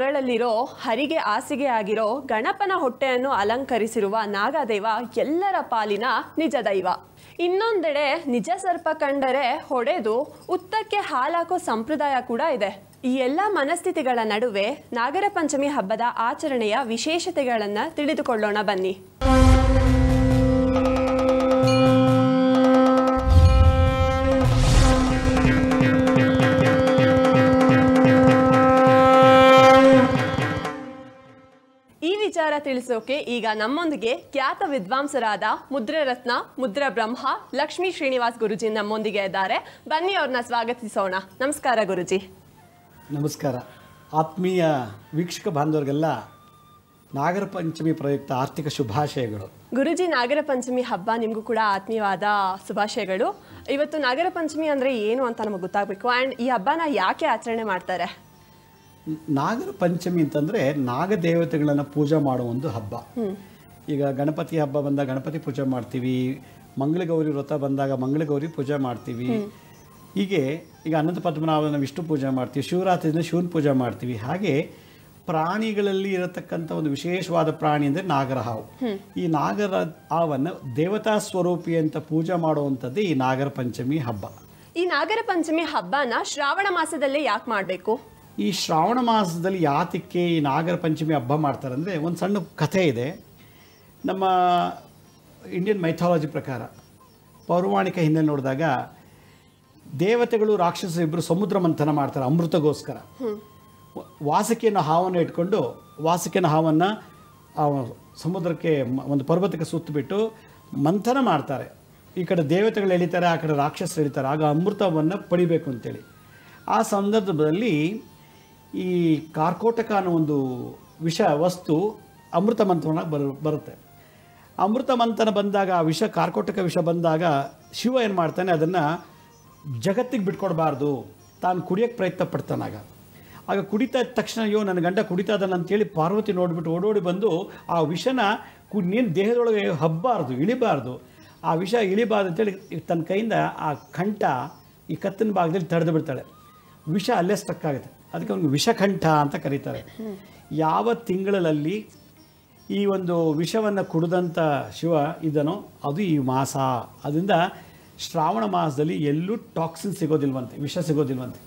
ಕೊರಳಲ್ಲಿರೋ ಹರಿಗೆ ಹಾಸಿಗೆ ಆಗಿರೋ ಗಣಪನ ಹೊಟ್ಟೆಯನ್ನು ಅಲಂಕರಿಸಿರುವ ನಾಗದೈವ ಎಲ್ಲರ ಪಾಲಿನ ನಿಜ ದೈವ ಇನ್ನೊಂದೆಡೆ ನಿಜ ಸರ್ಪ ಕಂಡರೆ ಹೊಡೆದು ಉತ್ತಕ್ಕೆ ಹಾಲಾಕೋ ಸಂಪ್ರದಾಯ ಕೂಡ ಇದೆ ಈ ಎಲ್ಲ ಮನಸ್ಥಿತಿಗಳ ನಡುವೆ ನಾಗರ ಪಂಚಮಿ ಹಬ್ಬದ ಆಚರಣೆಯ ವಿಶೇಷತೆಗಳನ್ನು ತಿಳಿದುಕೊಳ್ಳೋಣ ಬನ್ನಿ ವಿಚಾರ ತಿಳಿಸೋಕೆ ಈಗ ನಮ್ಮೊಂದಿಗೆ ಖ್ಯಾತ ವಿದ್ವಾಂಸರಾದ ಮುದ್ರರತ್ನ ಮುದ್ರ ಬ್ರಹ್ಮ ಲಕ್ಷ್ಮೀ ಶ್ರೀನಿವಾಸ್ ಗುರುಜಿ ನಮ್ಮೊಂದಿಗೆ ಇದ್ದಾರೆ ಬನ್ನಿ ಅವ್ರನ್ನ ಸ್ವಾಗತಿಸೋಣ ನಮಸ್ಕಾರ ಗುರುಜಿ ನಮಸ್ಕಾರ ಆತ್ಮೀಯ ವೀಕ್ಷಕ ಬಾಂಧವರಿಗೆಲ್ಲ ನಾಗರ ಪಂಚಮಿ ಪ್ರಯುಕ್ತ ಆರ್ಥಿಕ ಶುಭಾಶಯಗಳು ಗುರುಜಿ ನಾಗರ ಪಂಚಮಿ ಹಬ್ಬ ನಿಮಗೂ ಕೂಡ ಆತ್ಮೀಯವಾದ ಶುಭಾಶಯಗಳು ಇವತ್ತು ನಾಗರ ಪಂಚಮಿ ಅಂದರೆ ಏನು ಅಂತ ನಮಗೆ ಗೊತ್ತಾಗಬೇಕು ಆ್ಯಂಡ್ ಈ ಹಬ್ಬನ ಯಾಕೆ ಆಚರಣೆ ಮಾಡ್ತಾರೆ ನಾಗರ ಪಂಚಮಿ ಅಂತಂದ್ರೆ ನಾಗ ದೇವತೆಗಳನ್ನ ಪೂಜೆ ಮಾಡೋ ಒಂದು ಹಬ್ಬ ಈಗ ಗಣಪತಿ ಹಬ್ಬ ಬಂದಾಗ ಗಣಪತಿ ಪೂಜೆ ಮಾಡ್ತೀವಿ ಮಂಗಳಗೌರಿ ವ್ರತ ಬಂದಾಗ ಮಂಗಳಗೌರಿ ಪೂಜೆ ಮಾಡ್ತೀವಿ ಹೀಗೆ ಈಗ ಅನಂತ ಪದ್ಮನಾಭನ ವಿಷ್ಣು ಪೂಜೆ ಮಾಡ್ತೀವಿ ಶಿವರಾತ್ರಿಯಿಂದ ಶಿವನ ಪೂಜೆ ಮಾಡ್ತೀವಿ ಹಾಗೆ ಪ್ರಾಣಿಗಳಲ್ಲಿ ಇರತಕ್ಕಂಥ ಒಂದು ವಿಶೇಷವಾದ ಪ್ರಾಣಿ ಅಂದರೆ ನಾಗರ ಹಾವು ಈ ನಾಗರ ಹಾವನ್ನು ದೇವತಾ ಸ್ವರೂಪಿ ಅಂತ ಪೂಜೆ ಮಾಡುವಂಥದ್ದು ಈ ನಾಗರ ಪಂಚಮಿ ಹಬ್ಬ ಈ ನಾಗರ ಪಂಚಮಿ ಹಬ್ಬನ ಶ್ರಾವಣ ಮಾಸದಲ್ಲೇ ಯಾಕೆ ಮಾಡಬೇಕು ಈ ಶ್ರಾವಣ ಮಾಸದಲ್ಲಿ ಯಾತಕ್ಕೆ ಈ ನಾಗರ ಪಂಚಮಿ ಹಬ್ಬ ಮಾಡ್ತಾರೆ ಅಂದರೆ ಒಂದು ಸಣ್ಣ ಕಥೆ ಇದೆ ನಮ್ಮ ಇಂಡಿಯನ್ ಮೈಥಾಲಜಿ ಪ್ರಕಾರ ಪೌರಾಣಿಕ ಹಿನ್ನೆಲೆ ನೋಡಿದಾಗ ದೇವತೆಗಳು ರಾಕ್ಷಸ ಇಬ್ಬರು ಸಮುದ್ರ ಮಂಥನ ಮಾಡ್ತಾರೆ ಅಮೃತಗೋಸ್ಕರ ವಾಸಕಿಯನ್ನು ಹಾವನ್ನು ಇಟ್ಕೊಂಡು ವಾಸಕಿಯನ್ನು ಹಾವನ್ನು ಸಮುದ್ರಕ್ಕೆ ಒಂದು ಪರ್ವತಕ್ಕೆ ಸುತ್ತಬಿಟ್ಟು ಮಂಥನ ಮಾಡ್ತಾರೆ ಈ ಕಡೆ ದೇವತೆಗಳು ಎಳಿತಾರೆ ಆ ಕಡೆ ರಾಕ್ಷಸರು ಎಳಿತಾರೆ ಆಗ ಅಮೃತವನ್ನು ಪಡಿಬೇಕು ಅಂತೇಳಿ ಆ ಸಂದರ್ಭದಲ್ಲಿ ಈ ಕಾರ್ಕೋಟಕ ಅನ್ನೋ ಒಂದು ವಿಷ ವಸ್ತು ಅಮೃತ ಮಂಥನ ಬರು ಬರುತ್ತೆ ಅಮೃತ ಮಂಥನ ಬಂದಾಗ ಆ ವಿಷ ಕಾರ್ಕೋಟಕ ವಿಷ ಬಂದಾಗ ಶಿವ ಏನು ಮಾಡ್ತಾನೆ ಅದನ್ನು ಜಗತ್ತಿಗೆ ಬಿಟ್ಕೊಡ್ಬಾರ್ದು ತಾನು ಕುಡಿಯೋಕ್ಕೆ ಪ್ರಯತ್ನ ಪಡ್ತಾನಾಗ ಆಗ ಕುಡಿತಾ ಇದ್ದ ತಕ್ಷಣ ಅಯ್ಯೋ ನನ್ನ ಗಂಡ ಕುಡಿತಾ ಇದ್ದಾನೆ ಅಂತೇಳಿ ಪಾರ್ವತಿ ನೋಡಿಬಿಟ್ಟು ಓಡೋಡಿ ಬಂದು ಆ ವಿಷನ ಕು ನೀನು ದೇಹದೊಳಗೆ ಹಬ್ಬಾರ್ದು ಇಳಿಬಾರ್ದು ಆ ವಿಷ ಇಳಿಬಾರ್ದು ಅಂತೇಳಿ ತನ್ನ ಕೈಯಿಂದ ಆ ಕಂಠ ಈ ಕತ್ತಿನ ಭಾಗದಲ್ಲಿ ತಡೆದು ಬಿಡ್ತಾಳೆ ವಿಷ ಅಲ್ಲೇ ಸ್ಟಕ್ ಆಗುತ್ತೆ ಅದಕ್ಕೆ ಒಂದು ವಿಷಕಂಠ ಅಂತ ಕರೀತಾರೆ ಯಾವ ತಿಂಗಳಲ್ಲಿ ಈ ಒಂದು ವಿಷವನ್ನು ಕುಡಿದಂಥ ಶಿವ ಇದನೋ ಅದು ಈ ಮಾಸ ಅದರಿಂದ ಶ್ರಾವಣ ಮಾಸದಲ್ಲಿ ಎಲ್ಲೂ ಟಾಕ್ಸಿನ್ ಸಿಗೋದಿಲ್ವಂತೆ ವಿಷ ಸಿಗೋದಿಲ್ವಂತೆ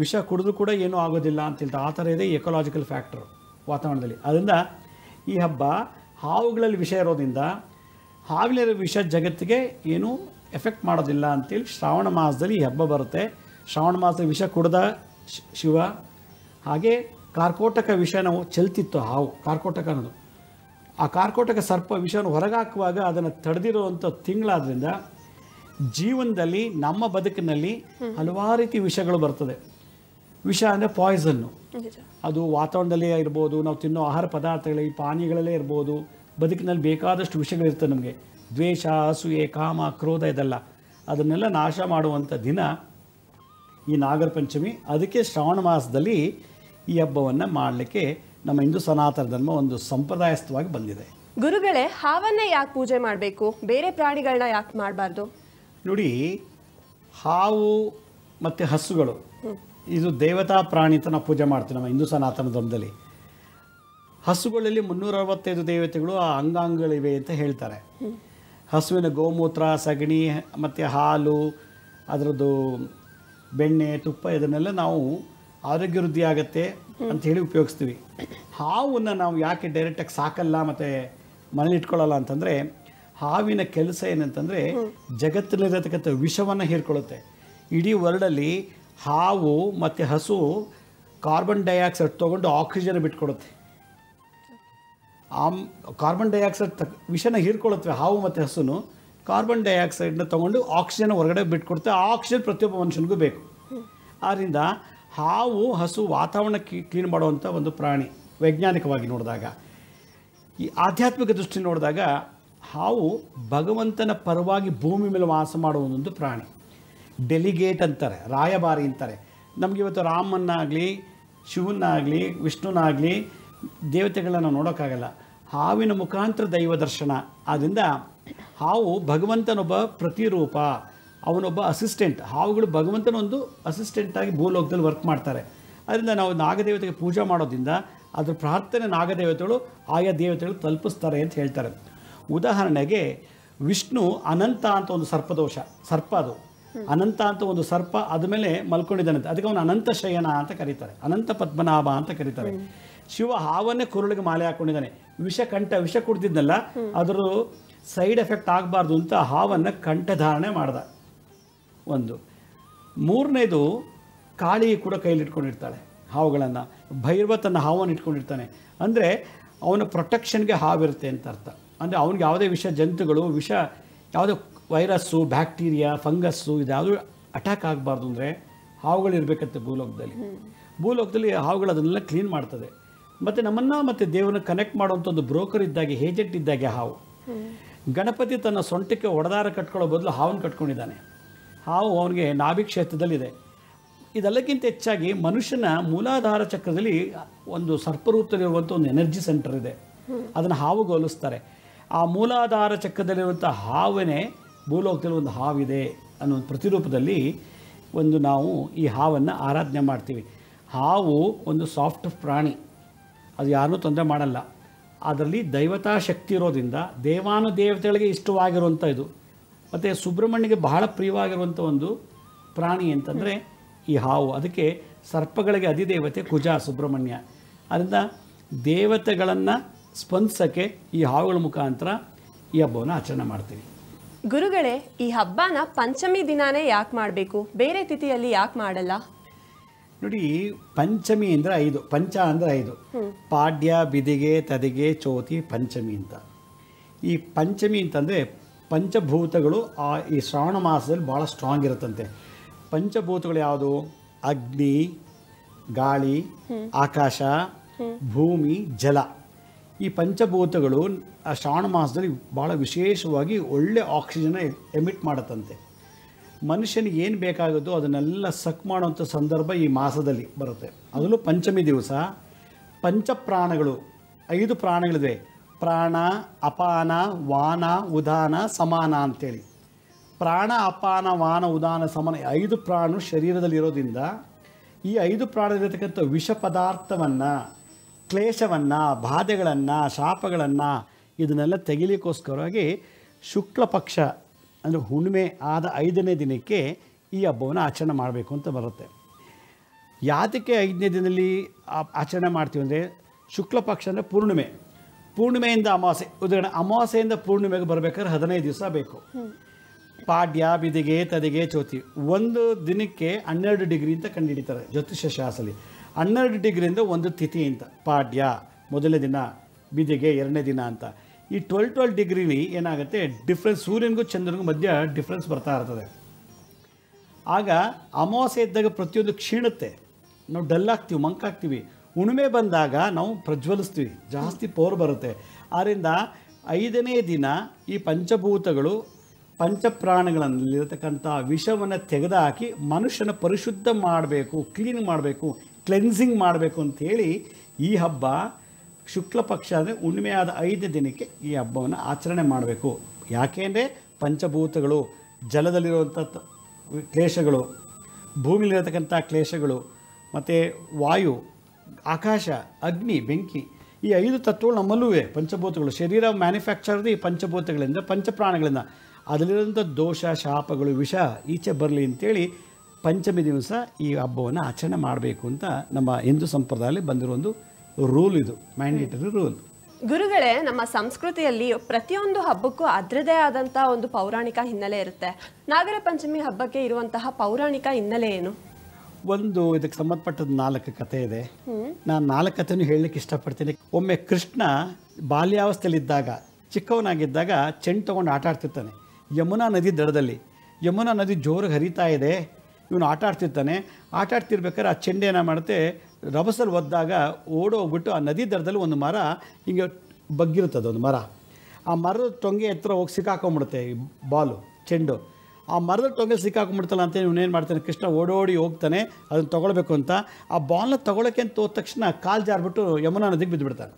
ವಿಷ ಕುಡಿದು ಕೂಡ ಏನೂ ಆಗೋದಿಲ್ಲ ಅಂತ ಹೇಳ್ತಾರೆ ಆ ಥರ ಇದೆ ಎಕೊಲಾಜಿಕಲ್ ಫ್ಯಾಕ್ಟರ್ ವಾತಾವರಣದಲ್ಲಿ ಅದರಿಂದ ಈ ಹಬ್ಬ ಹಾವುಗಳಲ್ಲಿ ವಿಷ ಇರೋದ್ರಿಂದ ಹಾವಿಲಿರೋ ವಿಷ ಜಗತ್ತಿಗೆ ಏನೂ ಎಫೆಕ್ಟ್ ಮಾಡೋದಿಲ್ಲ ಅಂತೇಳಿ ಶ್ರಾವಣ ಮಾಸದಲ್ಲಿ ಈ ಹಬ್ಬ ಬರುತ್ತೆ ಶ್ರಾವಣ ಮಾಸದಲ್ಲಿ ವಿಷ ಕುಡ್ದ ಶಿವ ಹಾಗೆ ಕಾರ್ಕೋಟಕ ನಾವು ಚೆಲ್ತಿತ್ತು ಹಾವು ಕಾರ್ಕೋಟಕ ಅನ್ನೋದು ಆ ಕಾರ್ಕೋಟಕ ಸರ್ಪ ವಿಷವನ್ನು ಹೊರಗಾಕುವಾಗ ಅದನ್ನು ತಡೆದಿರುವಂಥ ತಿಂಗಳಾದ್ರಿಂದ ಜೀವನದಲ್ಲಿ ನಮ್ಮ ಬದುಕಿನಲ್ಲಿ ಹಲವಾರು ರೀತಿ ವಿಷಗಳು ಬರ್ತದೆ ವಿಷ ಅಂದರೆ ಪಾಯ್ಸನ್ನು ಅದು ವಾತಾವರಣದಲ್ಲೇ ಇರ್ಬೋದು ನಾವು ತಿನ್ನೋ ಆಹಾರ ಪದಾರ್ಥಗಳಲ್ಲಿ ಪಾನೀಯಗಳಲ್ಲೇ ಇರ್ಬೋದು ಬದುಕಿನಲ್ಲಿ ಬೇಕಾದಷ್ಟು ವಿಷಗಳಿರ್ತವೆ ನಮಗೆ ದ್ವೇಷ ಅಸೂಯೆ ಕಾಮ ಕ್ರೋಧ ಇದೆಲ್ಲ ಅದನ್ನೆಲ್ಲ ನಾಶ ಮಾಡುವಂಥ ದಿನ ಈ ನಾಗರ ಪಂಚಮಿ ಅದಕ್ಕೆ ಶ್ರಾವಣ ಮಾಸದಲ್ಲಿ ಈ ಹಬ್ಬವನ್ನು ಮಾಡಲಿಕ್ಕೆ ನಮ್ಮ ಹಿಂದೂ ಸನಾತನ ಧರ್ಮ ಒಂದು ಸಂಪ್ರದಾಯಸ್ಥವಾಗಿ ಬಂದಿದೆ ಗುರುಗಳೇ ಹಾವನ್ನ ಯಾಕೆ ಪೂಜೆ ಮಾಡಬೇಕು ಬೇರೆ ಪ್ರಾಣಿಗಳನ್ನ ಯಾಕೆ ಮಾಡಬಾರ್ದು ನೋಡಿ ಹಾವು ಮತ್ತು ಹಸುಗಳು ಇದು ದೇವತಾ ಪ್ರಾಣಿ ಅಂತ ನಾವು ಪೂಜೆ ಮಾಡ್ತೀವಿ ನಮ್ಮ ಹಿಂದೂ ಸನಾತನ ಧರ್ಮದಲ್ಲಿ ಹಸುಗಳಲ್ಲಿ ಮುನ್ನೂರ ಅರವತ್ತೈದು ದೇವತೆಗಳು ಆ ಅಂಗಾಂಗಗಳಿವೆ ಅಂತ ಹೇಳ್ತಾರೆ ಹಸುವಿನ ಗೋಮೂತ್ರ ಸಗಣಿ ಮತ್ತು ಹಾಲು ಅದರದ್ದು ಬೆಣ್ಣೆ ತುಪ್ಪ ಇದನ್ನೆಲ್ಲ ನಾವು ಆರೋಗ್ಯ ವೃದ್ಧಿ ಆಗತ್ತೆ ಅಂತ ಹೇಳಿ ಉಪಯೋಗಿಸ್ತೀವಿ ಹಾವನ್ನು ನಾವು ಯಾಕೆ ಡೈರೆಕ್ಟಾಗಿ ಸಾಕಲ್ಲ ಮತ್ತು ಮನೇಲಿ ಅಂತಂದರೆ ಹಾವಿನ ಕೆಲಸ ಏನಂತಂದರೆ ಜಗತ್ತಿನಲ್ಲಿರತಕ್ಕಂಥ ವಿಷವನ್ನು ಹೀರ್ಕೊಳ್ಳುತ್ತೆ ಇಡೀ ವರ್ಲ್ಡಲ್ಲಿ ಹಾವು ಮತ್ತು ಹಸು ಕಾರ್ಬನ್ ಡೈಆಕ್ಸೈಡ್ ತೊಗೊಂಡು ಆಕ್ಸಿಜನ್ ಬಿಟ್ಕೊಡುತ್ತೆ ಆಮ್ ಕಾರ್ಬನ್ ಡೈಆಕ್ಸೈಡ್ ತಕ್ ವಿಷನ ಹೀರ್ಕೊಳ್ಳುತ್ತವೆ ಹಾವು ಮತ್ತು ಹಸುನು ಕಾರ್ಬನ್ ಡೈಆಕ್ಸೈಡ್ನ ತೊಗೊಂಡು ಆಕ್ಸಿಜನ್ ಹೊರಗಡೆ ಬಿಟ್ಕೊಡುತ್ತೆ ಆ ಆಕ್ಸಿಜನ್ ಪ್ರತಿಯೊಬ್ಬ ಮನುಷ್ಯನಿಗೂ ಬೇಕು ಆದ್ದರಿಂದ ಹಾವು ಹಸು ವಾತಾವರಣಕ್ಕೆ ಕ್ಲೀನ್ ಮಾಡುವಂಥ ಒಂದು ಪ್ರಾಣಿ ವೈಜ್ಞಾನಿಕವಾಗಿ ನೋಡಿದಾಗ ಈ ಆಧ್ಯಾತ್ಮಿಕ ದೃಷ್ಟಿ ನೋಡಿದಾಗ ಹಾವು ಭಗವಂತನ ಪರವಾಗಿ ಭೂಮಿ ಮೇಲೆ ವಾಸ ಮಾಡುವ ಒಂದೊಂದು ಪ್ರಾಣಿ ಡೆಲಿಗೇಟ್ ಅಂತಾರೆ ರಾಯಭಾರಿ ಅಂತಾರೆ ನಮಗೆ ಇವತ್ತು ರಾಮನ್ನಾಗಲಿ ಶಿವನಾಗಲಿ ವಿಷ್ಣುನಾಗಲಿ ದೇವತೆಗಳನ್ನು ನೋಡೋಕ್ಕಾಗಲ್ಲ ಹಾವಿನ ಮುಖಾಂತರ ದೈವ ದರ್ಶನ ಆದ್ದರಿಂದ ಹಾವು ಭಗವಂತನೊಬ್ಬ ಪ್ರತಿರೂಪ ಅವನೊಬ್ಬ ಅಸಿಸ್ಟೆಂಟ್ ಹಾವುಗಳು ಭಗವಂತನೊಂದು ಅಸಿಸ್ಟೆಂಟಾಗಿ ಭೂಲೋಕದಲ್ಲಿ ವರ್ಕ್ ಮಾಡ್ತಾರೆ ಅದರಿಂದ ನಾವು ನಾಗದೇವತೆಗೆ ಪೂಜೆ ಮಾಡೋದ್ರಿಂದ ಅದರ ಪ್ರಾರ್ಥನೆ ನಾಗದೇವತೆಗಳು ಆಯಾ ದೇವತೆಗಳು ತಲುಪಿಸ್ತಾರೆ ಅಂತ ಹೇಳ್ತಾರೆ ಉದಾಹರಣೆಗೆ ವಿಷ್ಣು ಅನಂತ ಅಂತ ಒಂದು ಸರ್ಪದೋಷ ಸರ್ಪ ಅದು ಅನಂತ ಅಂತ ಒಂದು ಸರ್ಪ ಅದ ಮೇಲೆ ಮಲ್ಕೊಂಡಿದ್ದಾನಂತೆ ಅದಕ್ಕೆ ಅವನು ಅನಂತ ಶಯನ ಅಂತ ಕರೀತಾರೆ ಅನಂತ ಪದ್ಮನಾಭ ಅಂತ ಕರೀತಾರೆ ಶಿವ ಹಾವನ್ನೇ ಕುರುಳಿಗೆ ಮಾಲೆ ಹಾಕೊಂಡಿದ್ದಾನೆ ವಿಷ ಕಂಠ ವಿಷ ಕುಡ್ದಿದ್ನಲ್ಲ ಅದರ ಸೈಡ್ ಎಫೆಕ್ಟ್ ಆಗಬಾರ್ದು ಅಂತ ಹಾವನ್ನು ಕಂಠಧಾರಣೆ ಮಾಡ್ದ ಒಂದು ಮೂರನೇದು ಕಾಳಿ ಕೂಡ ಕೈಲಿಟ್ಕೊಂಡಿರ್ತಾಳೆ ಇಟ್ಕೊಂಡಿರ್ತಾಳೆ ಹಾವುಗಳನ್ನು ಭೈರವ ತನ್ನ ಹಾವನ್ನು ಇಟ್ಕೊಂಡಿರ್ತಾನೆ ಅಂದರೆ ಅವನ ಪ್ರೊಟೆಕ್ಷನ್ಗೆ ಹಾವಿರುತ್ತೆ ಅಂತ ಅರ್ಥ ಅಂದರೆ ಅವ್ನಿಗೆ ಯಾವುದೇ ವಿಷ ಜಂತುಗಳು ವಿಷ ಯಾವುದೇ ವೈರಸ್ಸು ಬ್ಯಾಕ್ಟೀರಿಯಾ ಫಂಗಸ್ಸು ಯಾವುದೂ ಅಟ್ಯಾಕ್ ಆಗಬಾರ್ದು ಅಂದರೆ ಹಾವುಗಳು ಭೂಲೋಕದಲ್ಲಿ ಭೂಲೋಕದಲ್ಲಿ ಹಾವುಗಳು ಅದನ್ನೆಲ್ಲ ಕ್ಲೀನ್ ಮಾಡ್ತದೆ ಮತ್ತು ನಮ್ಮನ್ನು ಮತ್ತು ದೇವರನ್ನ ಕನೆಕ್ಟ್ ಮಾಡುವಂಥ ಒಂದು ಬ್ರೋಕರ್ ಇದ್ದಾಗೆ ಏಜೆಂಟ್ ಇದ್ದಾಗೆ ಹಾವು ಗಣಪತಿ ತನ್ನ ಸೊಂಟಕ್ಕೆ ಒಡೆದಾರ ಕಟ್ಕೊಳ್ಳೋ ಬದಲು ಹಾವನ್ನು ಕಟ್ಕೊಂಡಿದ್ದಾನೆ ಹಾವು ಅವನಿಗೆ ನಾಭಿ ಕ್ಷೇತ್ರದಲ್ಲಿದೆ ಇದೆಲ್ಲಕ್ಕಿಂತ ಹೆಚ್ಚಾಗಿ ಮನುಷ್ಯನ ಮೂಲಾಧಾರ ಚಕ್ರದಲ್ಲಿ ಒಂದು ಸರ್ಪರೂಪದಲ್ಲಿರುವಂಥ ಒಂದು ಎನರ್ಜಿ ಸೆಂಟರ್ ಇದೆ ಅದನ್ನು ಹಾವು ಗೋಲಿಸ್ತಾರೆ ಆ ಮೂಲಾಧಾರ ಚಕ್ರದಲ್ಲಿರುವಂಥ ಹಾವನೇ ಭೂಲೋಕದಲ್ಲಿ ಒಂದು ಹಾವಿದೆ ಅನ್ನೋ ಪ್ರತಿರೂಪದಲ್ಲಿ ಒಂದು ನಾವು ಈ ಹಾವನ್ನು ಆರಾಧನೆ ಮಾಡ್ತೀವಿ ಹಾವು ಒಂದು ಸಾಫ್ಟ್ ಪ್ರಾಣಿ ಅದು ಯಾರನ್ನೂ ತೊಂದರೆ ಮಾಡಲ್ಲ ಅದರಲ್ಲಿ ದೈವತಾ ಶಕ್ತಿ ಇರೋದ್ರಿಂದ ದೇವಾನು ದೇವತೆಗಳಿಗೆ ಇಷ್ಟವಾಗಿರುವಂಥ ಇದು ಮತ್ತು ಸುಬ್ರಹ್ಮಣ್ಯಗೆ ಬಹಳ ಪ್ರಿಯವಾಗಿರುವಂಥ ಒಂದು ಪ್ರಾಣಿ ಅಂತಂದರೆ ಈ ಹಾವು ಅದಕ್ಕೆ ಸರ್ಪಗಳಿಗೆ ಅಧಿದೇವತೆ ಕುಜ ಸುಬ್ರಹ್ಮಣ್ಯ ಅದರಿಂದ ದೇವತೆಗಳನ್ನು ಸ್ಪಂದಿಸೋಕ್ಕೆ ಈ ಹಾವುಗಳ ಮುಖಾಂತರ ಈ ಹಬ್ಬವನ್ನು ಆಚರಣೆ ಮಾಡ್ತೀವಿ ಗುರುಗಳೇ ಈ ಹಬ್ಬನ ಪಂಚಮಿ ದಿನಾನೇ ಯಾಕೆ ಮಾಡಬೇಕು ಬೇರೆ ತಿಥಿಯಲ್ಲಿ ಯಾಕೆ ಮಾಡಲ್ಲ ನೋಡಿ ಪಂಚಮಿ ಅಂದರೆ ಐದು ಪಂಚ ಅಂದರೆ ಐದು ಪಾಡ್ಯ ಬಿದಿಗೆ ತದಿಗೆ ಚೋತಿ ಪಂಚಮಿ ಅಂತ ಈ ಪಂಚಮಿ ಅಂತಂದರೆ ಪಂಚಭೂತಗಳು ಆ ಈ ಶ್ರಾವಣ ಮಾಸದಲ್ಲಿ ಭಾಳ ಸ್ಟ್ರಾಂಗ್ ಇರುತ್ತಂತೆ ಪಂಚಭೂತಗಳು ಯಾವುದು ಅಗ್ನಿ ಗಾಳಿ ಆಕಾಶ ಭೂಮಿ ಜಲ ಈ ಪಂಚಭೂತಗಳು ಆ ಶ್ರಾವಣ ಮಾಸದಲ್ಲಿ ಭಾಳ ವಿಶೇಷವಾಗಿ ಒಳ್ಳೆ ಆಕ್ಸಿಜನ್ ಎಮಿಟ್ ಮಾಡುತ್ತಂತೆ ಮನುಷ್ಯನಿಗೆ ಏನು ಬೇಕಾಗುತ್ತೋ ಅದನ್ನೆಲ್ಲ ಸಕ್ ಮಾಡುವಂಥ ಸಂದರ್ಭ ಈ ಮಾಸದಲ್ಲಿ ಬರುತ್ತೆ ಅದರಲ್ಲೂ ಪಂಚಮಿ ದಿವಸ ಪಂಚಪ್ರಾಣಗಳು ಐದು ಪ್ರಾಣಗಳಿದೆ ಪ್ರಾಣ ಅಪಾನ ವಾನ ಉದಾನ ಸಮಾನ ಅಂಥೇಳಿ ಪ್ರಾಣ ಅಪಾನ ವಾನ ಉದಾನ ಸಮಾನ ಐದು ಪ್ರಾಣ ಶರೀರದಲ್ಲಿರೋದ್ರಿಂದ ಈ ಐದು ಪ್ರಾಣದಲ್ಲಿರತಕ್ಕಂಥ ವಿಷ ಪದಾರ್ಥವನ್ನು ಕ್ಲೇಶವನ್ನು ಬಾಧೆಗಳನ್ನು ಶಾಪಗಳನ್ನು ಇದನ್ನೆಲ್ಲ ತೆಗಿಲಿಕ್ಕೋಸ್ಕರವಾಗಿ ಶುಕ್ಲ ಪಕ್ಷ ಅಂದರೆ ಹುಣ್ಣಿಮೆ ಆದ ಐದನೇ ದಿನಕ್ಕೆ ಈ ಹಬ್ಬವನ್ನು ಆಚರಣೆ ಮಾಡಬೇಕು ಅಂತ ಬರುತ್ತೆ ಯಾತಕ್ಕೆ ಐದನೇ ದಿನದಲ್ಲಿ ಆಚರಣೆ ಮಾಡ್ತೀವಿ ಅಂದರೆ ಶುಕ್ಲ ಪಕ್ಷ ಅಂದರೆ ಪೂರ್ಣಿಮೆ ಪೂರ್ಣಿಮೆಯಿಂದ ಅಮಾವಾಸ್ಯೆ ಉದಾಹರಣೆ ಅಮಾವಾಸ್ಯೆಯಿಂದ ಪೂರ್ಣಿಮೆಗೆ ಬರಬೇಕಾದ್ರೆ ಹದಿನೈದು ದಿವಸ ಬೇಕು ಪಾಡ್ಯ ಬಿದಿಗೆ ತದಿಗೆ ಚೌತಿ ಒಂದು ದಿನಕ್ಕೆ ಹನ್ನೆರಡು ಡಿಗ್ರಿ ಅಂತ ಕಂಡುಹಿಡಿತಾರೆ ಜ್ಯೋತಿಷ್ಯ ಶಾಸ್ತ್ರದಲ್ಲಿ ಹನ್ನೆರಡು ಡಿಗ್ರಿಯಿಂದ ಒಂದು ತಿಥಿ ಅಂತ ಪಾಡ್ಯ ಮೊದಲನೇ ದಿನ ಬಿದಿಗೆ ಎರಡನೇ ದಿನ ಅಂತ ಈ ಟ್ವೆಲ್ ಟ್ವೆಲ್ ಡಿಗ್ರಿಲಿ ಏನಾಗುತ್ತೆ ಡಿಫ್ರೆನ್ಸ್ ಸೂರ್ಯನಿಗೂ ಚಂದ್ರನಿಗೂ ಮಧ್ಯೆ ಡಿಫ್ರೆನ್ಸ್ ಬರ್ತಾ ಇರ್ತದೆ ಆಗ ಅಮಾವಾಸ್ಯ ಇದ್ದಾಗ ಪ್ರತಿಯೊಂದು ಕ್ಷೀಣುತ್ತೆ ನಾವು ಆಗ್ತೀವಿ ಮಂಕಾಗ್ತೀವಿ ಉಣುಮೆ ಬಂದಾಗ ನಾವು ಪ್ರಜ್ವಲಿಸ್ತೀವಿ ಜಾಸ್ತಿ ಪವರ್ ಬರುತ್ತೆ ಆದ್ದರಿಂದ ಐದನೇ ದಿನ ಈ ಪಂಚಭೂತಗಳು ಪಂಚಪ್ರಾಣಗಳಲ್ಲಿರತಕ್ಕಂಥ ವಿಷವನ್ನು ತೆಗೆದುಹಾಕಿ ಮನುಷ್ಯನ ಪರಿಶುದ್ಧ ಮಾಡಬೇಕು ಕ್ಲೀನ್ ಮಾಡಬೇಕು ಕ್ಲೆನ್ಸಿಂಗ್ ಮಾಡಬೇಕು ಅಂಥೇಳಿ ಈ ಹಬ್ಬ ಶುಕ್ಲ ಪಕ್ಷ ಅಂದರೆ ಹುಣ್ಣಿಮೆಯಾದ ಐದು ದಿನಕ್ಕೆ ಈ ಹಬ್ಬವನ್ನು ಆಚರಣೆ ಮಾಡಬೇಕು ಯಾಕೆಂದರೆ ಪಂಚಭೂತಗಳು ಜಲದಲ್ಲಿರುವಂಥ ಕ್ಲೇಶಗಳು ಭೂಮಿಲಿರತಕ್ಕಂಥ ಕ್ಲೇಶಗಳು ಮತ್ತು ವಾಯು ಆಕಾಶ ಅಗ್ನಿ ಬೆಂಕಿ ಈ ಐದು ತತ್ವಗಳು ನಮ್ಮಲ್ಲೂ ಪಂಚಭೂತಗಳು ಶರೀರ ಮ್ಯಾನುಫ್ಯಾಕ್ಚರ್ದು ಈ ಪಂಚಭೂತಗಳಿಂದ ಪಂಚಪ್ರಾಣಗಳಿಂದ ಅದರಲ್ಲಿರುವಂಥ ದೋಷ ಶಾಪಗಳು ವಿಷ ಈಚೆ ಬರಲಿ ಅಂತೇಳಿ ಪಂಚಮಿ ದಿವಸ ಈ ಹಬ್ಬವನ್ನು ಆಚರಣೆ ಮಾಡಬೇಕು ಅಂತ ನಮ್ಮ ಹಿಂದೂ ಸಂಪ್ರದಾಯದಲ್ಲಿ ಬಂದಿರೋ ಒಂದು ರೂಲ್ ಇದು ಮ್ಯಾಂಡೇಟರಿ ರೂಲ್ ಗುರುಗಳೇ ನಮ್ಮ ಸಂಸ್ಕೃತಿಯಲ್ಲಿ ಪ್ರತಿಯೊಂದು ಹಬ್ಬಕ್ಕೂ ಅದ್ರದೇ ಆದಂತಹ ಒಂದು ಪೌರಾಣಿಕ ಹಿನ್ನೆಲೆ ಇರುತ್ತೆ ನಾಗರ ಪಂಚಮಿ ಹಬ್ಬಕ್ಕೆ ಇರುವಂತಹ ಪೌರಾಣಿಕ ಹಿನ್ನೆಲೆ ಏನು ಒಂದು ಇದಕ್ಕೆ ಸಂಬಂಧಪಟ್ಟದ ನಾಲ್ಕು ಕತೆ ಇದೆ ನಾನು ನಾಲ್ಕು ಕಥೆನೂ ಹೇಳಲಿಕ್ಕೆ ಇಷ್ಟಪಡ್ತೀನಿ ಒಮ್ಮೆ ಕೃಷ್ಣ ಬಾಲ್ಯಾವಸ್ಥೆಯಲ್ಲಿದ್ದಾಗ ಚಿಕ್ಕವನಾಗಿದ್ದಾಗ ಚೆಂಡು ತೊಗೊಂಡು ಆಟ ಆಡ್ತಿರ್ತಾನೆ ಯಮುನಾ ನದಿ ದಡದಲ್ಲಿ ಯಮುನಾ ನದಿ ಜೋರಾಗಿ ಹರಿತಾ ಇದೆ ಇವನು ಆಟ ಆಡ್ತಿರ್ತಾನೆ ಆಟ ಆಡ್ತಿರ್ಬೇಕಾದ್ರೆ ಆ ಚೆಂಡೇನ ಮಾಡುತ್ತೆ ರಭಸಲ್ಲಿ ಒದ್ದಾಗ ಓಡೋಗ್ಬಿಟ್ಟು ಆ ನದಿ ದರದಲ್ಲಿ ಒಂದು ಮರ ಹಿಂಗೆ ಬಗ್ಗಿರುತ್ತದೆ ಒಂದು ಮರ ಆ ಮರದ ಟೊಂಗೆ ಎತ್ತರ ಹೋಗಿ ಸಿಕ್ಕಾಕೊಂಬಿಡುತ್ತೆ ಈ ಬಾಲು ಚೆಂಡು ಆ ಮರದ ಟೊಂಗೆ ಸಿಕ್ಕಾಕೊಂಬಿಡ್ತಲ್ಲ ಅಂತ ಇವನೇನು ಮಾಡ್ತಾನೆ ಕೃಷ್ಣ ಓಡೋಡಿ ಹೋಗ್ತಾನೆ ಅದನ್ನು ತೊಗೊಳ್ಬೇಕು ಅಂತ ಆ ಬಾಲ್ನ ತೊಗೊಳಕ್ಕೆ ಅಂತ ಹೋದ ತಕ್ಷಣ ಕಾಲು ಜಾರಿಬಿಟ್ಟು ಯಮುನಾ ನದಿಗೆ ಬಿದ್ದುಬಿಡ್ತಾನೆ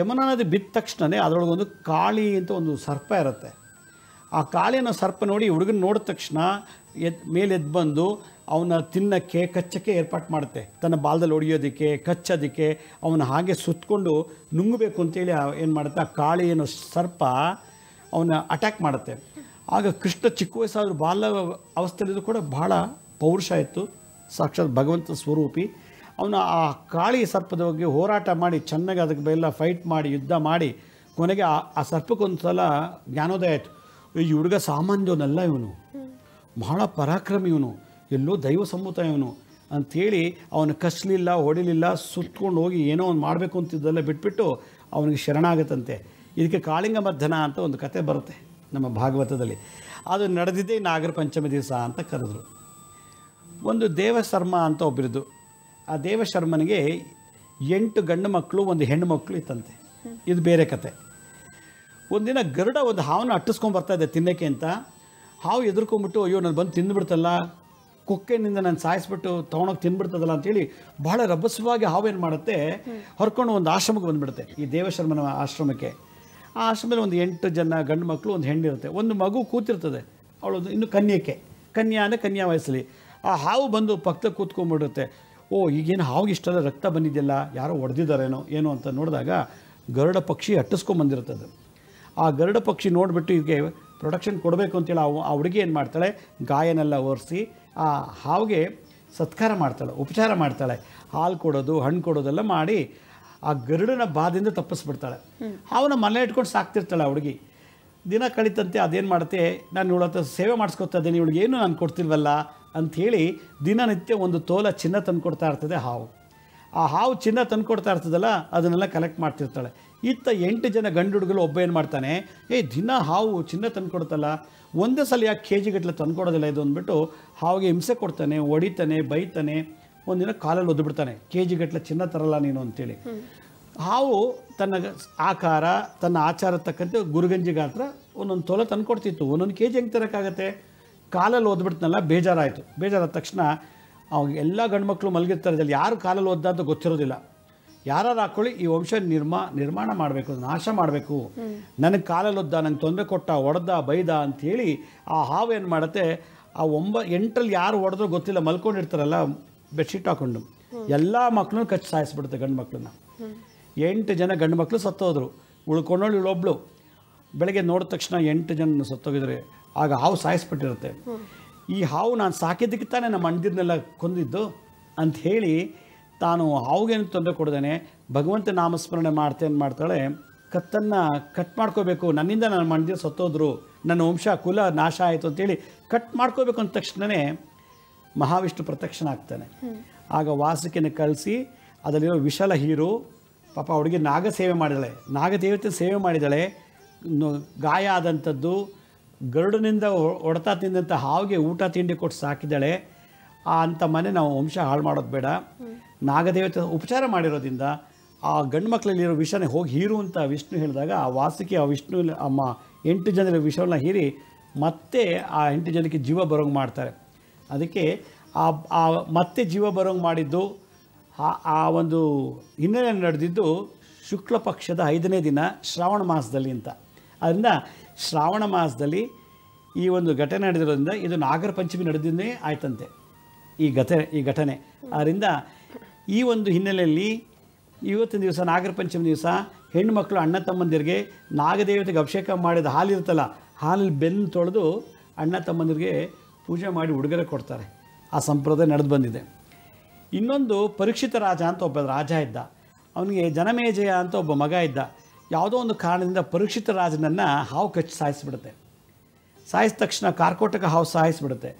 ಯಮುನಾ ನದಿ ಬಿದ್ದ ಅದರೊಳಗೆ ಅದರೊಳಗೊಂದು ಕಾಳಿ ಅಂತ ಒಂದು ಸರ್ಪ ಇರುತ್ತೆ ಆ ಕಾಳಿ ಅನ್ನೋ ಸರ್ಪ ನೋಡಿ ಹುಡುಗನ ನೋಡಿದ ತಕ್ಷಣ ಎದ್ ಮೇಲೆ ಎದ್ದು ಬಂದು ಅವನ ತಿನ್ನಕ್ಕೆ ಕಚ್ಚಕ್ಕೆ ಏರ್ಪಾಟ್ ಮಾಡುತ್ತೆ ತನ್ನ ಬಾಲದಲ್ಲಿ ಒಡೆಯೋದಕ್ಕೆ ಕಚ್ಚೋದಕ್ಕೆ ಅವನ ಹಾಗೆ ಸುತ್ತಕೊಂಡು ನುಂಗಬೇಕು ಅಂತೇಳಿ ಏನು ಮಾಡುತ್ತೆ ಆ ಕಾಳಿ ಏನು ಸರ್ಪ ಅವನ ಅಟ್ಯಾಕ್ ಮಾಡುತ್ತೆ ಆಗ ಕೃಷ್ಣ ಚಿಕ್ಕ ವಯಸ್ಸಾದರೂ ಬಾಲ ಅವಸ್ಥೆಯಲ್ಲಿದ್ದು ಕೂಡ ಭಾಳ ಪೌರುಷ ಇತ್ತು ಸಾಕ್ಷಾತ್ ಭಗವಂತ ಸ್ವರೂಪಿ ಅವನು ಆ ಕಾಳಿ ಸರ್ಪದ ಬಗ್ಗೆ ಹೋರಾಟ ಮಾಡಿ ಚೆನ್ನಾಗಿ ಅದಕ್ಕೆ ಬೆಲ್ಲ ಫೈಟ್ ಮಾಡಿ ಯುದ್ಧ ಮಾಡಿ ಕೊನೆಗೆ ಆ ಆ ಸರ್ಪಕ್ಕೊಂದು ಸಲ ಜ್ಞಾನೋದಯ ಆಯಿತು ಈ ಹುಡುಗ ಸಾಮಾನ್ಯವನಲ್ಲ ಇವನು ಬಹಳ ಪರಾಕ್ರಮಿ ಇವನು ಎಲ್ಲೋ ದೈವ ಸಮ್ಮತ ಇವನು ಅಂಥೇಳಿ ಅವನು ಕಸಲಿಲ್ಲ ಹೊಡಿಲಿಲ್ಲ ಸುತ್ತಕೊಂಡು ಹೋಗಿ ಏನೋ ಒಂದು ಮಾಡಬೇಕು ಅಂತಿದ್ದೆಲ್ಲ ಬಿಟ್ಬಿಟ್ಟು ಅವನಿಗೆ ಶರಣಾಗತ್ತಂತೆ ಇದಕ್ಕೆ ಕಾಳಿಂಗ ಮರ್ಧನ ಅಂತ ಒಂದು ಕತೆ ಬರುತ್ತೆ ನಮ್ಮ ಭಾಗವತದಲ್ಲಿ ಅದು ನಡೆದಿದ್ದೇ ನಾಗರ ಪಂಚಮಿ ದಿವಸ ಅಂತ ಕರೆದ್ರು ಒಂದು ದೇವಶರ್ಮ ಅಂತ ಒಬ್ಬರಿದ್ದು ಆ ದೇವಶರ್ಮನಿಗೆ ಎಂಟು ಗಂಡು ಮಕ್ಕಳು ಒಂದು ಹೆಣ್ಣು ಮಕ್ಕಳು ಇತ್ತಂತೆ ಇದು ಬೇರೆ ಕತೆ ಒಂದಿನ ಗರುಡ ಒಂದು ಹಾವನ್ನು ಅಟ್ಟಿಸ್ಕೊಂಡು ಬರ್ತಾ ಇದೆ ತಿನ್ನೋಕ್ಕೆ ಅಂತ ಹಾವು ಎದುರ್ಕೊಂಡ್ಬಿಟ್ಟು ಅಯ್ಯೋ ನಾನು ಬಂದು ತಿಂದುಬಿಡ್ತಲ್ಲ ಕುಕ್ಕೆನಿಂದ ನಾನು ಸಾಯಿಸ್ಬಿಟ್ಟು ತೊಗೊಂಡೋಗಿ ತಿನ್ಬಿಡ್ತದಲ್ಲ ಅಂತೇಳಿ ಬಹಳ ರಭಸವಾಗಿ ಹಾವೇನು ಮಾಡುತ್ತೆ ಹೊರ್ಕೊಂಡು ಒಂದು ಆಶ್ರಮಕ್ಕೆ ಬಂದುಬಿಡುತ್ತೆ ಈ ದೇವಶರ್ಮನ ಆಶ್ರಮಕ್ಕೆ ಆ ಆಶ್ರಮದಲ್ಲಿ ಒಂದು ಎಂಟು ಜನ ಗಂಡು ಮಕ್ಕಳು ಒಂದು ಹೆಣ್ಣಿರುತ್ತೆ ಒಂದು ಮಗು ಕೂತಿರ್ತದೆ ಅವಳೊಂದು ಇನ್ನು ಕನ್ಯಕ್ಕೆ ಕನ್ಯಾ ಅಂದರೆ ಕನ್ಯಾ ವಯಸ್ಸಲ್ಲಿ ಆ ಹಾವು ಬಂದು ಪಕ್ಕದ ಕೂತ್ಕೊಂಡ್ಬಿಡುತ್ತೆ ಓ ಈಗೇನು ಹಾವಿಗೆ ಇಷ್ಟೆಲ್ಲ ರಕ್ತ ಬಂದಿದೆಯಲ್ಲ ಯಾರೋ ಹೊಡೆದಿದ್ದಾರೇನೋ ಏನೋ ಅಂತ ನೋಡಿದಾಗ ಗರುಡ ಪಕ್ಷಿ ಅಟ್ಟಿಸ್ಕೊಂಬಂದಿರುತ್ತದೆ ಆ ಗರುಡ ಪಕ್ಷಿ ನೋಡಿಬಿಟ್ಟು ಈಗ ಪ್ರೊಡಕ್ಷನ್ ಕೊಡಬೇಕು ಅಂತೇಳಿ ಆ ಹುಡುಗಿ ಏನು ಮಾಡ್ತಾಳೆ ಗಾಯನೆಲ್ಲ ಒರೆಸಿ ಆ ಹಾವಿಗೆ ಸತ್ಕಾರ ಮಾಡ್ತಾಳೆ ಉಪಚಾರ ಮಾಡ್ತಾಳೆ ಹಾಲು ಕೊಡೋದು ಹಣ್ಣು ಕೊಡೋದೆಲ್ಲ ಮಾಡಿ ಆ ಗರುಡನ ಬಾದಿಂದ ತಪ್ಪಿಸ್ಬಿಡ್ತಾಳೆ ಅವನ ಮನೆ ಇಟ್ಕೊಂಡು ಸಾಕ್ತಿರ್ತಾಳೆ ಆ ಹುಡುಗಿ ದಿನ ಕಳಿತಂತೆ ಅದೇನು ಮಾಡುತ್ತೆ ನಾನು ಇವಳ ಹತ್ರ ಸೇವೆ ಮಾಡಿಸ್ಕೊತಾ ಇದ್ದೀನಿ ಇವಳಿಗೆ ಏನು ನಾನು ಕೊಡ್ತಿಲ್ವಲ್ಲ ಅಂಥೇಳಿ ದಿನನಿತ್ಯ ಒಂದು ತೋಲ ಚಿನ್ನ ತಂದು ಕೊಡ್ತಾ ಇರ್ತದೆ ಹಾವು ಆ ಹಾವು ಚಿನ್ನ ತಂದು ಕೊಡ್ತಾ ಇರ್ತದಲ್ಲ ಅದನ್ನೆಲ್ಲ ಕಲೆಕ್ಟ್ ಮಾಡ್ತಿರ್ತಾಳೆ ಇತ್ತ ಎಂಟು ಜನ ಗಂಡು ಹುಡುಗರು ಒಬ್ಬ ಏನು ಮಾಡ್ತಾನೆ ಏ ದಿನ ಹಾವು ಚಿನ್ನ ತಂದುಕೊಡ್ತಲ್ಲ ಒಂದೇ ಸಲ ಯಾಕೆ ಕೆ ಜಿಗಟ್ಟಲೆ ತಂದುಕೊಡೋದಿಲ್ಲ ಇದು ಅಂದ್ಬಿಟ್ಟು ಹಾವಿಗೆ ಹಿಂಸೆ ಕೊಡ್ತಾನೆ ಹೊಡಿತಾನೆ ಬೈತಾನೆ ಒಂದಿನ ಕಾಲಲ್ಲಿ ಒದ್ಬಿಡ್ತಾನೆ ಕೆ ಜಿಗಟ್ಟಲೆ ಚಿನ್ನ ತರಲ್ಲ ನೀನು ಅಂತೇಳಿ ಹಾವು ತನ್ನ ಆಕಾರ ತನ್ನ ಆಚಾರ ತಕ್ಕಂತೆ ಗುರುಗಂಜಿ ಗಾತ್ರ ಒಂದೊಂದು ತೊಲೆ ತಂದು ಕೊಡ್ತಿತ್ತು ಒಂದೊಂದು ಕೆ ಜಿ ಹೆಂಗೆ ತರೋಕ್ಕಾಗತ್ತೆ ಕಾಲಲ್ಲಿ ಓದ್ಬಿಡ್ತನಲ್ಲ ಬೇಜಾರಾಯಿತು ಬೇಜಾರಾದ ತಕ್ಷಣ ಅವಾಗ ಎಲ್ಲ ಗಂಡು ಮಕ್ಕಳು ಮಲಗಿರ್ತಾರೆ ಯಾರು ಕಾಲಲ್ಲಿ ಓದ್ದ ಅಂತ ಗೊತ್ತಿರೋದಿಲ್ಲ ಯಾರು ಹಾಕೊಳ್ಳಿ ಈ ವಂಶ ನಿರ್ಮಾ ನಿರ್ಮಾಣ ಮಾಡಬೇಕು ನಾಶ ಮಾಡಬೇಕು ನನಗೆ ಕಾಲಲ್ಲೊದ್ದ ನಂಗೆ ತೊಂದರೆ ಕೊಟ್ಟ ಒಡೆದ ಬೈದ ಅಂಥೇಳಿ ಆ ಹಾವು ಏನು ಮಾಡುತ್ತೆ ಆ ಒಂಬ ಎಂಟಲ್ಲಿ ಯಾರು ಹೊಡೆದ್ರು ಗೊತ್ತಿಲ್ಲ ಮಲ್ಕೊಂಡಿರ್ತಾರಲ್ಲ ಬೆಡ್ಶೀಟ್ ಹಾಕೊಂಡು ಎಲ್ಲ ಮಕ್ಕಳು ಕಚ್ಚಿ ಸಾಯಿಸ್ಬಿಡುತ್ತೆ ಗಂಡು ಮಕ್ಕಳನ್ನ ಎಂಟು ಜನ ಗಂಡು ಮಕ್ಕಳು ಸತ್ತೋದ್ರು ಉಳ್ಕೊಂಡೋಳು ಒಬ್ಳು ಬೆಳಗ್ಗೆ ನೋಡಿದ ತಕ್ಷಣ ಎಂಟು ಜನ ಸತ್ತೋಗಿದ್ರೆ ಆಗ ಹಾವು ಸಾಯಿಸ್ಬಿಟ್ಟಿರುತ್ತೆ ಈ ಹಾವು ನಾನು ಸಾಕಿದ್ದಕ್ಕೆ ತಾನೇ ನಮ್ಮ ಅಣ್ಣದಿರನ್ನೆಲ್ಲ ಕೊಂದಿದ್ದು ಅಂಥೇಳಿ ತಾನು ಹಾವುಗೇನು ತೊಂದರೆ ಕೊಡ್ದೇನೆ ಭಗವಂತ ನಾಮಸ್ಮರಣೆ ಮಾಡ್ತೇನೆ ಮಾಡ್ತಾಳೆ ಕತ್ತನ್ನು ಕಟ್ ಮಾಡ್ಕೋಬೇಕು ನನ್ನಿಂದ ನನ್ನ ಮಂಡ್ಯ ಸತ್ತೋದ್ರು ನನ್ನ ವಂಶ ಕುಲ ನಾಶ ಆಯಿತು ಅಂತೇಳಿ ಕಟ್ ಮಾಡ್ಕೋಬೇಕು ಅಂದ ತಕ್ಷಣವೇ ಮಹಾವಿಷ್ಣು ಪ್ರತ್ಯಕ್ಷನ ಆಗ್ತಾನೆ ಆಗ ವಾಸುಕಿನ ಕಲಸಿ ಅದರಲ್ಲಿರೋ ವಿಶಾಲ ಹೀರು ಪಾಪ ಹುಡುಗಿ ನಾಗ ಸೇವೆ ಮಾಡಿದಾಳೆ ನಾಗದೇವತೆ ಸೇವೆ ಮಾಡಿದಾಳೆ ಗಾಯ ಆದಂಥದ್ದು ಗರುಡನಿಂದ ಹೊಡೆತ ತಿಂದಂಥ ಹಾವಿಗೆ ಊಟ ತಿಂಡಿ ಕೊಟ್ಟು ಸಾಕಿದ್ದಾಳೆ ಆ ಅಂಥ ಮನೆ ನಾವು ವಂಶ ಹಾಳು ಮಾಡೋದು ಬೇಡ ನಾಗದೇವತೆ ಉಪಚಾರ ಮಾಡಿರೋದ್ರಿಂದ ಆ ಗಂಡು ಮಕ್ಕಳಲ್ಲಿರೋ ವಿಷನೇ ಹೋಗಿ ಹೀರು ಅಂತ ವಿಷ್ಣು ಹೇಳಿದಾಗ ಆ ವಾಸುಕಿ ಆ ವಿಷ್ಣು ಅಮ್ಮ ಎಂಟು ಜನರ ವಿಷವನ್ನು ಹೀರಿ ಮತ್ತೆ ಆ ಎಂಟು ಜನಕ್ಕೆ ಜೀವ ಬರೋಂಗೆ ಮಾಡ್ತಾರೆ ಅದಕ್ಕೆ ಆ ಆ ಮತ್ತೆ ಜೀವ ಬರೋಂಗೆ ಮಾಡಿದ್ದು ಆ ಒಂದು ಹಿನ್ನೆಲೆ ನಡೆದಿದ್ದು ಶುಕ್ಲ ಪಕ್ಷದ ಐದನೇ ದಿನ ಶ್ರಾವಣ ಮಾಸದಲ್ಲಿ ಅಂತ ಅದರಿಂದ ಶ್ರಾವಣ ಮಾಸದಲ್ಲಿ ಈ ಒಂದು ಘಟನೆ ನಡೆದಿರೋದ್ರಿಂದ ಇದು ನಾಗರ ಪಂಚಮಿ ನಡೆದಿಂದೇ ಆಯ್ತಂತೆ ಈ ಘಟನೆ ಈ ಘಟನೆ ಆದ್ದರಿಂದ ಈ ಒಂದು ಹಿನ್ನೆಲೆಯಲ್ಲಿ ಇವತ್ತಿನ ದಿವಸ ನಾಗರ ಪಂಚಮಿ ದಿವಸ ಹೆಣ್ಣುಮಕ್ಕಳು ಅಣ್ಣ ತಮ್ಮಂದಿರಿಗೆ ನಾಗದೇವತೆಗೆ ಅಭಿಷೇಕ ಮಾಡಿದ ಹಾಲಿರುತ್ತಲ್ಲ ಹಾಲಲ್ಲಿ ಬೆನ್ನು ತೊಳೆದು ಅಣ್ಣ ತಮ್ಮಂದಿರಿಗೆ ಪೂಜೆ ಮಾಡಿ ಉಡುಗೊರೆ ಕೊಡ್ತಾರೆ ಆ ಸಂಪ್ರದಾಯ ನಡೆದು ಬಂದಿದೆ ಇನ್ನೊಂದು ಪರೀಕ್ಷಿತ ರಾಜ ಅಂತ ಒಬ್ಬ ರಾಜ ಇದ್ದ ಅವನಿಗೆ ಜನಮೇಜಯ ಅಂತ ಒಬ್ಬ ಮಗ ಇದ್ದ ಯಾವುದೋ ಒಂದು ಕಾರಣದಿಂದ ಪರೀಕ್ಷಿತ ರಾಜನನ್ನು ಹಾವು ಕಚ್ಚಿ ಸಾಯಿಸಿಬಿಡುತ್ತೆ ಸಾಯಿಸಿದ ತಕ್ಷಣ ಕಾರ್ಕೋಟಕ ಹಾವು ಸಾಯಿಸಿಬಿಡುತ್ತೆ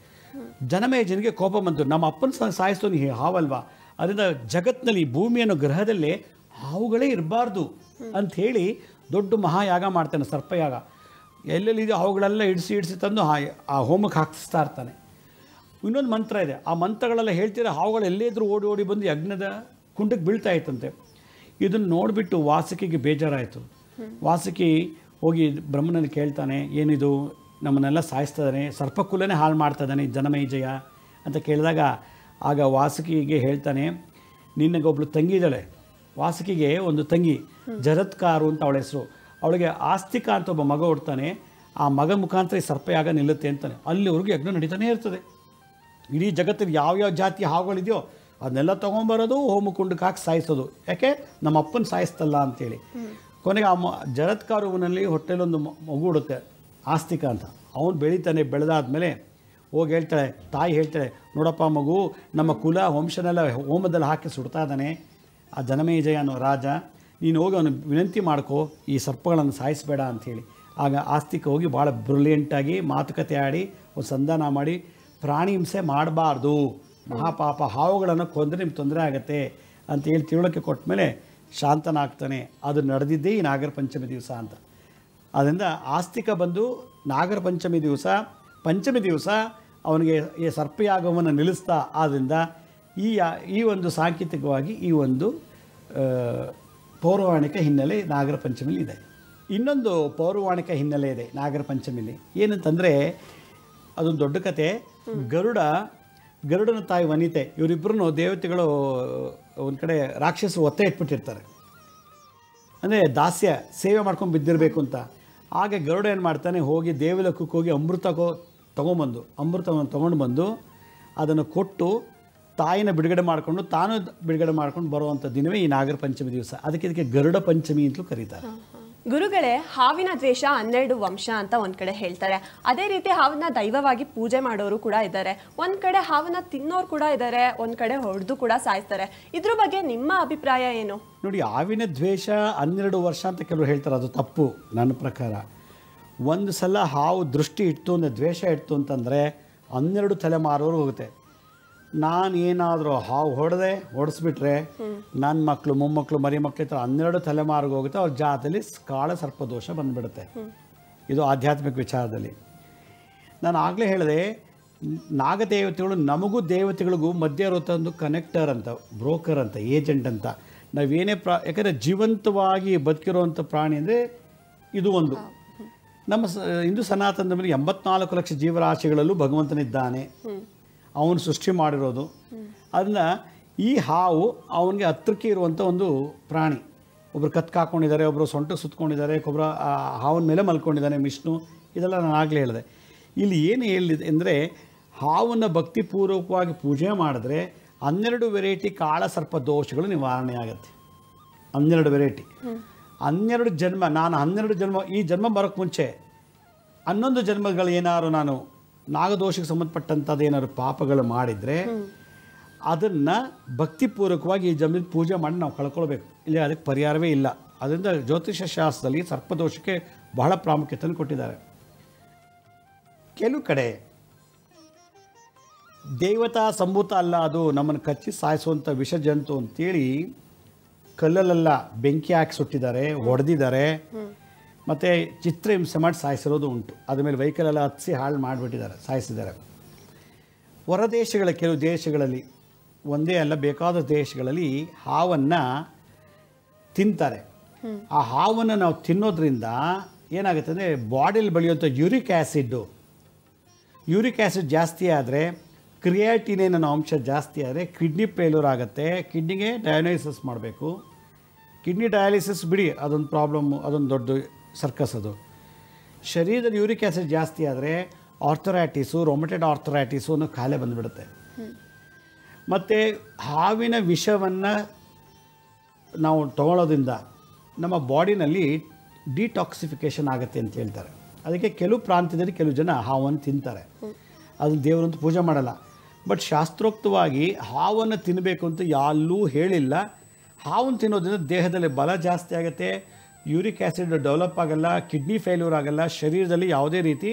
ಜನಮೇಜನಿಗೆ ಕೋಪ ಬಂತು ನಮ್ಮ ಅಪ್ಪನ ಸಾಯಿಸ್ತು ಹಾವಲ್ವಾ ಅದರಿಂದ ಜಗತ್ತಿನಲ್ಲಿ ಅನ್ನೋ ಗ್ರಹದಲ್ಲಿ ಹಾವುಗಳೇ ಇರಬಾರ್ದು ಅಂಥೇಳಿ ದೊಡ್ಡ ಮಹಾಯಾಗ ಮಾಡ್ತಾನೆ ಸರ್ಪಯಾಗ ಎಲ್ಲೆಲ್ಲಿದೆಯೋ ಅವುಗಳೆಲ್ಲ ಇಡಿಸಿ ಇಡಿಸಿ ತಂದು ಆ ಹೋಮಕ್ಕೆ ಹಾಕಿಸ್ತಾ ಇರ್ತಾನೆ ಇನ್ನೊಂದು ಮಂತ್ರ ಇದೆ ಆ ಮಂತ್ರಗಳೆಲ್ಲ ಹೇಳ್ತಿದ್ರೆ ಹಾವುಗಳು ಎಲ್ಲೇ ಇದ್ರೂ ಓಡಿ ಓಡಿ ಬಂದು ಯಜ್ಞದ ಕುಂಡಕ್ಕೆ ಬೀಳ್ತಾ ಇತ್ತಂತೆ ಇದನ್ನು ನೋಡಿಬಿಟ್ಟು ವಾಸಕಿಗೆ ಬೇಜಾರಾಯಿತು ವಾಸಕಿ ಹೋಗಿ ಬ್ರಹ್ಮನನ್ನು ಕೇಳ್ತಾನೆ ಏನಿದು ನಮ್ಮನ್ನೆಲ್ಲ ಸಾಯಿಸ್ತಾ ಇದ್ದಾನೆ ಸರ್ಪಕುಲನೇ ಹಾಳು ಮಾಡ್ತಾ ಇದ್ದಾನೆ ಜನಮೈಜಯ ಅಂತ ಕೇಳಿದಾಗ ಆಗ ವಾಸುಕಿಗೆ ಹೇಳ್ತಾನೆ ತಂಗಿ ಇದ್ದಾಳೆ ವಾಸುಕಿಗೆ ಒಂದು ತಂಗಿ ಜರತ್ಕಾರು ಅಂತ ಅವಳ ಹೆಸರು ಅವಳಿಗೆ ಆಸ್ತಿಕ ಅಂತ ಒಬ್ಬ ಮಗ ಹುಡ್ತಾನೆ ಆ ಮಗ ಮುಖಾಂತರ ಈ ಸರ್ಪಯಾಗ ನಿಲ್ಲುತ್ತೆ ಅಂತಾನೆ ಅಲ್ಲಿವರೆಗೂ ಯಜ್ಞ ನಡೀತಾನೆ ಇರ್ತದೆ ಇಡೀ ಜಗತ್ತಿನ ಯಾವ್ಯಾವ ಜಾತಿ ಹಾವುಗಳಿದೆಯೋ ಅದನ್ನೆಲ್ಲ ತೊಗೊಂಬರೋದು ಹೋಮ ಕುಂಡಕ್ಕೆ ಹಾಕಿ ಸಾಯಿಸೋದು ಯಾಕೆ ನಮ್ಮ ಅಪ್ಪನ ಸಾಯಿಸ್ತಲ್ಲ ಅಂತೇಳಿ ಕೊನೆಗೆ ಆ ಮ ಜರತ್ಕಾರುವಿನಲ್ಲಿ ಹೊಟ್ಟೆಲೊಂದು ಮಗು ಹುಡುತ್ತೆ ಆಸ್ತಿಕ ಅಂತ ಅವನು ಬೆಳೀತಾನೆ ಬೆಳೆದಾದ್ಮೇಲೆ ಹೋಗಿ ಹೇಳ್ತಾಳೆ ತಾಯಿ ಹೇಳ್ತಾಳೆ ನೋಡಪ್ಪ ಮಗು ನಮ್ಮ ಕುಲ ವಂಶನೆಲ್ಲ ಹೋಮದಲ್ಲಿ ಹಾಕಿ ಸುಡ್ತಾ ಇದ್ದಾನೆ ಆ ಜನಮೇಜಯ ಅನ್ನೋ ರಾಜ ನೀನು ಹೋಗಿ ಅವನು ವಿನಂತಿ ಮಾಡ್ಕೋ ಈ ಸರ್ಪಗಳನ್ನು ಸಾಯಿಸಬೇಡ ಅಂಥೇಳಿ ಆಗ ಆಸ್ತಿಕ ಹೋಗಿ ಭಾಳ ಬ್ರಿಲಿಯಂಟಾಗಿ ಮಾತುಕತೆ ಆಡಿ ಒಂದು ಸಂಧಾನ ಮಾಡಿ ಪ್ರಾಣಿ ಹಿಂಸೆ ಮಾಡಬಾರ್ದು ಮಹಾಪಾಪ ಹಾವುಗಳನ್ನು ಕೊಂದರೆ ನಿಮ್ಗೆ ತೊಂದರೆ ಆಗುತ್ತೆ ಅಂತ ಹೇಳಿ ತಿಳುವಳಿಕೆ ಕೊಟ್ಟ ಮೇಲೆ ಶಾಂತನಾಗ್ತಾನೆ ಅದು ನಡೆದಿದ್ದೇ ಈ ನಾಗರ ಪಂಚಮಿ ದಿವಸ ಅಂತ ಅದರಿಂದ ಆಸ್ತಿಕ ಬಂದು ನಾಗರ ಪಂಚಮಿ ದಿವಸ ಪಂಚಮಿ ದಿವಸ ಅವನಿಗೆ ಈ ಸರ್ಪಯಾಗವನ್ನು ನಿಲ್ಲಿಸ್ತಾ ಆದ್ದರಿಂದ ಈ ಈ ಒಂದು ಸಾಂಕೇತಿಕವಾಗಿ ಈ ಒಂದು ಪೌರಾಣಿಕ ಹಿನ್ನೆಲೆ ನಾಗರ ಪಂಚಮಿಲಿ ಇದೆ ಇನ್ನೊಂದು ಪೌರಾಣಿಕ ಹಿನ್ನೆಲೆ ಇದೆ ನಾಗರ ಪಂಚಮಿಲಿ ಏನಂತಂದರೆ ಅದೊಂದು ದೊಡ್ಡ ಕತೆ ಗರುಡ ಗರುಡನ ತಾಯಿ ವನಿತೆ ಇವರಿಬ್ಬರೂ ದೇವತೆಗಳು ಒಂದು ಕಡೆ ರಾಕ್ಷಸ ಒತ್ತೆ ಇಟ್ಬಿಟ್ಟಿರ್ತಾರೆ ಅಂದರೆ ದಾಸ್ಯ ಸೇವೆ ಮಾಡ್ಕೊಂಡು ಬಿದ್ದಿರಬೇಕು ಅಂತ ಆಗ ಗರುಡ ಏನು ಮಾಡ್ತಾನೆ ಹೋಗಿ ದೇವಲೋಕಕ್ಕೆ ಹೋಗಿ ಅಮೃತಕ್ಕೋ ತೊಗೊಂಬಂದು ಅಮೃತವನ್ನು ತೊಗೊಂಡು ಬಂದು ಅದನ್ನು ಕೊಟ್ಟು ತಾಯಿನ ಬಿಡುಗಡೆ ಮಾಡಿಕೊಂಡು ತಾನು ಬಿಡುಗಡೆ ಮಾಡ್ಕೊಂಡು ಬರುವಂಥ ದಿನವೇ ಈ ನಾಗರ ಪಂಚಮಿ ದಿವಸ ಅದಕ್ಕೆ ಇದಕ್ಕೆ ಗರುಡ ಪಂಚಮಿ ಅಂತಲೂ ಕರೀತಾರೆ ಗುರುಗಳೇ ಹಾವಿನ ದ್ವೇಷ ಹನ್ನೆರಡು ವಂಶ ಅಂತ ಒಂದ್ ಕಡೆ ಹೇಳ್ತಾರೆ ಅದೇ ರೀತಿ ಹಾವನ್ನ ದೈವವಾಗಿ ಪೂಜೆ ಮಾಡೋರು ಕೂಡ ಇದ್ದಾರೆ ಒಂದ್ ಕಡೆ ಹಾವನ್ನ ತಿನ್ನೋರು ಕೂಡ ಇದ್ದಾರೆ ಒಂದ್ ಕಡೆ ಹೊಡೆದು ಕೂಡ ಸಾಯಿಸ್ತಾರೆ ಇದ್ರ ಬಗ್ಗೆ ನಿಮ್ಮ ಅಭಿಪ್ರಾಯ ಏನು ನೋಡಿ ಹಾವಿನ ದ್ವೇಷ ಹನ್ನೆರಡು ವರ್ಷ ಅಂತ ಕೆಲವರು ಹೇಳ್ತಾರೆ ಅದು ತಪ್ಪು ನನ್ನ ಪ್ರಕಾರ ಒಂದು ಸಲ ಹಾವು ದೃಷ್ಟಿ ಇಟ್ಟು ಅಂದರೆ ದ್ವೇಷ ಇಟ್ಟು ಅಂತಂದರೆ ಹನ್ನೆರಡು ತಲೆಮಾರವರು ಹೋಗುತ್ತೆ ನಾನು ಏನಾದರೂ ಹಾವು ಹೊಡೆದೆ ಹೊಡೆಸ್ಬಿಟ್ರೆ ನನ್ನ ಮಕ್ಕಳು ಮೊಮ್ಮಕ್ಕಳು ಮರಿ ಮಕ್ಕಳು ಈ ಥರ ಹನ್ನೆರಡು ತಲೆಮಾರಿಗೆ ಹೋಗುತ್ತೆ ಅವ್ರ ಜಾತದಲ್ಲಿ ಕಾಳ ಸರ್ಪದೋಷ ಬಂದುಬಿಡುತ್ತೆ ಇದು ಆಧ್ಯಾತ್ಮಿಕ ವಿಚಾರದಲ್ಲಿ ನಾನು ಆಗಲೇ ಹೇಳಿದೆ ನಾಗದೇವತೆಗಳು ನಮಗೂ ದೇವತೆಗಳಿಗೂ ಮಧ್ಯ ಒಂದು ಕನೆಕ್ಟರ್ ಅಂತ ಬ್ರೋಕರ್ ಅಂತ ಏಜೆಂಟ್ ಅಂತ ನಾವೇನೇ ಪ್ರಾ ಯಾಕಂದರೆ ಜೀವಂತವಾಗಿ ಬದುಕಿರೋವಂಥ ಪ್ರಾಣಿ ಅಂದರೆ ಇದು ಒಂದು ನಮ್ಮ ಹಿಂದೂ ಮೇಲೆ ಎಂಬತ್ನಾಲ್ಕು ಲಕ್ಷ ಜೀವರಾಶಿಗಳಲ್ಲೂ ಭಗವಂತನಿದ್ದಾನೆ ಅವನು ಸೃಷ್ಟಿ ಮಾಡಿರೋದು ಅದನ್ನ ಈ ಹಾವು ಅವನಿಗೆ ಹತ್ತಿರಕ್ಕೆ ಇರುವಂಥ ಒಂದು ಪ್ರಾಣಿ ಒಬ್ಬರು ಕತ್ಕಾಕೊಂಡಿದ್ದಾರೆ ಒಬ್ಬರು ಸೊಂಟ ಸುತ್ಕೊಂಡಿದ್ದಾರೆ ಒಬ್ಬರ ಹಾವಿನ ಮೇಲೆ ಮಲ್ಕೊಂಡಿದ್ದಾನೆ ವಿಷ್ಣು ಇದೆಲ್ಲ ನಾನು ಆಗಲೇ ಹೇಳಿದೆ ಇಲ್ಲಿ ಏನು ಹೇಳಿದೆ ಅಂದರೆ ಹಾವನ್ನು ಭಕ್ತಿಪೂರ್ವಕವಾಗಿ ಪೂಜೆ ಮಾಡಿದ್ರೆ ಹನ್ನೆರಡು ವೆರೈಟಿ ಕಾಳಸರ್ಪ ಸರ್ಪ ದೋಷಗಳು ನಿವಾರಣೆ ಆಗುತ್ತೆ ಹನ್ನೆರಡು ವೆರೈಟಿ ಹನ್ನೆರಡು ಜನ್ಮ ನಾನು ಹನ್ನೆರಡು ಜನ್ಮ ಈ ಜನ್ಮ ಬರೋಕ್ಕೆ ಮುಂಚೆ ಹನ್ನೊಂದು ಜನ್ಮಗಳು ಏನಾದ್ರು ನಾನು ನಾಗದೋಷಕ್ಕೆ ಸಂಬಂಧಪಟ್ಟಂಥದ್ದು ಏನಾದ್ರು ಪಾಪಗಳು ಮಾಡಿದರೆ ಅದನ್ನು ಭಕ್ತಿಪೂರ್ವಕವಾಗಿ ಈ ಜನ್ಮದ ಪೂಜೆ ಮಾಡಿ ನಾವು ಕಳ್ಕೊಳ್ಬೇಕು ಇಲ್ಲಿ ಅದಕ್ಕೆ ಪರಿಹಾರವೇ ಇಲ್ಲ ಅದರಿಂದ ಜ್ಯೋತಿಷ್ಯ ಶಾಸ್ತ್ರದಲ್ಲಿ ಸರ್ಪದೋಷಕ್ಕೆ ಬಹಳ ಪ್ರಾಮುಖ್ಯತೆಯನ್ನು ಕೊಟ್ಟಿದ್ದಾರೆ ಕೆಲವು ಕಡೆ ದೇವತಾ ಸಂಭೂತ ಅಲ್ಲ ಅದು ನಮ್ಮನ್ನು ಕಚ್ಚಿ ಸಾಯಿಸುವಂಥ ವಿಷ ಜಂತು ಅಂತೇಳಿ ಕಲ್ಲಲ್ಲೆಲ್ಲ ಬೆಂಕಿ ಹಾಕಿ ಸುಟ್ಟಿದ್ದಾರೆ ಹೊಡೆದಿದ್ದಾರೆ ಮತ್ತು ಚಿತ್ರಹಿಂಸೆ ಮಾಡಿ ಸಾಯಿಸಿರೋದು ಉಂಟು ಅದಮೇಲೆ ಮೇಲೆ ವೆಹಿಕಲೆಲ್ಲ ಹತ್ಸಿ ಹಾಳು ಮಾಡಿಬಿಟ್ಟಿದ್ದಾರೆ ಸಾಯಿಸಿದ್ದಾರೆ ಹೊರದೇಶಗಳ ಕೆಲವು ದೇಶಗಳಲ್ಲಿ ಒಂದೇ ಅಲ್ಲ ಬೇಕಾದ ದೇಶಗಳಲ್ಲಿ ಹಾವನ್ನು ತಿಂತಾರೆ ಆ ಹಾವನ್ನು ನಾವು ತಿನ್ನೋದ್ರಿಂದ ಏನಾಗುತ್ತೆ ಅಂದರೆ ಬಾಡಿಲಿ ಬೆಳೆಯುವಂಥ ಯೂರಿಕ್ ಆ್ಯಸಿಡ್ಡು ಯೂರಿಕ್ ಆ್ಯಸಿಡ್ ಜಾಸ್ತಿ ಆದರೆ ಕ್ರಿಯಾಟಿನ್ ಅನ್ನೋ ಅಂಶ ಜಾಸ್ತಿ ಆದರೆ ಕಿಡ್ನಿ ಫೇಲ್ಯೂರ್ ಆಗುತ್ತೆ ಕಿಡ್ನಿಗೆ ಡಯಾಲಿಸಿಸ್ ಮಾಡಬೇಕು ಕಿಡ್ನಿ ಡಯಾಲಿಸಿಸ್ ಬಿಡಿ ಅದೊಂದು ಪ್ರಾಬ್ಲಮ್ಮು ಅದೊಂದು ದೊಡ್ಡ ಸರ್ಕಸ್ ಅದು ಶರೀರದಲ್ಲಿ ಯೂರಿಕ್ ಆ್ಯಸಿಡ್ ಜಾಸ್ತಿ ಆದರೆ ಆರ್ಥೊರೈಟಿಸು ರೊಮಟೆಡ್ ಆರ್ಥೊರೈಟಿಸು ಅನ್ನೋ ಕಾಯಿಲೆ ಬಂದುಬಿಡುತ್ತೆ ಮತ್ತು ಹಾವಿನ ವಿಷವನ್ನು ನಾವು ತಗೊಳ್ಳೋದ್ರಿಂದ ನಮ್ಮ ಬಾಡಿನಲ್ಲಿ ಡಿಟಾಕ್ಸಿಫಿಕೇಷನ್ ಆಗುತ್ತೆ ಅಂತ ಹೇಳ್ತಾರೆ ಅದಕ್ಕೆ ಕೆಲವು ಪ್ರಾಂತ್ಯದಲ್ಲಿ ಕೆಲವು ಜನ ಹಾವನ್ನು ತಿಂತಾರೆ ಅದನ್ನು ದೇವರಂತೂ ಪೂಜೆ ಮಾಡಲ್ಲ ಬಟ್ ಶಾಸ್ತ್ರೋಕ್ತವಾಗಿ ಹಾವನ್ನು ತಿನ್ನಬೇಕು ಅಂತ ಯಾಲ್ಲೂ ಹೇಳಿಲ್ಲ ಹಾವನ್ನು ತಿನ್ನೋದ್ರಿಂದ ದೇಹದಲ್ಲಿ ಬಲ ಜಾಸ್ತಿ ಆಗುತ್ತೆ ಯೂರಿಕ್ ಆ್ಯಸಿಡ್ ಡೆವಲಪ್ ಆಗಲ್ಲ ಕಿಡ್ನಿ ಫೇಲ್ಯೂರ್ ಆಗಲ್ಲ ಶರೀರದಲ್ಲಿ ಯಾವುದೇ ರೀತಿ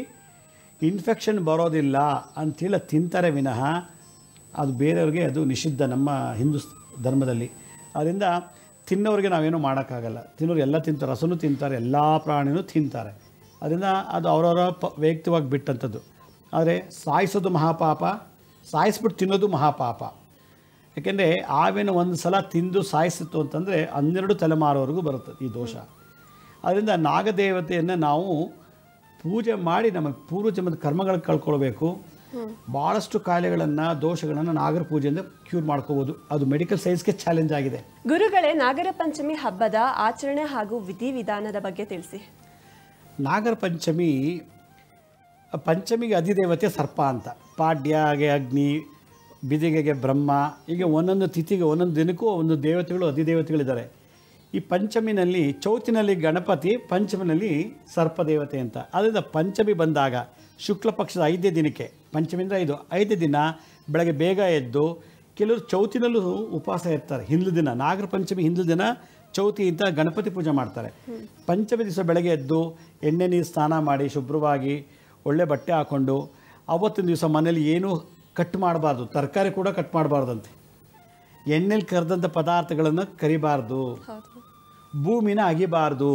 ಇನ್ಫೆಕ್ಷನ್ ಬರೋದಿಲ್ಲ ಅಂತೇಳಿ ತಿಂತಾರೆ ವಿನಃ ಅದು ಬೇರೆಯವ್ರಿಗೆ ಅದು ನಿಷಿದ್ಧ ನಮ್ಮ ಹಿಂದೂ ಧರ್ಮದಲ್ಲಿ ಅದರಿಂದ ತಿನ್ನೋರಿಗೆ ನಾವೇನು ಮಾಡೋಕ್ಕಾಗಲ್ಲ ತಿನ್ನೋರು ಎಲ್ಲ ತಿಂತಾರೆ ರಸನೂ ತಿಂತಾರೆ ಎಲ್ಲ ಪ್ರಾಣಿನೂ ತಿಂತಾರೆ ಅದರಿಂದ ಅದು ಅವರವರ ಪ ವೈಯಕ್ತಿಕವಾಗಿ ಬಿಟ್ಟಂಥದ್ದು ಆದರೆ ಸಾಯಿಸೋದು ಮಹಾಪಾಪ ಸಾಯಿಸ್ಬಿಟ್ಟು ತಿನ್ನೋದು ಮಹಾಪಾಪ ಯಾಕೆಂದರೆ ಆವಿನ ಒಂದು ಸಲ ತಿಂದು ಸಾಯಿಸಿತು ಅಂತಂದರೆ ಹನ್ನೆರಡು ತಲೆಮಾರವರೆಗೂ ಬರುತ್ತೆ ಈ ದೋಷ ಅದರಿಂದ ನಾಗದೇವತೆಯನ್ನು ನಾವು ಪೂಜೆ ಮಾಡಿ ನಮ್ಮ ಜನ್ಮದ ಕರ್ಮಗಳು ಕಳ್ಕೊಳ್ಬೇಕು ಬಹಳಷ್ಟು ಕಾಯಿಲೆಗಳನ್ನ ದೋಷಗಳನ್ನು ನಾಗರ ಪೂಜೆಯಿಂದ ಕ್ಯೂರ್ ಮಾಡ್ಕೋಬಹುದು ಅದು ಮೆಡಿಕಲ್ ಸೈನ್ಸ್ಗೆ ಚಾಲೆಂಜ್ ಆಗಿದೆ ಗುರುಗಳೇ ನಾಗರ ಪಂಚಮಿ ಹಬ್ಬದ ಆಚರಣೆ ಹಾಗೂ ವಿಧಿವಿಧಾನದ ಬಗ್ಗೆ ತಿಳಿಸಿ ನಾಗರ ಪಂಚಮಿ ಪಂಚಮಿಗೆ ಅಧಿದೇವತೆ ಸರ್ಪ ಅಂತ ಪಾಡ್ಯ ಹಾಗೆ ಅಗ್ನಿ ಬಿದಿಗೆಗೆ ಬ್ರಹ್ಮ ಹೀಗೆ ಒಂದೊಂದು ತಿಥಿಗೆ ಒಂದೊಂದು ದಿನಕ್ಕೂ ಒಂದು ದೇವತೆಗಳು ಅಧಿದೇವತೆಗಳಿದ್ದಾರೆ ಈ ಪಂಚಮಿನಲ್ಲಿ ಚೌತಿನಲ್ಲಿ ಗಣಪತಿ ಪಂಚಮಿನಲ್ಲಿ ಸರ್ಪದೇವತೆ ಅಂತ ಅದರಿಂದ ಪಂಚಮಿ ಬಂದಾಗ ಶುಕ್ಲ ಪಕ್ಷದ ಐದೇ ದಿನಕ್ಕೆ ಪಂಚಮಿಯಿಂದ ಐದು ಐದೇ ದಿನ ಬೆಳಗ್ಗೆ ಬೇಗ ಎದ್ದು ಕೆಲವರು ಚೌತಿನಲ್ಲೂ ಉಪವಾಸ ಇರ್ತಾರೆ ಹಿಂದೂ ದಿನ ನಾಗರ ಪಂಚಮಿ ಹಿಂದೂ ದಿನ ಚೌತಿ ಅಂತ ಗಣಪತಿ ಪೂಜೆ ಮಾಡ್ತಾರೆ ಪಂಚಮಿ ದಿವಸ ಬೆಳಗ್ಗೆ ಎದ್ದು ಎಣ್ಣೆ ನೀರು ಸ್ನಾನ ಮಾಡಿ ಶುಭ್ರವಾಗಿ ಒಳ್ಳೆ ಬಟ್ಟೆ ಹಾಕ್ಕೊಂಡು ಆವತ್ತಿನ ದಿವಸ ಮನೇಲಿ ಏನೂ ಕಟ್ ಮಾಡಬಾರ್ದು ತರಕಾರಿ ಕೂಡ ಕಟ್ ಮಾಡಬಾರ್ದಂತೆ ಎಣ್ಣೆಲಿ ಕರೆದಂಥ ಪದಾರ್ಥಗಳನ್ನು ಕರಿಬಾರ್ದು ಭೂಮಿನ ಅಗಿಬಾರ್ದು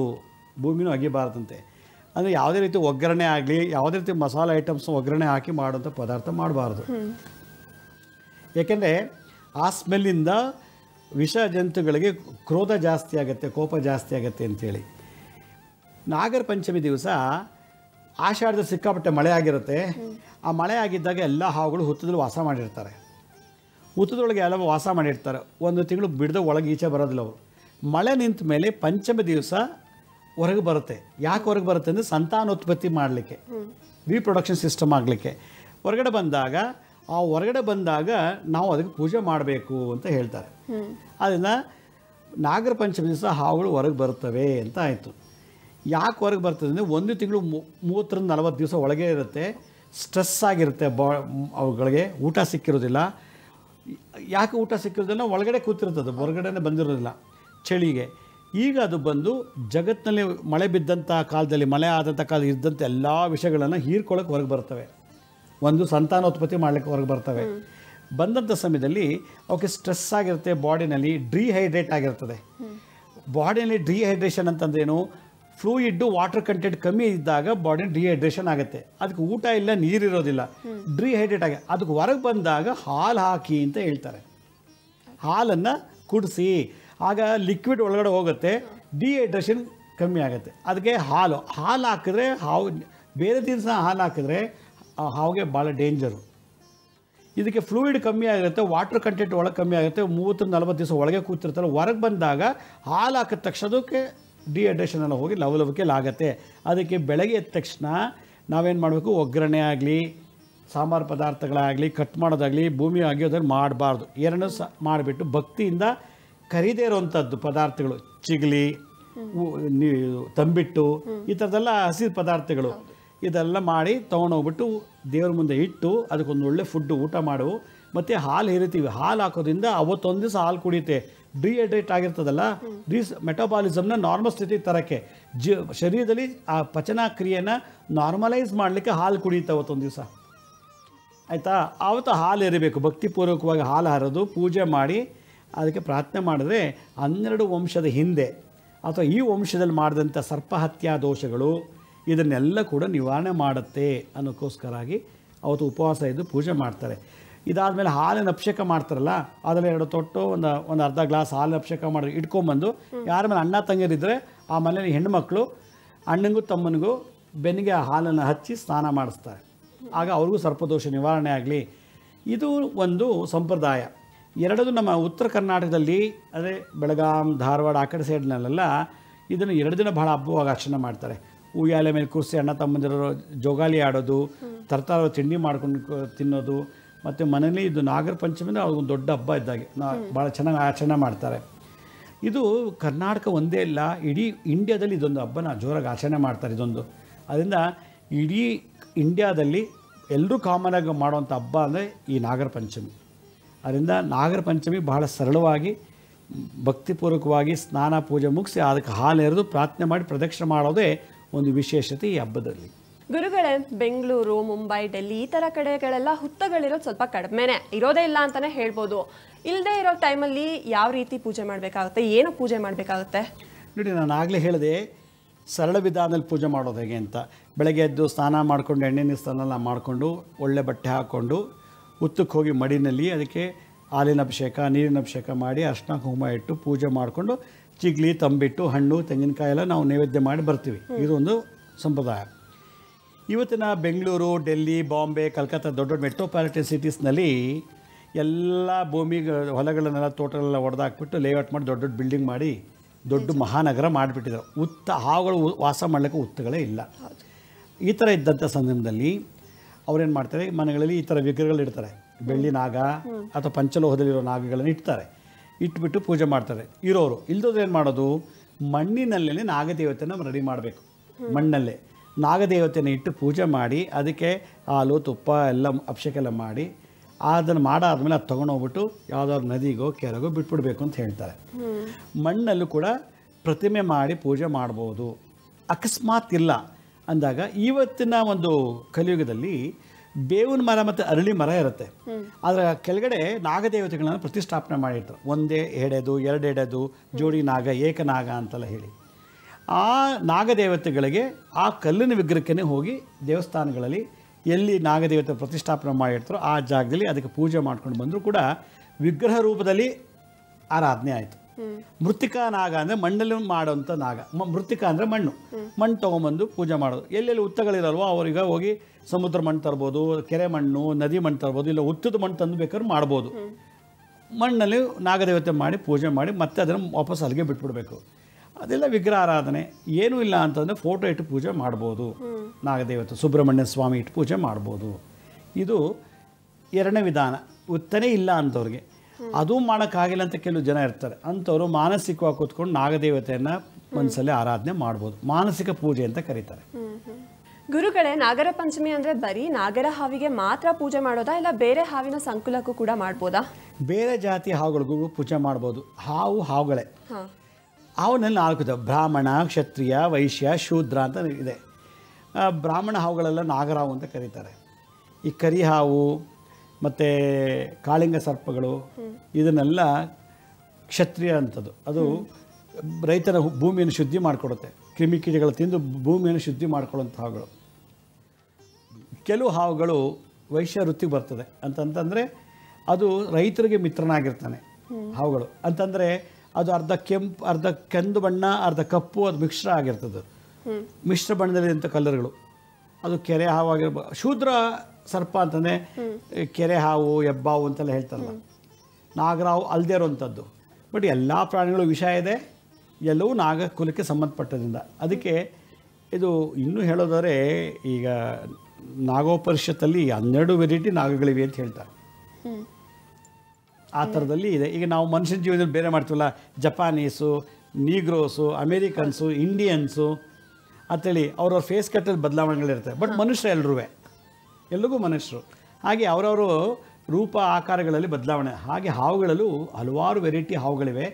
ಭೂಮಿನೂ ಅಗಿಬಾರ್ದಂತೆ ಅಂದರೆ ಯಾವುದೇ ರೀತಿ ಒಗ್ಗರಣೆ ಆಗಲಿ ಯಾವುದೇ ರೀತಿ ಮಸಾಲೆ ಐಟಮ್ಸ್ ಒಗ್ಗರಣೆ ಹಾಕಿ ಮಾಡೋಂಥ ಪದಾರ್ಥ ಮಾಡಬಾರ್ದು ಏಕೆಂದರೆ ಆ ಸ್ಮೆಲ್ಲಿಂದ ವಿಷ ಜಂತುಗಳಿಗೆ ಕ್ರೋಧ ಜಾಸ್ತಿ ಆಗುತ್ತೆ ಕೋಪ ಜಾಸ್ತಿ ಆಗುತ್ತೆ ಅಂಥೇಳಿ ನಾಗರ ಪಂಚಮಿ ದಿವಸ ಆಷಾಢದಲ್ಲಿ ಸಿಕ್ಕಾಪಟ್ಟೆ ಮಳೆ ಆಗಿರುತ್ತೆ ಆ ಮಳೆ ಆಗಿದ್ದಾಗ ಎಲ್ಲ ಹಾವುಗಳು ಹುತ್ತದಲ್ಲಿ ವಾಸ ಮಾಡಿರ್ತಾರೆ ಹುತ್ತದೊಳಗೆ ಎಲ್ಲ ವಾಸ ಮಾಡಿರ್ತಾರೆ ಒಂದು ತಿಂಗಳು ಬಿಡದೆ ಒಳಗೆ ಈಚೆ ಬರೋದಿಲ್ಲ ಅವರು ಮಳೆ ನಿಂತ ಮೇಲೆ ಪಂಚಮ ದಿವಸ ಹೊರಗೆ ಬರುತ್ತೆ ಯಾಕೆ ಹೊರಗೆ ಬರುತ್ತೆ ಅಂದರೆ ಸಂತಾನೋತ್ಪತ್ತಿ ಮಾಡಲಿಕ್ಕೆ ರೀಪ್ರೊಡಕ್ಷನ್ ಸಿಸ್ಟಮ್ ಆಗಲಿಕ್ಕೆ ಹೊರಗಡೆ ಬಂದಾಗ ಆ ಹೊರಗಡೆ ಬಂದಾಗ ನಾವು ಅದಕ್ಕೆ ಪೂಜೆ ಮಾಡಬೇಕು ಅಂತ ಹೇಳ್ತಾರೆ ಅದನ್ನು ನಾಗರ ಪಂಚಮ ದಿವಸ ಹಾವುಗಳು ಹೊರಗೆ ಬರುತ್ತವೆ ಅಂತ ಆಯಿತು ಯಾಕೆ ಹೊರಗೆ ಬರ್ತದೆ ಅಂದರೆ ಒಂದು ತಿಂಗಳು ಮೂವತ್ತರಿಂದ ನಲವತ್ತು ದಿವಸ ಒಳಗೆ ಇರುತ್ತೆ ಸ್ಟ್ರೆಸ್ ಆಗಿರುತ್ತೆ ಬಾ ಅವುಗಳಿಗೆ ಊಟ ಸಿಕ್ಕಿರೋದಿಲ್ಲ ಯಾಕೆ ಊಟ ಸಿಕ್ಕಿರೋದಿಲ್ಲ ಒಳಗಡೆ ಕೂತಿರ್ತದೆ ಹೊರಗಡೆನೇ ಬಂದಿರೋದಿಲ್ಲ ಚಳಿಗೆ ಈಗ ಅದು ಬಂದು ಜಗತ್ತಿನಲ್ಲಿ ಮಳೆ ಬಿದ್ದಂಥ ಕಾಲದಲ್ಲಿ ಮಳೆ ಆದಂಥ ಕಾಲ ಇದ್ದಂಥ ಎಲ್ಲ ವಿಷಯಗಳನ್ನು ಹೀರ್ಕೊಳ್ಳೋಕೆ ಹೊರಗೆ ಬರ್ತವೆ ಒಂದು ಸಂತಾನೋತ್ಪತ್ತಿ ಮಾಡಲಿಕ್ಕೆ ಹೊರಗೆ ಬರ್ತವೆ ಬಂದಂಥ ಸಮಯದಲ್ಲಿ ಅವಕ್ಕೆ ಸ್ಟ್ರೆಸ್ ಆಗಿರುತ್ತೆ ಬಾಡಿನಲ್ಲಿ ಡ್ರೀಹೈಡ್ರೇಟ್ ಆಗಿರ್ತದೆ ಬಾಡಿನಲ್ಲಿ ಡ್ರೀಹೈಡ್ರೇಷನ್ ಅಂತಂದ್ರೇನು ಫ್ಲೂಯಿಡ್ಡು ವಾಟರ್ ಕಂಟೆಂಟ್ ಕಮ್ಮಿ ಇದ್ದಾಗ ಬಾಡಿ ಡಿಹೈಡ್ರೇಷನ್ ಆಗುತ್ತೆ ಅದಕ್ಕೆ ಊಟ ಇಲ್ಲ ನೀರಿರೋದಿಲ್ಲ ಡಿಹೈಡ್ರೇಟ್ ಆಗಿ ಅದಕ್ಕೆ ಹೊರಗೆ ಬಂದಾಗ ಹಾಲು ಹಾಕಿ ಅಂತ ಹೇಳ್ತಾರೆ ಹಾಲನ್ನು ಕುಡಿಸಿ ಆಗ ಲಿಕ್ವಿಡ್ ಒಳಗಡೆ ಹೋಗುತ್ತೆ ಡಿಹೈಡ್ರೇಷನ್ ಕಮ್ಮಿ ಆಗುತ್ತೆ ಅದಕ್ಕೆ ಹಾಲು ಹಾಲು ಹಾಕಿದ್ರೆ ಹಾವು ಬೇರೆ ದಿವಸ ಹಾಲು ಹಾಕಿದ್ರೆ ಹಾವಿಗೆ ಭಾಳ ಡೇಂಜರು ಇದಕ್ಕೆ ಫ್ಲೂಯಿಡ್ ಕಮ್ಮಿ ಆಗಿರುತ್ತೆ ವಾಟರ್ ಕಂಟೆಂಟ್ ಒಳಗೆ ಕಮ್ಮಿ ಆಗುತ್ತೆ ಮೂವತ್ತು ನಲ್ವತ್ತು ದಿವಸ ಒಳಗೆ ಕೂತಿರ್ತಾರೆ ಹೊರಗೆ ಬಂದಾಗ ಹಾಲು ಹಾಕಿದ ತಕ್ಷಣಕ್ಕೆ ಡಿಹೈಡ್ರೇಷನ್ ಎಲ್ಲ ಹೋಗಿ ಲವಲವಿಕೆಲಾಗತ್ತೆ ಅದಕ್ಕೆ ಬೆಳಗ್ಗೆ ಎದ್ದ ತಕ್ಷಣ ನಾವೇನು ಮಾಡಬೇಕು ಒಗ್ಗರಣೆ ಆಗಲಿ ಸಾಂಬಾರು ಪದಾರ್ಥಗಳಾಗಲಿ ಕಟ್ ಮಾಡೋದಾಗಲಿ ಭೂಮಿ ಅದನ್ನು ಮಾಡಬಾರ್ದು ಎರಡನ್ನೂ ಸಹ ಮಾಡಿಬಿಟ್ಟು ಭಕ್ತಿಯಿಂದ ಕರೀದೇ ಇರುವಂಥದ್ದು ಪದಾರ್ಥಗಳು ಚಿಗಲಿ ತಂಬಿಟ್ಟು ಈ ಥರದ್ದೆಲ್ಲ ಹಸಿರು ಪದಾರ್ಥಗಳು ಇದೆಲ್ಲ ಮಾಡಿ ತೊಗೊಂಡೋಗ್ಬಿಟ್ಟು ದೇವ್ರ ಮುಂದೆ ಇಟ್ಟು ಅದಕ್ಕೊಂದು ಒಳ್ಳೆ ಫುಡ್ಡು ಊಟ ಮಾಡು ಮತ್ತು ಹಾಲು ಹೇರಿತೀವಿ ಹಾಲು ಹಾಕೋದ್ರಿಂದ ಅವತ್ತೊಂದು ದಿವಸ ಹಾಲು ಕುಡಿಯುತ್ತೆ ಡಿಹೈಡ್ರೇಟ್ ಆಗಿರ್ತದಲ್ಲ ಡಿಸ್ ಮೆಟಬಾಲಿಸಮ್ನ ನಾರ್ಮಲ್ ಸ್ಥಿತಿ ತರಕ್ಕೆ ಜಿ ಶರೀರದಲ್ಲಿ ಆ ಪಚನ ಕ್ರಿಯೆನ ನಾರ್ಮಲೈಸ್ ಮಾಡಲಿಕ್ಕೆ ಹಾಲು ಕುಡಿಯುತ್ತೆ ಅವತ್ತೊಂದು ದಿವಸ ಆಯಿತಾ ಆವತ್ತು ಹಾಲು ಎರಿಬೇಕು ಭಕ್ತಿಪೂರ್ವಕವಾಗಿ ಹಾಲು ಹರಿದು ಪೂಜೆ ಮಾಡಿ ಅದಕ್ಕೆ ಪ್ರಾರ್ಥನೆ ಮಾಡಿದ್ರೆ ಹನ್ನೆರಡು ವಂಶದ ಹಿಂದೆ ಅಥವಾ ಈ ವಂಶದಲ್ಲಿ ಮಾಡಿದಂಥ ಸರ್ಪಹತ್ಯಾ ದೋಷಗಳು ಇದನ್ನೆಲ್ಲ ಕೂಡ ನಿವಾರಣೆ ಮಾಡುತ್ತೆ ಅನ್ನೋಕ್ಕೋಸ್ಕರಾಗಿ ಅವತ್ತು ಉಪವಾಸ ಇದ್ದು ಪೂಜೆ ಮಾಡ್ತಾರೆ ಇದಾದಮೇಲೆ ಹಾಲಿನ ಅಭಿಷೇಕ ಮಾಡ್ತಾರಲ್ಲ ಅದರಲ್ಲಿ ಎರಡು ತೊಟ್ಟು ಒಂದು ಒಂದು ಅರ್ಧ ಗ್ಲಾಸ್ ಹಾಲಿನ ಅಭಿಷೇಕ ಮಾಡಿ ಇಟ್ಕೊಂಬಂದು ಯಾರ ಮೇಲೆ ಅಣ್ಣ ತಂಗಿಯರಿದ್ದರೆ ಆ ಮನೆಯಲ್ಲಿ ಹೆಣ್ಮಕ್ಳು ಅಣ್ಣನಿಗೂ ತಮ್ಮನಿಗೂ ಬೆನ್ನಿಗೆ ಹಾಲನ್ನು ಹಚ್ಚಿ ಸ್ನಾನ ಮಾಡಿಸ್ತಾರೆ ಆಗ ಅವ್ರಿಗೂ ಸರ್ಪದೋಷ ನಿವಾರಣೆ ಆಗಲಿ ಇದು ಒಂದು ಸಂಪ್ರದಾಯ ಎರಡದು ನಮ್ಮ ಉತ್ತರ ಕರ್ನಾಟಕದಲ್ಲಿ ಅಂದರೆ ಬೆಳಗಾಂ ಧಾರವಾಡ ಆ ಕಡೆ ಸೈಡ್ನಲ್ಲೆಲ್ಲ ಇದನ್ನು ಎರಡು ದಿನ ಭಾಳ ಹಬ್ಬವಾಗಿ ಆಚರಣೆ ಮಾಡ್ತಾರೆ ಉಯ್ಯಾಲೆ ಮೇಲೆ ಕೂರಿಸಿ ಅಣ್ಣ ತಮ್ಮಂದಿರೋ ಜೋಗಾಲಿ ಆಡೋದು ತರ್ತಾರೋ ತಿಂಡಿ ಮಾಡ್ಕೊಂಡು ತಿನ್ನೋದು ಮತ್ತು ಮನೇಲಿ ಇದು ನಾಗರ ಪಂಚಮಿ ಅಂದರೆ ಅವ್ರಿಗೊಂದು ದೊಡ್ಡ ಹಬ್ಬ ಇದ್ದಾಗೆ ಭಾಳ ಚೆನ್ನಾಗಿ ಆಚರಣೆ ಮಾಡ್ತಾರೆ ಇದು ಕರ್ನಾಟಕ ಒಂದೇ ಇಲ್ಲ ಇಡೀ ಇಂಡ್ಯಾದಲ್ಲಿ ಇದೊಂದು ಹಬ್ಬನ ಜೋರಾಗಿ ಆಚರಣೆ ಮಾಡ್ತಾರೆ ಇದೊಂದು ಅದರಿಂದ ಇಡೀ ಇಂಡ್ಯಾದಲ್ಲಿ ಎಲ್ಲರೂ ಕಾಮನಾಗಿ ಮಾಡುವಂಥ ಹಬ್ಬ ಅಂದರೆ ಈ ನಾಗರ ಪಂಚಮಿ ಅದರಿಂದ ನಾಗರ ಪಂಚಮಿ ಬಹಳ ಸರಳವಾಗಿ ಭಕ್ತಿಪೂರ್ವಕವಾಗಿ ಸ್ನಾನ ಪೂಜೆ ಮುಗಿಸಿ ಅದಕ್ಕೆ ಹಾಲು ಎರೆದು ಪ್ರಾರ್ಥನೆ ಮಾಡಿ ಪ್ರದಕ್ಷಿಣೆ ಮಾಡೋದೇ ಒಂದು ವಿಶೇಷತೆ ಈ ಹಬ್ಬದಲ್ಲಿ ಗುರುಗಳೇ ಬೆಂಗಳೂರು ಮುಂಬೈ ಡೆಲ್ಲಿ ಈ ಥರ ಕಡೆಗಳೆಲ್ಲ ಹುತ್ತಗಳಿರೋದು ಸ್ವಲ್ಪ ಕಡಿಮೆನೇ ಇರೋದೇ ಇಲ್ಲ ಅಂತಲೇ ಹೇಳ್ಬೋದು ಇಲ್ಲದೆ ಇರೋ ಟೈಮಲ್ಲಿ ಯಾವ ರೀತಿ ಪೂಜೆ ಮಾಡಬೇಕಾಗುತ್ತೆ ಏನು ಪೂಜೆ ಮಾಡಬೇಕಾಗುತ್ತೆ ನೋಡಿ ನಾನು ಆಗಲೇ ಹೇಳಿದೆ ಸರಳ ವಿಧಾನದಲ್ಲಿ ಪೂಜೆ ಮಾಡೋದು ಹೇಗೆ ಅಂತ ಬೆಳಗ್ಗೆ ಎದ್ದು ಸ್ನಾನ ಮಾಡಿಕೊಂಡು ಎಣ್ಣೆನ ಸ್ನಾನ ಮಾಡಿಕೊಂಡು ಒಳ್ಳೆ ಬಟ್ಟೆ ಹಾಕ್ಕೊಂಡು ಹುತ್ತಕ್ಕೆ ಹೋಗಿ ಮಡಿನಲ್ಲಿ ಅದಕ್ಕೆ ಹಾಲಿನ ಅಭಿಷೇಕ ನೀರಿನ ಅಭಿಷೇಕ ಮಾಡಿ ಅರ್ಶನ ಹೋಮ ಇಟ್ಟು ಪೂಜೆ ಮಾಡಿಕೊಂಡು ಚಿಗ್ಲಿ ತಂಬಿಟ್ಟು ಹಣ್ಣು ತೆಂಗಿನಕಾಯಿ ಎಲ್ಲ ನಾವು ನೈವೇದ್ಯ ಮಾಡಿ ಬರ್ತೀವಿ ಇದೊಂದು ಸಂಪ್ರದಾಯ ಇವತ್ತಿನ ಬೆಂಗಳೂರು ಡೆಲ್ಲಿ ಬಾಂಬೆ ಕಲ್ಕತ್ತಾ ದೊಡ್ಡ ದೊಡ್ಡ ಮೆಟ್ರೋಪಾಲಿಟನ್ ಸಿಟೀಸ್ನಲ್ಲಿ ಎಲ್ಲ ಭೂಮಿ ಹೊಲಗಳನ್ನೆಲ್ಲ ತೋಟಗಳೆಲ್ಲ ಹೊಡೆದಾಕ್ಬಿಟ್ಟು ಲೇಔಟ್ ಮಾಡಿ ದೊಡ್ಡ ದೊಡ್ಡ ಬಿಲ್ಡಿಂಗ್ ಮಾಡಿ ದೊಡ್ಡ ಮಹಾನಗರ ಮಾಡಿಬಿಟ್ಟಿದ್ರು ಉತ್ತ ಹಾವುಗಳು ವಾಸ ಮಾಡಲಿಕ್ಕೆ ಉತ್ತಗಳೇ ಇಲ್ಲ ಈ ಥರ ಇದ್ದಂಥ ಸಂದರ್ಭದಲ್ಲಿ ಅವ್ರೇನು ಮಾಡ್ತಾರೆ ಮನೆಗಳಲ್ಲಿ ಈ ಥರ ವಿಗ್ರಹಗಳು ಇಡ್ತಾರೆ ಬೆಳ್ಳಿ ನಾಗ ಅಥವಾ ಪಂಚಲೋಹದಲ್ಲಿರೋ ನಾಗಗಳನ್ನು ಇಡ್ತಾರೆ ಇಟ್ಬಿಟ್ಟು ಪೂಜೆ ಮಾಡ್ತಾರೆ ಇರೋರು ಇಲ್ದೋದ್ರೇನು ಏನು ಮಾಡೋದು ಮಣ್ಣಿನಲ್ಲೇ ನಾಗದೇವತೆನ ರೆಡಿ ಮಾಡಬೇಕು ಮಣ್ಣಲ್ಲೇ ನಾಗದೇವತೆಯನ್ನು ಇಟ್ಟು ಪೂಜೆ ಮಾಡಿ ಅದಕ್ಕೆ ಹಾಲು ತುಪ್ಪ ಎಲ್ಲ ಅಭಿಷೇಕ ಎಲ್ಲ ಮಾಡಿ ಅದನ್ನು ಮಾಡಾದ್ಮೇಲೆ ಅದು ತೊಗೊಂಡೋಗ್ಬಿಟ್ಟು ಯಾವುದಾದ್ರು ನದಿಗೋ ಕೆರೆಗೋ ಬಿಟ್ಬಿಡ್ಬೇಕು ಅಂತ ಹೇಳ್ತಾರೆ ಮಣ್ಣಲ್ಲೂ ಕೂಡ ಪ್ರತಿಮೆ ಮಾಡಿ ಪೂಜೆ ಮಾಡ್ಬೋದು ಅಕಸ್ಮಾತ್ ಇಲ್ಲ ಅಂದಾಗ ಇವತ್ತಿನ ಒಂದು ಕಲಿಯುಗದಲ್ಲಿ ಬೇವಿನ ಮರ ಮತ್ತು ಅರಳಿ ಮರ ಇರುತ್ತೆ ಅದರ ಕೆಳಗಡೆ ನಾಗದೇವತೆಗಳನ್ನು ಪ್ರತಿಷ್ಠಾಪನೆ ಮಾಡಿರ್ತಾರೆ ಒಂದೇ ಎಡೆದು ಎರಡು ಜೋಡಿ ನಾಗ ಏಕನಾಗ ಅಂತೆಲ್ಲ ಹೇಳಿ ಆ ನಾಗದೇವತೆಗಳಿಗೆ ಆ ಕಲ್ಲಿನ ವಿಗ್ರಹಕ್ಕೇ ಹೋಗಿ ದೇವಸ್ಥಾನಗಳಲ್ಲಿ ಎಲ್ಲಿ ನಾಗದೇವತೆ ಪ್ರತಿಷ್ಠಾಪನೆ ಮಾಡಿರ್ತಾರೋ ಆ ಜಾಗದಲ್ಲಿ ಅದಕ್ಕೆ ಪೂಜೆ ಮಾಡ್ಕೊಂಡು ಬಂದರೂ ಕೂಡ ವಿಗ್ರಹ ರೂಪದಲ್ಲಿ ಆರಾಧನೆ ಆಯಿತು ಮೃತ್ತಿಕಾ ನಾಗ ಅಂದರೆ ಮಣ್ಣಲ್ಲಿ ಮಾಡುವಂಥ ನಾಗ ಮೃತ್ತಿಕಾ ಅಂದರೆ ಮಣ್ಣು ಮಣ್ಣು ತೊಗೊಂಬಂದು ಪೂಜೆ ಮಾಡೋದು ಎಲ್ಲೆಲ್ಲಿ ಉತ್ತಗಳಿರಲ್ವೋ ಅವ್ರಿಗೆ ಹೋಗಿ ಸಮುದ್ರ ಮಣ್ಣು ತರ್ಬೋದು ಕೆರೆ ಮಣ್ಣು ನದಿ ಮಣ್ಣು ತರ್ಬೋದು ಇಲ್ಲ ಉತ್ತದ ಮಣ್ಣು ತಂದು ಬೇಕಾದ್ರೆ ಮಾಡ್ಬೋದು ಮಣ್ಣಲ್ಲಿ ನಾಗದೇವತೆ ಮಾಡಿ ಪೂಜೆ ಮಾಡಿ ಮತ್ತೆ ಅದನ್ನು ವಾಪಸ್ ಅಲ್ಲಿಗೆ ಬಿಟ್ಬಿಡ್ಬೇಕು ಅದೆಲ್ಲ ವಿಗ್ರಹ ಆರಾಧನೆ ಏನೂ ಇಲ್ಲ ಅಂತಂದರೆ ಫೋಟೋ ಇಟ್ಟು ಪೂಜೆ ಮಾಡ್ಬೋದು ನಾಗದೇವತೆ ಸುಬ್ರಹ್ಮಣ್ಯ ಸ್ವಾಮಿ ಇಟ್ಟು ಪೂಜೆ ಮಾಡ್ಬೋದು ಇದು ಎರಡನೇ ವಿಧಾನ ಉತ್ತನೇ ಇಲ್ಲ ಅಂಥವ್ರಿಗೆ ಅದು ಮಾಡೋಕ್ಕಾಗಿಲ್ಲ ಅಂತ ಕೆಲವು ಜನ ಇರ್ತಾರೆ ಅಂಥವ್ರು ಮಾನಸಿಕವಾಗಿ ಕೂತ್ಕೊಂಡು ನಾಗದೇವತೆಯನ್ನು ಮನಸ್ಸಲ್ಲಿ ಆರಾಧನೆ ಮಾಡ್ಬೋದು ಮಾನಸಿಕ ಪೂಜೆ ಅಂತ ಕರೀತಾರೆ ಗುರುಗಳೇ ನಾಗರ ಪಂಚಮಿ ಅಂದರೆ ಬರೀ ನಾಗರ ಹಾವಿಗೆ ಮಾತ್ರ ಪೂಜೆ ಮಾಡೋದಾ ಇಲ್ಲ ಬೇರೆ ಹಾವಿನ ಸಂಕುಲಕ್ಕೂ ಕೂಡ ಮಾಡ್ಬೋದಾ ಬೇರೆ ಜಾತಿ ಹಾವುಗಳಿಗೂ ಪೂಜೆ ಮಾಡ್ಬೋದು ಹಾವು ಹಾವುಗಳೇ ಅವನಲ್ಲಿ ನಾಲ್ಕು ಬ್ರಾಹ್ಮಣ ಕ್ಷತ್ರಿಯ ವೈಶ್ಯ ಶೂದ್ರ ಅಂತ ಇದೆ ಬ್ರಾಹ್ಮಣ ಹಾವುಗಳೆಲ್ಲ ನಾಗರಾವು ಅಂತ ಕರೀತಾರೆ ಈ ಕರಿ ಹಾವು ಮತ್ತು ಕಾಳಿಂಗ ಸರ್ಪಗಳು ಇದನ್ನೆಲ್ಲ ಕ್ಷತ್ರಿಯ ಅಂಥದ್ದು ಅದು ರೈತರ ಭೂಮಿಯನ್ನು ಶುದ್ಧಿ ಮಾಡಿಕೊಡುತ್ತೆ ಕ್ರಿಮಿಕೀಟಗಳು ತಿಂದು ಭೂಮಿಯನ್ನು ಶುದ್ಧಿ ಮಾಡಿಕೊಳ್ಳುವಂಥ ಹಾವುಗಳು ಕೆಲವು ಹಾವುಗಳು ವೈಶ್ಯ ವೃತ್ತಿಗೆ ಬರ್ತದೆ ಅಂತಂತಂದರೆ ಅದು ರೈತರಿಗೆ ಮಿತ್ರನಾಗಿರ್ತಾನೆ ಹಾವುಗಳು ಅಂತಂದರೆ ಅದು ಅರ್ಧ ಕೆಂಪು ಅರ್ಧ ಕೆಂದು ಬಣ್ಣ ಅರ್ಧ ಕಪ್ಪು ಅದು ಮಿಶ್ರ ಆಗಿರ್ತದೆ ಮಿಶ್ರ ಬಣ್ಣದಲ್ಲಿರುವಂಥ ಕಲರ್ಗಳು ಅದು ಕೆರೆ ಹಾವಾಗಿರ್ಬೋದು ಶೂದ್ರ ಸರ್ಪ ಅಂತಂದರೆ ಕೆರೆ ಹಾವು ಹೆಬ್ಬಾವು ಅಂತೆಲ್ಲ ಹೇಳ್ತಾರಲ್ಲ ನಾಗರಾವು ಅಲ್ಲದೆ ಇರುವಂಥದ್ದು ಬಟ್ ಎಲ್ಲ ಪ್ರಾಣಿಗಳು ವಿಷ ಇದೆ ಎಲ್ಲವೂ ಕುಲಕ್ಕೆ ಸಂಬಂಧಪಟ್ಟದಿಂದ ಅದಕ್ಕೆ ಇದು ಇನ್ನೂ ಹೇಳೋದಾದರೆ ಈಗ ನಾಗೋಪರಿಷತ್ತಲ್ಲಿ ಹನ್ನೆರಡು ವೆರೈಟಿ ನಾಗಗಳಿವೆ ಅಂತ ಹೇಳ್ತಾರೆ ಆ ಥರದಲ್ಲಿ ಇದೆ ಈಗ ನಾವು ಮನುಷ್ಯನ ಜೀವನದಲ್ಲಿ ಬೇರೆ ಮಾಡ್ತೀವಲ್ಲ ಜಪಾನೀಸು ನೀಗ್ರೋಸು ಅಮೇರಿಕನ್ಸು ಇಂಡಿಯನ್ಸು ಅಂತೇಳಿ ಅವ್ರವ್ರ ಫೇಸ್ ಕಟ್ಟಲ್ಲಿ ಬದಲಾವಣೆಗಳಿರುತ್ತೆ ಬಟ್ ಮನುಷ್ಯ ಎಲ್ಲರೂ ಎಲ್ರಿಗೂ ಮನುಷ್ಯರು ಹಾಗೆ ಅವರವರು ರೂಪ ಆಕಾರಗಳಲ್ಲಿ ಬದಲಾವಣೆ ಹಾಗೆ ಹಾವುಗಳಲ್ಲೂ ಹಲವಾರು ವೆರೈಟಿ ಹಾವುಗಳಿವೆ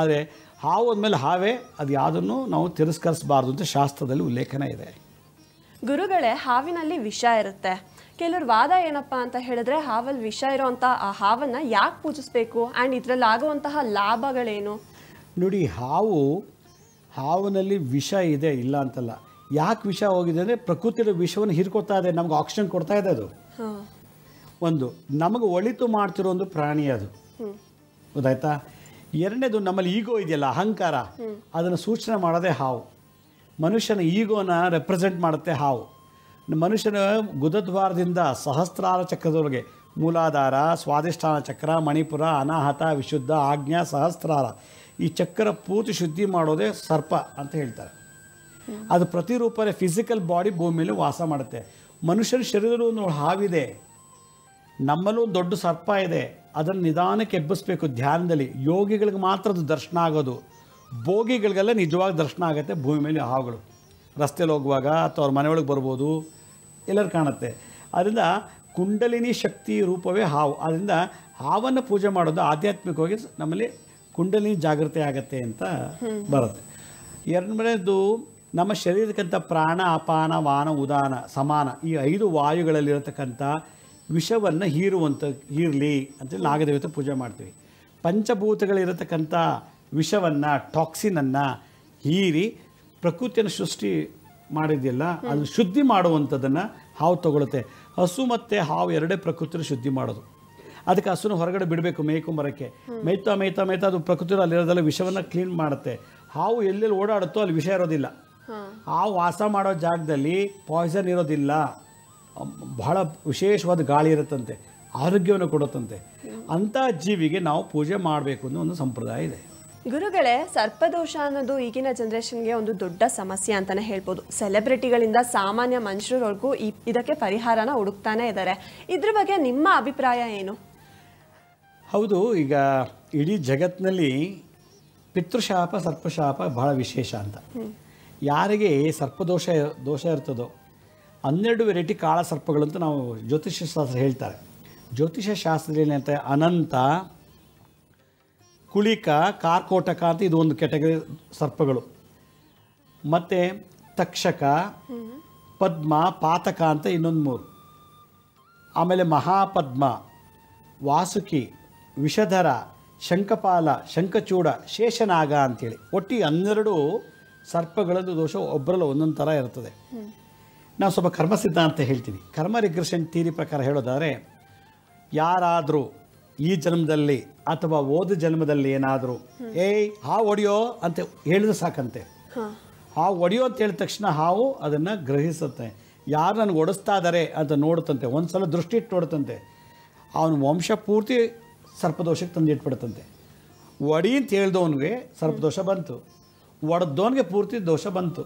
ಆದರೆ ಹಾವು ಅಂದಮೇಲೆ ಹಾವೇ ಅದು ಯಾವುದನ್ನು ನಾವು ತಿರಸ್ಕರಿಸಬಾರ್ದು ಅಂತ ಶಾಸ್ತ್ರದಲ್ಲಿ ಉಲ್ಲೇಖನ ಇದೆ ಗುರುಗಳೇ ಹಾವಿನಲ್ಲಿ ವಿಷ ಇರುತ್ತೆ ಕೆಲವ್ರ ವಾದ ಏನಪ್ಪಾ ಅಂತ ಹೇಳಿದ್ರೆ ಹಾವಲ್ಲಿ ವಿಷ ಇರುವಂತಹ ಆ ಹಾವನ್ನ ಯಾಕೆ ಪೂಜಿಸಬೇಕು ಅಂಡ್ ಇದರಲ್ಲಿ ಆಗುವಂತಹ ಲಾಭಗಳೇನು ನೋಡಿ ಹಾವು ಹಾವಿನಲ್ಲಿ ವಿಷ ಇದೆ ಇಲ್ಲ ಅಂತಲ್ಲ ಯಾಕೆ ವಿಷ ಹೋಗಿದೆ ಅಂದರೆ ಪ್ರಕೃತಿಯ ವಿಷವನ್ನು ಹೀರ್ಕೊತಾ ಇದೆ ನಮ್ಗೆ ಆಕ್ಸಿಜನ್ ಕೊಡ್ತಾ ಇದೆ ಅದು ಒಂದು ನಮಗೆ ಒಳಿತು ಮಾಡ್ತಿರೋ ಒಂದು ಪ್ರಾಣಿ ಅದು ಗೊತ್ತಾಯ್ತಾ ಎರಡನೇದು ನಮ್ಮಲ್ಲಿ ಈಗೋ ಇದೆಯಲ್ಲ ಅಹಂಕಾರ ಅದನ್ನು ಸೂಚನೆ ಮಾಡೋದೇ ಹಾವು ಮನುಷ್ಯನ ಈಗೋನ ರೆಪ್ರೆಸೆಂಟ್ ಮಾಡುತ್ತೆ ಹಾವು ಮನುಷ್ಯನ ಗುದದ್ವಾರದಿಂದ ಸಹಸ್ರಾರ ಚಕ್ರದೊಳಗೆ ಮೂಲಾಧಾರ ಸ್ವಾಧಿಷ್ಠಾನ ಚಕ್ರ ಮಣಿಪುರ ಅನಾಹತ ವಿಶುದ್ಧ ಆಜ್ಞಾ ಸಹಸ್ರಾರ ಈ ಚಕ್ರ ಪೂರ್ತಿ ಶುದ್ಧಿ ಮಾಡೋದೇ ಸರ್ಪ ಅಂತ ಹೇಳ್ತಾರೆ ಅದು ಪ್ರತಿರೂಪನೇ ಫಿಸಿಕಲ್ ಬಾಡಿ ಭೂಮಿಯಲ್ಲಿ ವಾಸ ಮಾಡುತ್ತೆ ಮನುಷ್ಯನ ಶರೀರದಲ್ಲಿ ಒಂದು ಹಾವಿದೆ ನಮ್ಮಲ್ಲೂ ಒಂದು ದೊಡ್ಡ ಸರ್ಪ ಇದೆ ಅದನ್ನು ನಿಧಾನಕ್ಕೆ ಎಬ್ಬಿಸ್ಬೇಕು ಧ್ಯಾನದಲ್ಲಿ ಯೋಗಿಗಳಿಗೆ ಮಾತ್ರ ಅದು ದರ್ಶನ ಆಗೋದು ಭೋಗಿಗಳಿಗೆಲ್ಲ ನಿಜವಾಗಿ ದರ್ಶನ ಆಗುತ್ತೆ ಭೂಮಿ ಮೇಲೆ ಹಾವುಗಳು ರಸ್ತೆಯಲ್ಲಿ ಹೋಗುವಾಗ ಅಥವಾ ಅವ್ರ ಮನೆಯೊಳಗೆ ಬರ್ಬೋದು ಎಲ್ಲರೂ ಕಾಣುತ್ತೆ ಅದರಿಂದ ಕುಂಡಲಿನಿ ಶಕ್ತಿ ರೂಪವೇ ಹಾವು ಆದ್ದರಿಂದ ಹಾವನ್ನು ಪೂಜೆ ಮಾಡೋದು ಆಧ್ಯಾತ್ಮಿಕವಾಗಿ ನಮ್ಮಲ್ಲಿ ಕುಂಡಲಿನಿ ಜಾಗೃತಿ ಆಗತ್ತೆ ಅಂತ ಬರುತ್ತೆ ಎರಡನೇದು ನಮ್ಮ ಶರೀರಕ್ಕಂಥ ಪ್ರಾಣ ಅಪಾನ ವಾನ ಉದಾನ ಸಮಾನ ಈ ಐದು ವಾಯುಗಳಲ್ಲಿರತಕ್ಕಂಥ ವಿಷವನ್ನು ಹೀರುವಂಥ ಹೀರಲಿ ಅಂತೇಳಿ ನಾಗದೇವತೆ ಪೂಜೆ ಮಾಡ್ತೀವಿ ಪಂಚಭೂತಗಳಿರತಕ್ಕಂಥ ವಿಷವನ್ನು ಟಾಕ್ಸಿನನ್ನು ಹೀರಿ ಪ್ರಕೃತಿಯನ್ನು ಸೃಷ್ಟಿ ಮಾಡಿದೆಯಲ್ಲ ಅದನ್ನು ಶುದ್ಧಿ ಮಾಡುವಂಥದ್ದನ್ನು ಹಾವು ತಗೊಳುತ್ತೆ ಹಸು ಮತ್ತು ಹಾವು ಎರಡೇ ಪ್ರಕೃತಿನ ಶುದ್ಧಿ ಮಾಡೋದು ಅದಕ್ಕೆ ಹಸುನ ಹೊರಗಡೆ ಬಿಡಬೇಕು ಮೇಯ್ಕು ಮರಕ್ಕೆ ಮೇಯ್ತಾ ಮೇಯ್ತಾ ಮೇಯ್ತಾ ಅದು ಪ್ರಕೃತಿ ಅಲ್ಲಿರೋದಲ್ಲ ವಿಷವನ್ನು ಕ್ಲೀನ್ ಮಾಡುತ್ತೆ ಹಾವು ಎಲ್ಲೆಲ್ಲಿ ಓಡಾಡುತ್ತೋ ಅಲ್ಲಿ ವಿಷ ಇರೋದಿಲ್ಲ ಹಾವು ವಾಸ ಮಾಡೋ ಜಾಗದಲ್ಲಿ ಪಾಯ್ಸನ್ ಇರೋದಿಲ್ಲ ಬಹಳ ವಿಶೇಷವಾದ ಗಾಳಿ ಇರುತ್ತಂತೆ ಆರೋಗ್ಯವನ್ನು ಕೊಡುತ್ತಂತೆ ಅಂಥ ಜೀವಿಗೆ ನಾವು ಪೂಜೆ ಮಾಡಬೇಕು ಅನ್ನೋ ಒಂದು ಸಂಪ್ರದಾಯ ಇದೆ ಗುರುಗಳೇ ಸರ್ಪದೋಷ ಅನ್ನೋದು ಈಗಿನ ಜನ್ರೇಷನ್ಗೆ ಒಂದು ದೊಡ್ಡ ಸಮಸ್ಯೆ ಅಂತಾನೆ ಹೇಳ್ಬೋದು ಸೆಲೆಬ್ರಿಟಿಗಳಿಂದ ಸಾಮಾನ್ಯ ಮನುಷ್ಯರವರೆಗೂ ಈ ಇದಕ್ಕೆ ಪರಿಹಾರನ ಹುಡುಕ್ತಾನೆ ಇದ್ದಾರೆ ಇದ್ರ ಬಗ್ಗೆ ನಿಮ್ಮ ಅಭಿಪ್ರಾಯ ಏನು ಹೌದು ಈಗ ಇಡೀ ಜಗತ್ತಿನಲ್ಲಿ ಪಿತೃಶಾಪ ಸರ್ಪಶಾಪ ಬಹಳ ವಿಶೇಷ ಅಂತ ಯಾರಿಗೆ ಸರ್ಪದೋಷ ದೋಷ ಇರ್ತದೋ ಹನ್ನೆರಡು ವೆರೈಟಿ ಕಾಳ ಸರ್ಪಗಳಂತ ನಾವು ಜ್ಯೋತಿಷ್ಯ ಶಾಸ್ತ್ರ ಹೇಳ್ತಾರೆ ಜ್ಯೋತಿಷ್ಯ ಶಾಸ್ತ್ರ ಏನಂತ ಅನಂತ ಕುಳಿಕ ಕಾರ್ಕೋಟಕ ಅಂತ ಇದು ಒಂದು ಕೆಟಗರಿ ಸರ್ಪಗಳು ಮತ್ತು ತಕ್ಷಕ ಪದ್ಮ ಪಾತಕ ಅಂತ ಇನ್ನೊಂದು ಮೂರು ಆಮೇಲೆ ಮಹಾಪದ್ಮ ವಾಸುಕಿ ವಿಷಧರ ಶಂಕಪಾಲ ಶಂಕಚೂಡ ಶೇಷನಾಗ ಅಂತೇಳಿ ಒಟ್ಟಿ ಹನ್ನೆರಡು ಸರ್ಪಗಳದ್ದು ದೋಷ ಒಬ್ಬರಲ್ಲ ಒಂದೊಂದು ಥರ ಇರ್ತದೆ ನಾವು ಸ್ವಲ್ಪ ಕರ್ಮ ಸಿದ್ಧಾಂತ ಹೇಳ್ತೀನಿ ಕರ್ಮ ರಿಗ್ರೆಷನ್ ತೀರಿ ಪ್ರಕಾರ ಹೇಳೋದಾದರೆ ಯಾರಾದರೂ ಈ ಜನ್ಮದಲ್ಲಿ ಅಥವಾ ಓದ ಜನ್ಮದಲ್ಲಿ ಏನಾದರೂ ಏಯ್ ಹಾವು ಒಡೆಯೋ ಅಂತ ಹೇಳಿದ್ರೆ ಸಾಕಂತೆ ಹಾವು ಒಡೆಯೋ ಅಂತ ಹೇಳಿದ ತಕ್ಷಣ ಹಾವು ಅದನ್ನು ಗ್ರಹಿಸುತ್ತೆ ಯಾರು ನನಗೆ ಒಡಿಸ್ತಾ ಇದ್ದಾರೆ ಅಂತ ನೋಡುತ್ತಂತೆ ಒಂದು ಸಲ ದೃಷ್ಟಿ ಇಟ್ಟು ನೋಡುತ್ತಂತೆ ಅವನ ವಂಶ ಪೂರ್ತಿ ಸರ್ಪದೋಷಕ್ಕೆ ತಂದು ಇಟ್ಬಿಡ್ತಂತೆ ಒಡಿ ಅಂತ ಹೇಳ್ದವನಿಗೆ ಸರ್ಪದೋಷ ಬಂತು ಒಡೆದವನಿಗೆ ಪೂರ್ತಿ ದೋಷ ಬಂತು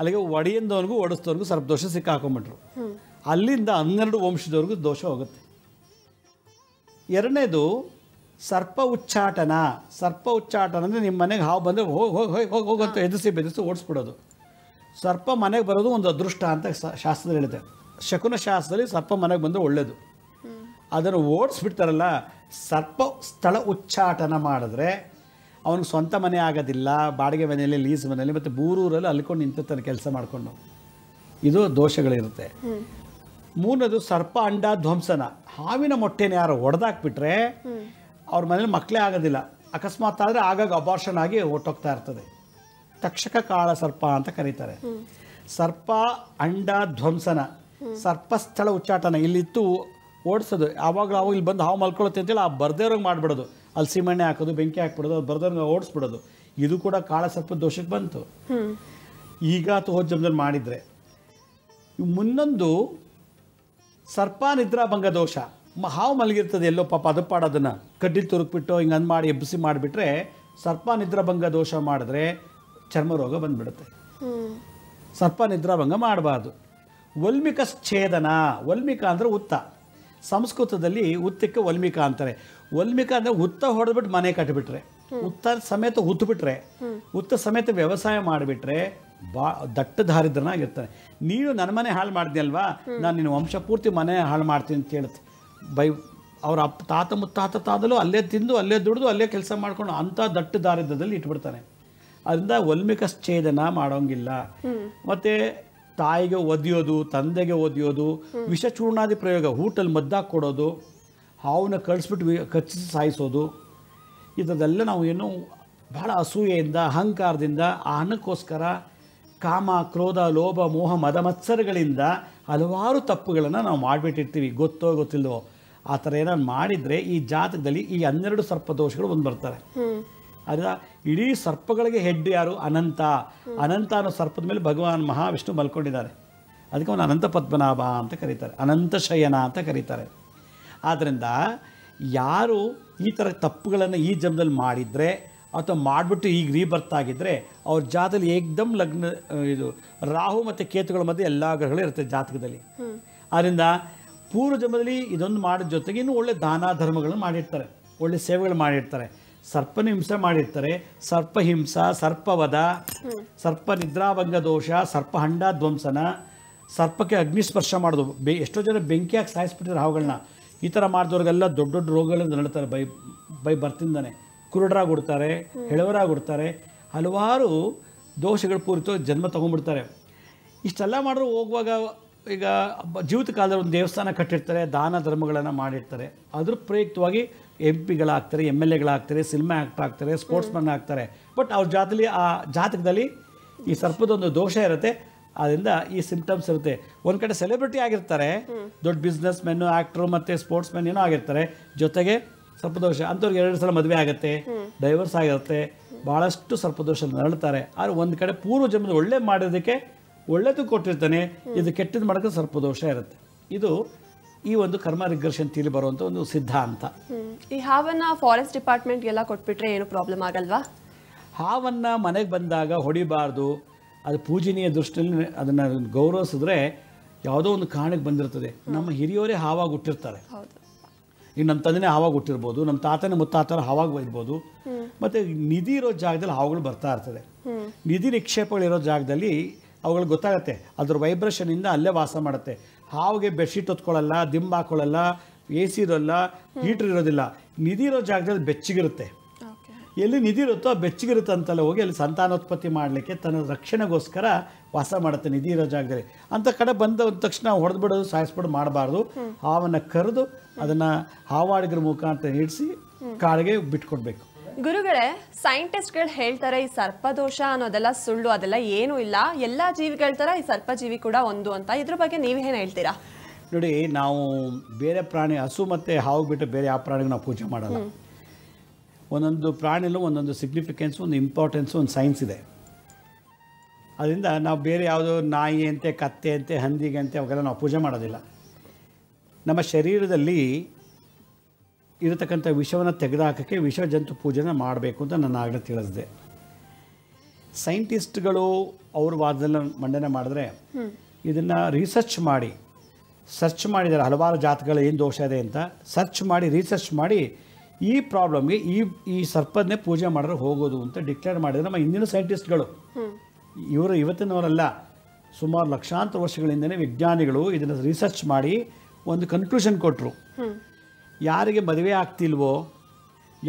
ಅಲ್ಲಿಗೆ ಒಡೆಯಿಂದವ್ನಿಗೂ ಒಡಿಸ್ದವನಿಗೂ ಸರ್ಪದೋಷ ಸಿಕ್ಕಾಕೊಂಬಿಟ್ರು ಅಲ್ಲಿಂದ ಹನ್ನೆರಡು ವಂಶದವ್ರಿಗೂ ದೋಷ ಹೋಗುತ್ತೆ ಎರಡನೇದು ಸರ್ಪ ಉಚ್ಚಾಟನ ಸರ್ಪ ಉಚ್ಚಾಟನ ಅಂದರೆ ನಿಮ್ಮ ಮನೆಗೆ ಹಾವು ಬಂದರೆ ಹೋಗಿ ಹೋಗಿ ಹೋಗಿ ಹೋಗಿ ಹೋಗಂತ ಎದುರಿಸಿ ಬೆದರಿಸಿ ಓಡಿಸ್ಬಿಡೋದು ಸರ್ಪ ಮನೆಗೆ ಬರೋದು ಒಂದು ಅದೃಷ್ಟ ಅಂತ ಶಾಸ್ತ್ರದಲ್ಲಿ ಹೇಳಿದೆ ಶಕುನ ಶಾಸ್ತ್ರದಲ್ಲಿ ಸರ್ಪ ಮನೆಗೆ ಬಂದರೆ ಒಳ್ಳೆಯದು ಅದನ್ನು ಓಡಿಸ್ಬಿಡ್ತಾರಲ್ಲ ಸರ್ಪ ಸ್ಥಳ ಉಚ್ಚಾಟನ ಮಾಡಿದ್ರೆ ಅವನಿಗೆ ಸ್ವಂತ ಮನೆ ಆಗೋದಿಲ್ಲ ಬಾಡಿಗೆ ಮನೆಯಲ್ಲಿ ಲೀಸ್ ಮನೆಯಲ್ಲಿ ಮತ್ತು ಬೂರೂರಲ್ಲಿ ಅಲ್ಕೊಂಡು ನಿಂತಿರ್ತಾನೆ ಕೆಲಸ ಮಾಡಿಕೊಂಡು ಇದು ದೋಷಗಳಿರುತ್ತೆ ಮೂರನೇದು ಸರ್ಪ ಅಂಡ ಧ್ವಂಸನ ಹಾವಿನ ಮೊಟ್ಟೆನ ಯಾರು ಒಡೆದಾಕ್ಬಿಟ್ರೆ ಅವ್ರ ಮನೇಲಿ ಮಕ್ಕಳೇ ಆಗೋದಿಲ್ಲ ಅಕಸ್ಮಾತ್ ಆದರೆ ಆಗಾಗ ಅಬಾರ್ಷನ್ ಆಗಿ ಹೊಟ್ಟೋಗ್ತಾ ಇರ್ತದೆ ತಕ್ಷಕ ಕಾಳ ಸರ್ಪ ಅಂತ ಕರೀತಾರೆ ಸರ್ಪ ಅಂಡ ಧ್ವಂಸನ ಸರ್ಪಸ್ಥಳ ಉಚ್ಚಾಟನ ಇಲ್ಲಿತ್ತು ಓಡಿಸೋದು ಯಾವಾಗ ಅವಾಗ ಇಲ್ಲಿ ಬಂದು ಹಾವು ಮಲ್ಕೊಳ್ಳುತ್ತೆ ಅಂತೇಳಿ ಆ ಬರ್ದೇವ್ರಿಗೆ ಮಾಡಿಬಿಡೋದು ಅಲ್ಲಿ ಮಣ್ಣೆ ಹಾಕೋದು ಬೆಂಕಿ ಹಾಕ್ಬಿಡೋದು ಅದು ಬರ್ದವ್ರಿಗೆ ಓಡಿಸ್ಬಿಡೋದು ಇದು ಕೂಡ ಕಾಳ ಸರ್ಪ ದೋಷಕ್ಕೆ ಬಂತು ಈಗ ಅಥವಾ ಹೋದ ಜಮದಲ್ಲಿ ಮಾಡಿದರೆ ಮುನ್ನೊಂದು ಸರ್ಪ ನಿದ್ರಾಭಂಗ ದೋಷ ಹಾವು ಮಲಗಿರ್ತದೆ ಎಲ್ಲೋ ಪಾಪ ಪಾಡೋದನ್ನ ಕಡ್ಡಿಲಿ ತುರುಕ್ಬಿಟ್ಟು ಹಿಂಗೆ ಅಂದ್ ಮಾಡಿ ಎಬ್ಬಿಸಿ ಮಾಡಿಬಿಟ್ರೆ ಸರ್ಪ ನಿದ್ರಾಭಂಗ ದೋಷ ಮಾಡಿದ್ರೆ ಚರ್ಮ ರೋಗ ಬಂದ್ಬಿಡುತ್ತೆ ಸರ್ಪ ನಿದ್ರಾಭಂಗ ಮಾಡಬಾರ್ದು ವಲ್ಮಿಕ ಛೇದನ ವಲ್ಮಿಕ ಅಂದರೆ ಉತ್ತ ಸಂಸ್ಕೃತದಲ್ಲಿ ಉತ್ತಕ್ಕೆ ವಲ್ಮಿಕ ಅಂತಾರೆ ವಲ್ಮಿಕ ಅಂದರೆ ಉತ್ತ ಹೊಡೆದ್ಬಿಟ್ಟು ಮನೆ ಕಟ್ಟಿಬಿಟ್ರೆ ಉತ್ತ ಸಮೇತ ಉತ್ತಬಿಟ್ರೆ ಉತ್ತ ಸಮೇತ ವ್ಯವಸಾಯ ಮಾಡಿಬಿಟ್ರೆ ಬಾ ದಟ್ಟ ದಾರಿದ್ರನಾಗಿರ್ತಾನೆ ನೀನು ನನ್ನ ಮನೆ ಹಾಳು ಅಲ್ವಾ ನಾನು ನಿನ್ನ ವಂಶ ಪೂರ್ತಿ ಮನೆ ಹಾಳು ಮಾಡ್ತೀನಿ ಅಂತ ಹೇಳುತ್ತೆ ಬೈ ಅವರ ಅಪ್ಪ ತಾತ ಮುತ್ತಾತ ತಾದಲು ಅಲ್ಲೇ ತಿಂದು ಅಲ್ಲೇ ದುಡಿದು ಅಲ್ಲೇ ಕೆಲಸ ಮಾಡ್ಕೊಂಡು ಅಂಥ ದಟ್ಟ ದಾರಿದ್ರದಲ್ಲಿ ಇಟ್ಬಿಡ್ತಾನೆ ಅದರಿಂದ ವಲ್ಮಿಕ ಛೇದನ ಮಾಡೋಂಗಿಲ್ಲ ಮತ್ತು ತಾಯಿಗೆ ಒದಿಯೋದು ತಂದೆಗೆ ಒದಿಯೋದು ವಿಷಚೂರ್ಣಾದಿ ಪ್ರಯೋಗ ಊಟಲ್ಲಿ ಮದ್ದಾಗಿ ಕೊಡೋದು ಹಾವನ್ನ ಕಳಿಸ್ಬಿಟ್ಟು ಕಚ್ಚಿಸಿ ಸಾಯಿಸೋದು ಇದರದೆಲ್ಲ ನಾವು ಏನು ಭಾಳ ಅಸೂಯೆಯಿಂದ ಅಹಂಕಾರದಿಂದ ಆ ಹಣಕ್ಕೋಸ್ಕರ ಕಾಮ ಕ್ರೋಧ ಲೋಭ ಮೋಹ ಮದ ಮತ್ಸರಗಳಿಂದ ಹಲವಾರು ತಪ್ಪುಗಳನ್ನು ನಾವು ಮಾಡಿಬಿಟ್ಟಿರ್ತೀವಿ ಗೊತ್ತೋ ಗೊತ್ತಿಲ್ಲವೋ ಆ ಥರ ಏನಾದ್ರು ಮಾಡಿದರೆ ಈ ಜಾತಕದಲ್ಲಿ ಈ ಹನ್ನೆರಡು ಸರ್ಪದೋಷಗಳು ಬಂದು ಬರ್ತಾರೆ ಅದ ಇಡೀ ಸರ್ಪಗಳಿಗೆ ಹೆಡ್ ಯಾರು ಅನಂತ ಅನಂತ ಅನ್ನೋ ಸರ್ಪದ ಮೇಲೆ ಭಗವಾನ್ ಮಹಾವಿಷ್ಣು ಮಲ್ಕೊಂಡಿದ್ದಾರೆ ಅದಕ್ಕೆ ಅವನು ಅನಂತ ಪದ್ಮನಾಭ ಅಂತ ಕರೀತಾರೆ ಅನಂತ ಶಯನ ಅಂತ ಕರೀತಾರೆ ಆದ್ದರಿಂದ ಯಾರು ಈ ಥರ ತಪ್ಪುಗಳನ್ನು ಈ ಜನ್ಮದಲ್ಲಿ ಮಾಡಿದರೆ ಅಥವಾ ಮಾಡಿಬಿಟ್ಟು ಈಗ ರೀಬರ್ತ್ ಆಗಿದ್ದರೆ ಅವ್ರ ಜಾತದಲ್ಲಿ ಏಕ್ದಮ್ ಲಗ್ನ ಇದು ರಾಹು ಮತ್ತು ಕೇತುಗಳ ಮಧ್ಯೆ ಎಲ್ಲ ಗ್ರಹಗಳು ಇರುತ್ತೆ ಜಾತಕದಲ್ಲಿ ಆದ್ದರಿಂದ ಪೂರ್ವ ಜನ್ಮದಲ್ಲಿ ಇದೊಂದು ಮಾಡೋದ್ರ ಜೊತೆಗೆ ಇನ್ನೂ ಒಳ್ಳೆ ದಾನ ಧರ್ಮಗಳನ್ನು ಮಾಡಿರ್ತಾರೆ ಒಳ್ಳೆ ಸೇವೆಗಳು ಮಾಡಿರ್ತಾರೆ ಸರ್ಪನ ಹಿಂಸೆ ಮಾಡಿರ್ತಾರೆ ಸರ್ಪ ಹಿಂಸ ಸರ್ಪವಧ ಸರ್ಪ ನಿದ್ರಾಭಂಗ ದೋಷ ಸರ್ಪ ಹಂಡ ಧ್ವಂಸನ ಸರ್ಪಕ್ಕೆ ಅಗ್ನಿಸ್ಪರ್ಶ ಮಾಡೋದು ಬೆ ಎಷ್ಟೋ ಜನ ಬೆಂಕಿ ಹಾಕಿ ಸಾಯಿಸ್ಬಿಟ್ಟಿದ್ರೆ ಹಾವುಗಳನ್ನ ಈ ಥರ ಮಾಡಿದವ್ರಿಗೆಲ್ಲ ದೊಡ್ಡ ದೊಡ್ಡ ರೋಗಗಳಿಂದ ನಡೀತಾರೆ ಬೈ ಬೈ ಬರ್ತಿಂದಾನೆ ಕುರುಡರಾಗ್ಬಿಡ್ತಾರೆ ಹುಡ್ತಾರೆ ಹಲವಾರು ದೋಷಗಳು ಪೂರಿತು ಜನ್ಮ ತೊಗೊಂಡ್ಬಿಡ್ತಾರೆ ಇಷ್ಟೆಲ್ಲ ಮಾಡಿದ್ರು ಹೋಗುವಾಗ ಈಗ ಜೀವಿತ ಕಾಲದಲ್ಲಿ ಒಂದು ದೇವಸ್ಥಾನ ಕಟ್ಟಿರ್ತಾರೆ ದಾನ ಧರ್ಮಗಳನ್ನು ಮಾಡಿರ್ತಾರೆ ಅದ್ರ ಪ್ರಯುಕ್ತವಾಗಿ ಎಂ ಪಿಗಳಾಗ್ತಾರೆ ಎಮ್ ಎಲ್ ಎಗಳಾಗ್ತಾರೆ ಸಿನಿಮಾ ಆ್ಯಕ್ಟರ್ ಆಗ್ತಾರೆ ಸ್ಪೋರ್ಟ್ಸ್ ಮ್ಯಾನ್ ಆಗ್ತಾರೆ ಬಟ್ ಅವ್ರ ಜಾತಲಿ ಆ ಜಾತಕದಲ್ಲಿ ಈ ಸರ್ಪದೊಂದು ದೋಷ ಇರುತ್ತೆ ಅದರಿಂದ ಈ ಸಿಂಪ್ಟಮ್ಸ್ ಇರುತ್ತೆ ಒಂದು ಕಡೆ ಸೆಲೆಬ್ರಿಟಿ ಆಗಿರ್ತಾರೆ ದೊಡ್ಡ ಬಿಸ್ನೆಸ್ ಮೆನ್ನು ಆ್ಯಕ್ಟ್ರು ಮತ್ತು ಸ್ಪೋರ್ಟ್ಸ್ ಮೆನ್ ಏನೋ ಆಗಿರ್ತಾರೆ ಜೊತೆಗೆ ಸರ್ಪದೋಷ ಅಂಥವ್ರಿಗೆ ಎರಡು ಸಲ ಮದುವೆ ಆಗುತ್ತೆ ಡೈವರ್ಸ್ ಆಗಿರುತ್ತೆ ಭಾಳಷ್ಟು ಸರ್ಪದೋಷ ನರಳ್ತಾರೆ ಆದರೆ ಒಂದು ಕಡೆ ಪೂರ್ವ ಜನ್ಮದ ಒಳ್ಳೆ ಮಾಡೋದಕ್ಕೆ ಒಳ್ಳೇದು ಕೊಟ್ಟಿರ್ತಾನೆ ಇದು ಕೆಟ್ಟದ್ದು ಮಾಡೋಕ್ಕೆ ಸರ್ಪದೋಷ ಇರುತ್ತೆ ಇದು ಈ ಒಂದು ಕರ್ಮ ರಿಗ್ರೆಷನ್ ತಿಳಿ ಬರುವಂಥ ಒಂದು ಸಿದ್ಧಾಂತ ಈ ಹಾವನ್ನು ಫಾರೆಸ್ಟ್ ಡಿಪಾರ್ಟ್ಮೆಂಟ್ಗೆಲ್ಲ ಕೊಟ್ಬಿಟ್ರೆ ಏನು ಪ್ರಾಬ್ಲಮ್ ಆಗಲ್ವಾ ಹಾವನ್ನ ಮನೆಗೆ ಬಂದಾಗ ಹೊಡಿಬಾರ್ದು ಅದು ಪೂಜನೀಯ ದೃಷ್ಟಿಯಲ್ಲಿ ಅದನ್ನ ಗೌರವಿಸಿದ್ರೆ ಯಾವುದೋ ಒಂದು ಕಾರಣಕ್ಕೆ ಬಂದಿರ್ತದೆ ನಮ್ಮ ಹಿರಿಯವರೇ ಹಾವಾಗಿ ಹುಟ್ಟಿರ್ತಾರೆ ಈಗ ನಮ್ಮ ತಂದೆ ಆವಾಗ ಹುಟ್ಟಿರ್ಬೋದು ನಮ್ಮ ತಾತನ ಮುತ್ತಾತರ ಹಾವಾಗ ಒಯ್ಬೋದು ಮತ್ತು ನಿಧಿ ಇರೋ ಜಾಗದಲ್ಲಿ ಹಾವುಗಳು ಬರ್ತಾ ಇರ್ತದೆ ನಿಧಿ ನಿಕ್ಷೇಪಗಳಿರೋ ಜಾಗದಲ್ಲಿ ಅವುಗಳು ಗೊತ್ತಾಗುತ್ತೆ ಅದ್ರ ವೈಬ್ರೇಷನಿಂದ ಅಲ್ಲೇ ವಾಸ ಮಾಡುತ್ತೆ ಹಾವಿಗೆ ಬೆಡ್ಶೀಟ್ ಹೊತ್ಕೊಳ್ಳಲ್ಲ ದಿಂಬ ಹಾಕೊಳ್ಳಲ್ಲ ಎ ಸಿ ಇರೋಲ್ಲ ಹೀಟ್ರ್ ಇರೋದಿಲ್ಲ ನಿಧಿ ಇರೋ ಜಾಗದಲ್ಲಿ ಬೆಚ್ಚಗಿರುತ್ತೆ ಎಲ್ಲಿ ನಿಧಿ ಇರುತ್ತೋ ಬೆಚ್ಚಗಿರುತ್ತೆ ಅಂತಲ್ಲ ಹೋಗಿ ಅಲ್ಲಿ ಸಂತಾನೋತ್ಪತ್ತಿ ಮಾಡಲಿಕ್ಕೆ ತನ್ನ ರಕ್ಷಣೆಗೋಸ್ಕರ ವಾಸ ಮಾಡುತ್ತೆ ನಿಧಿ ಇರೋ ಜಾಗದಲ್ಲಿ ಅಂಥ ಕಡೆ ಬಂದ ತಕ್ಷಣ ಹೊಡೆದ್ಬಿಡೋದು ಸಾಯಿಸ್ಬಿಡೋದು ಮಾಡಬಾರ್ದು ಹಾವನ್ನು ಕರೆದು ಅದನ್ನ ಹಾವಾಡಿಗರ ಮುಖಾಂತರ ಇಡಿಸಿ ಕಾಡಿಗೆ ಬಿಟ್ಕೊಡ್ಬೇಕು ಗುರುಗಳೇ ಸೈಂಟಿಸ್ಟ್ಗಳು ಹೇಳ್ತಾರೆ ಈ ಸರ್ಪದೋಷ ಅನ್ನೋದೆಲ್ಲ ಸುಳ್ಳು ಅದೆಲ್ಲ ಏನು ಇಲ್ಲ ಎಲ್ಲಾ ಜೀವಿಗಳ ತರ ಈ ಸರ್ಪಜೀವಿ ಕೂಡ ಒಂದು ಅಂತ ಇದ್ರ ಬಗ್ಗೆ ನೀವೇನು ಹೇಳ್ತೀರಾ ನೋಡಿ ನಾವು ಬೇರೆ ಪ್ರಾಣಿ ಹಸು ಮತ್ತೆ ಹಾವು ಬಿಟ್ಟು ಬೇರೆ ಯಾವ ಪ್ರಾಣಿಗೂ ನಾವು ಪೂಜೆ ಮಾಡಲ್ಲ ಒಂದೊಂದು ಪ್ರಾಣಿಲೂ ಒಂದೊಂದು ಸಿಗ್ನಿಫಿಕೆನ್ಸ್ ಒಂದು ಇಂಪಾರ್ಟೆನ್ಸ್ ಒಂದು ಸೈನ್ಸ್ ಇದೆ ಅದರಿಂದ ನಾವು ಬೇರೆ ಯಾವುದೋ ನಾಯಿ ಅಂತೆ ಕತ್ತೆ ಅಂತೆ ಹಂದಿಗೆ ಅಂತೆ ಅವಾಗೆಲ್ಲ ನಾವು ಪೂಜೆ ಮಾಡೋದಿಲ್ಲ ನಮ್ಮ ಶರೀರದಲ್ಲಿ ಇರತಕ್ಕಂಥ ವಿಷವನ್ನು ತೆಗೆದುಹಾಕೋಕ್ಕೆ ವಿಷ ಜಂತು ಪೂಜೆನ ಮಾಡಬೇಕು ಅಂತ ನಾನು ಆಗಲೇ ತಿಳಿಸಿದೆ ಸೈಂಟಿಸ್ಟ್ಗಳು ಅವ್ರ ವಾದದಲ್ಲ ಮಂಡನೆ ಮಾಡಿದ್ರೆ ಇದನ್ನು ರಿಸರ್ಚ್ ಮಾಡಿ ಸರ್ಚ್ ಮಾಡಿದ್ದಾರೆ ಹಲವಾರು ಜಾತಗಳು ಏನು ದೋಷ ಇದೆ ಅಂತ ಸರ್ಚ್ ಮಾಡಿ ರಿಸರ್ಚ್ ಮಾಡಿ ಈ ಪ್ರಾಬ್ಲಮ್ಗೆ ಈ ಈ ಸರ್ಪದನ್ನೇ ಪೂಜೆ ಮಾಡಿದ್ರೆ ಹೋಗೋದು ಅಂತ ಡಿಕ್ಲೇರ್ ಮಾಡಿದರೆ ನಮ್ಮ ಹಿಂದಿನ ಸೈಂಟಿಸ್ಟ್ಗಳು ಇವರು ಇವತ್ತಿನವರಲ್ಲ ಸುಮಾರು ಲಕ್ಷಾಂತರ ವರ್ಷಗಳಿಂದನೇ ವಿಜ್ಞಾನಿಗಳು ಇದನ್ನು ರಿಸರ್ಚ್ ಮಾಡಿ ಒಂದು ಕನ್ಕ್ಲೂಷನ್ ಕೊಟ್ಟರು ಯಾರಿಗೆ ಮದುವೆ ಆಗ್ತಿಲ್ವೋ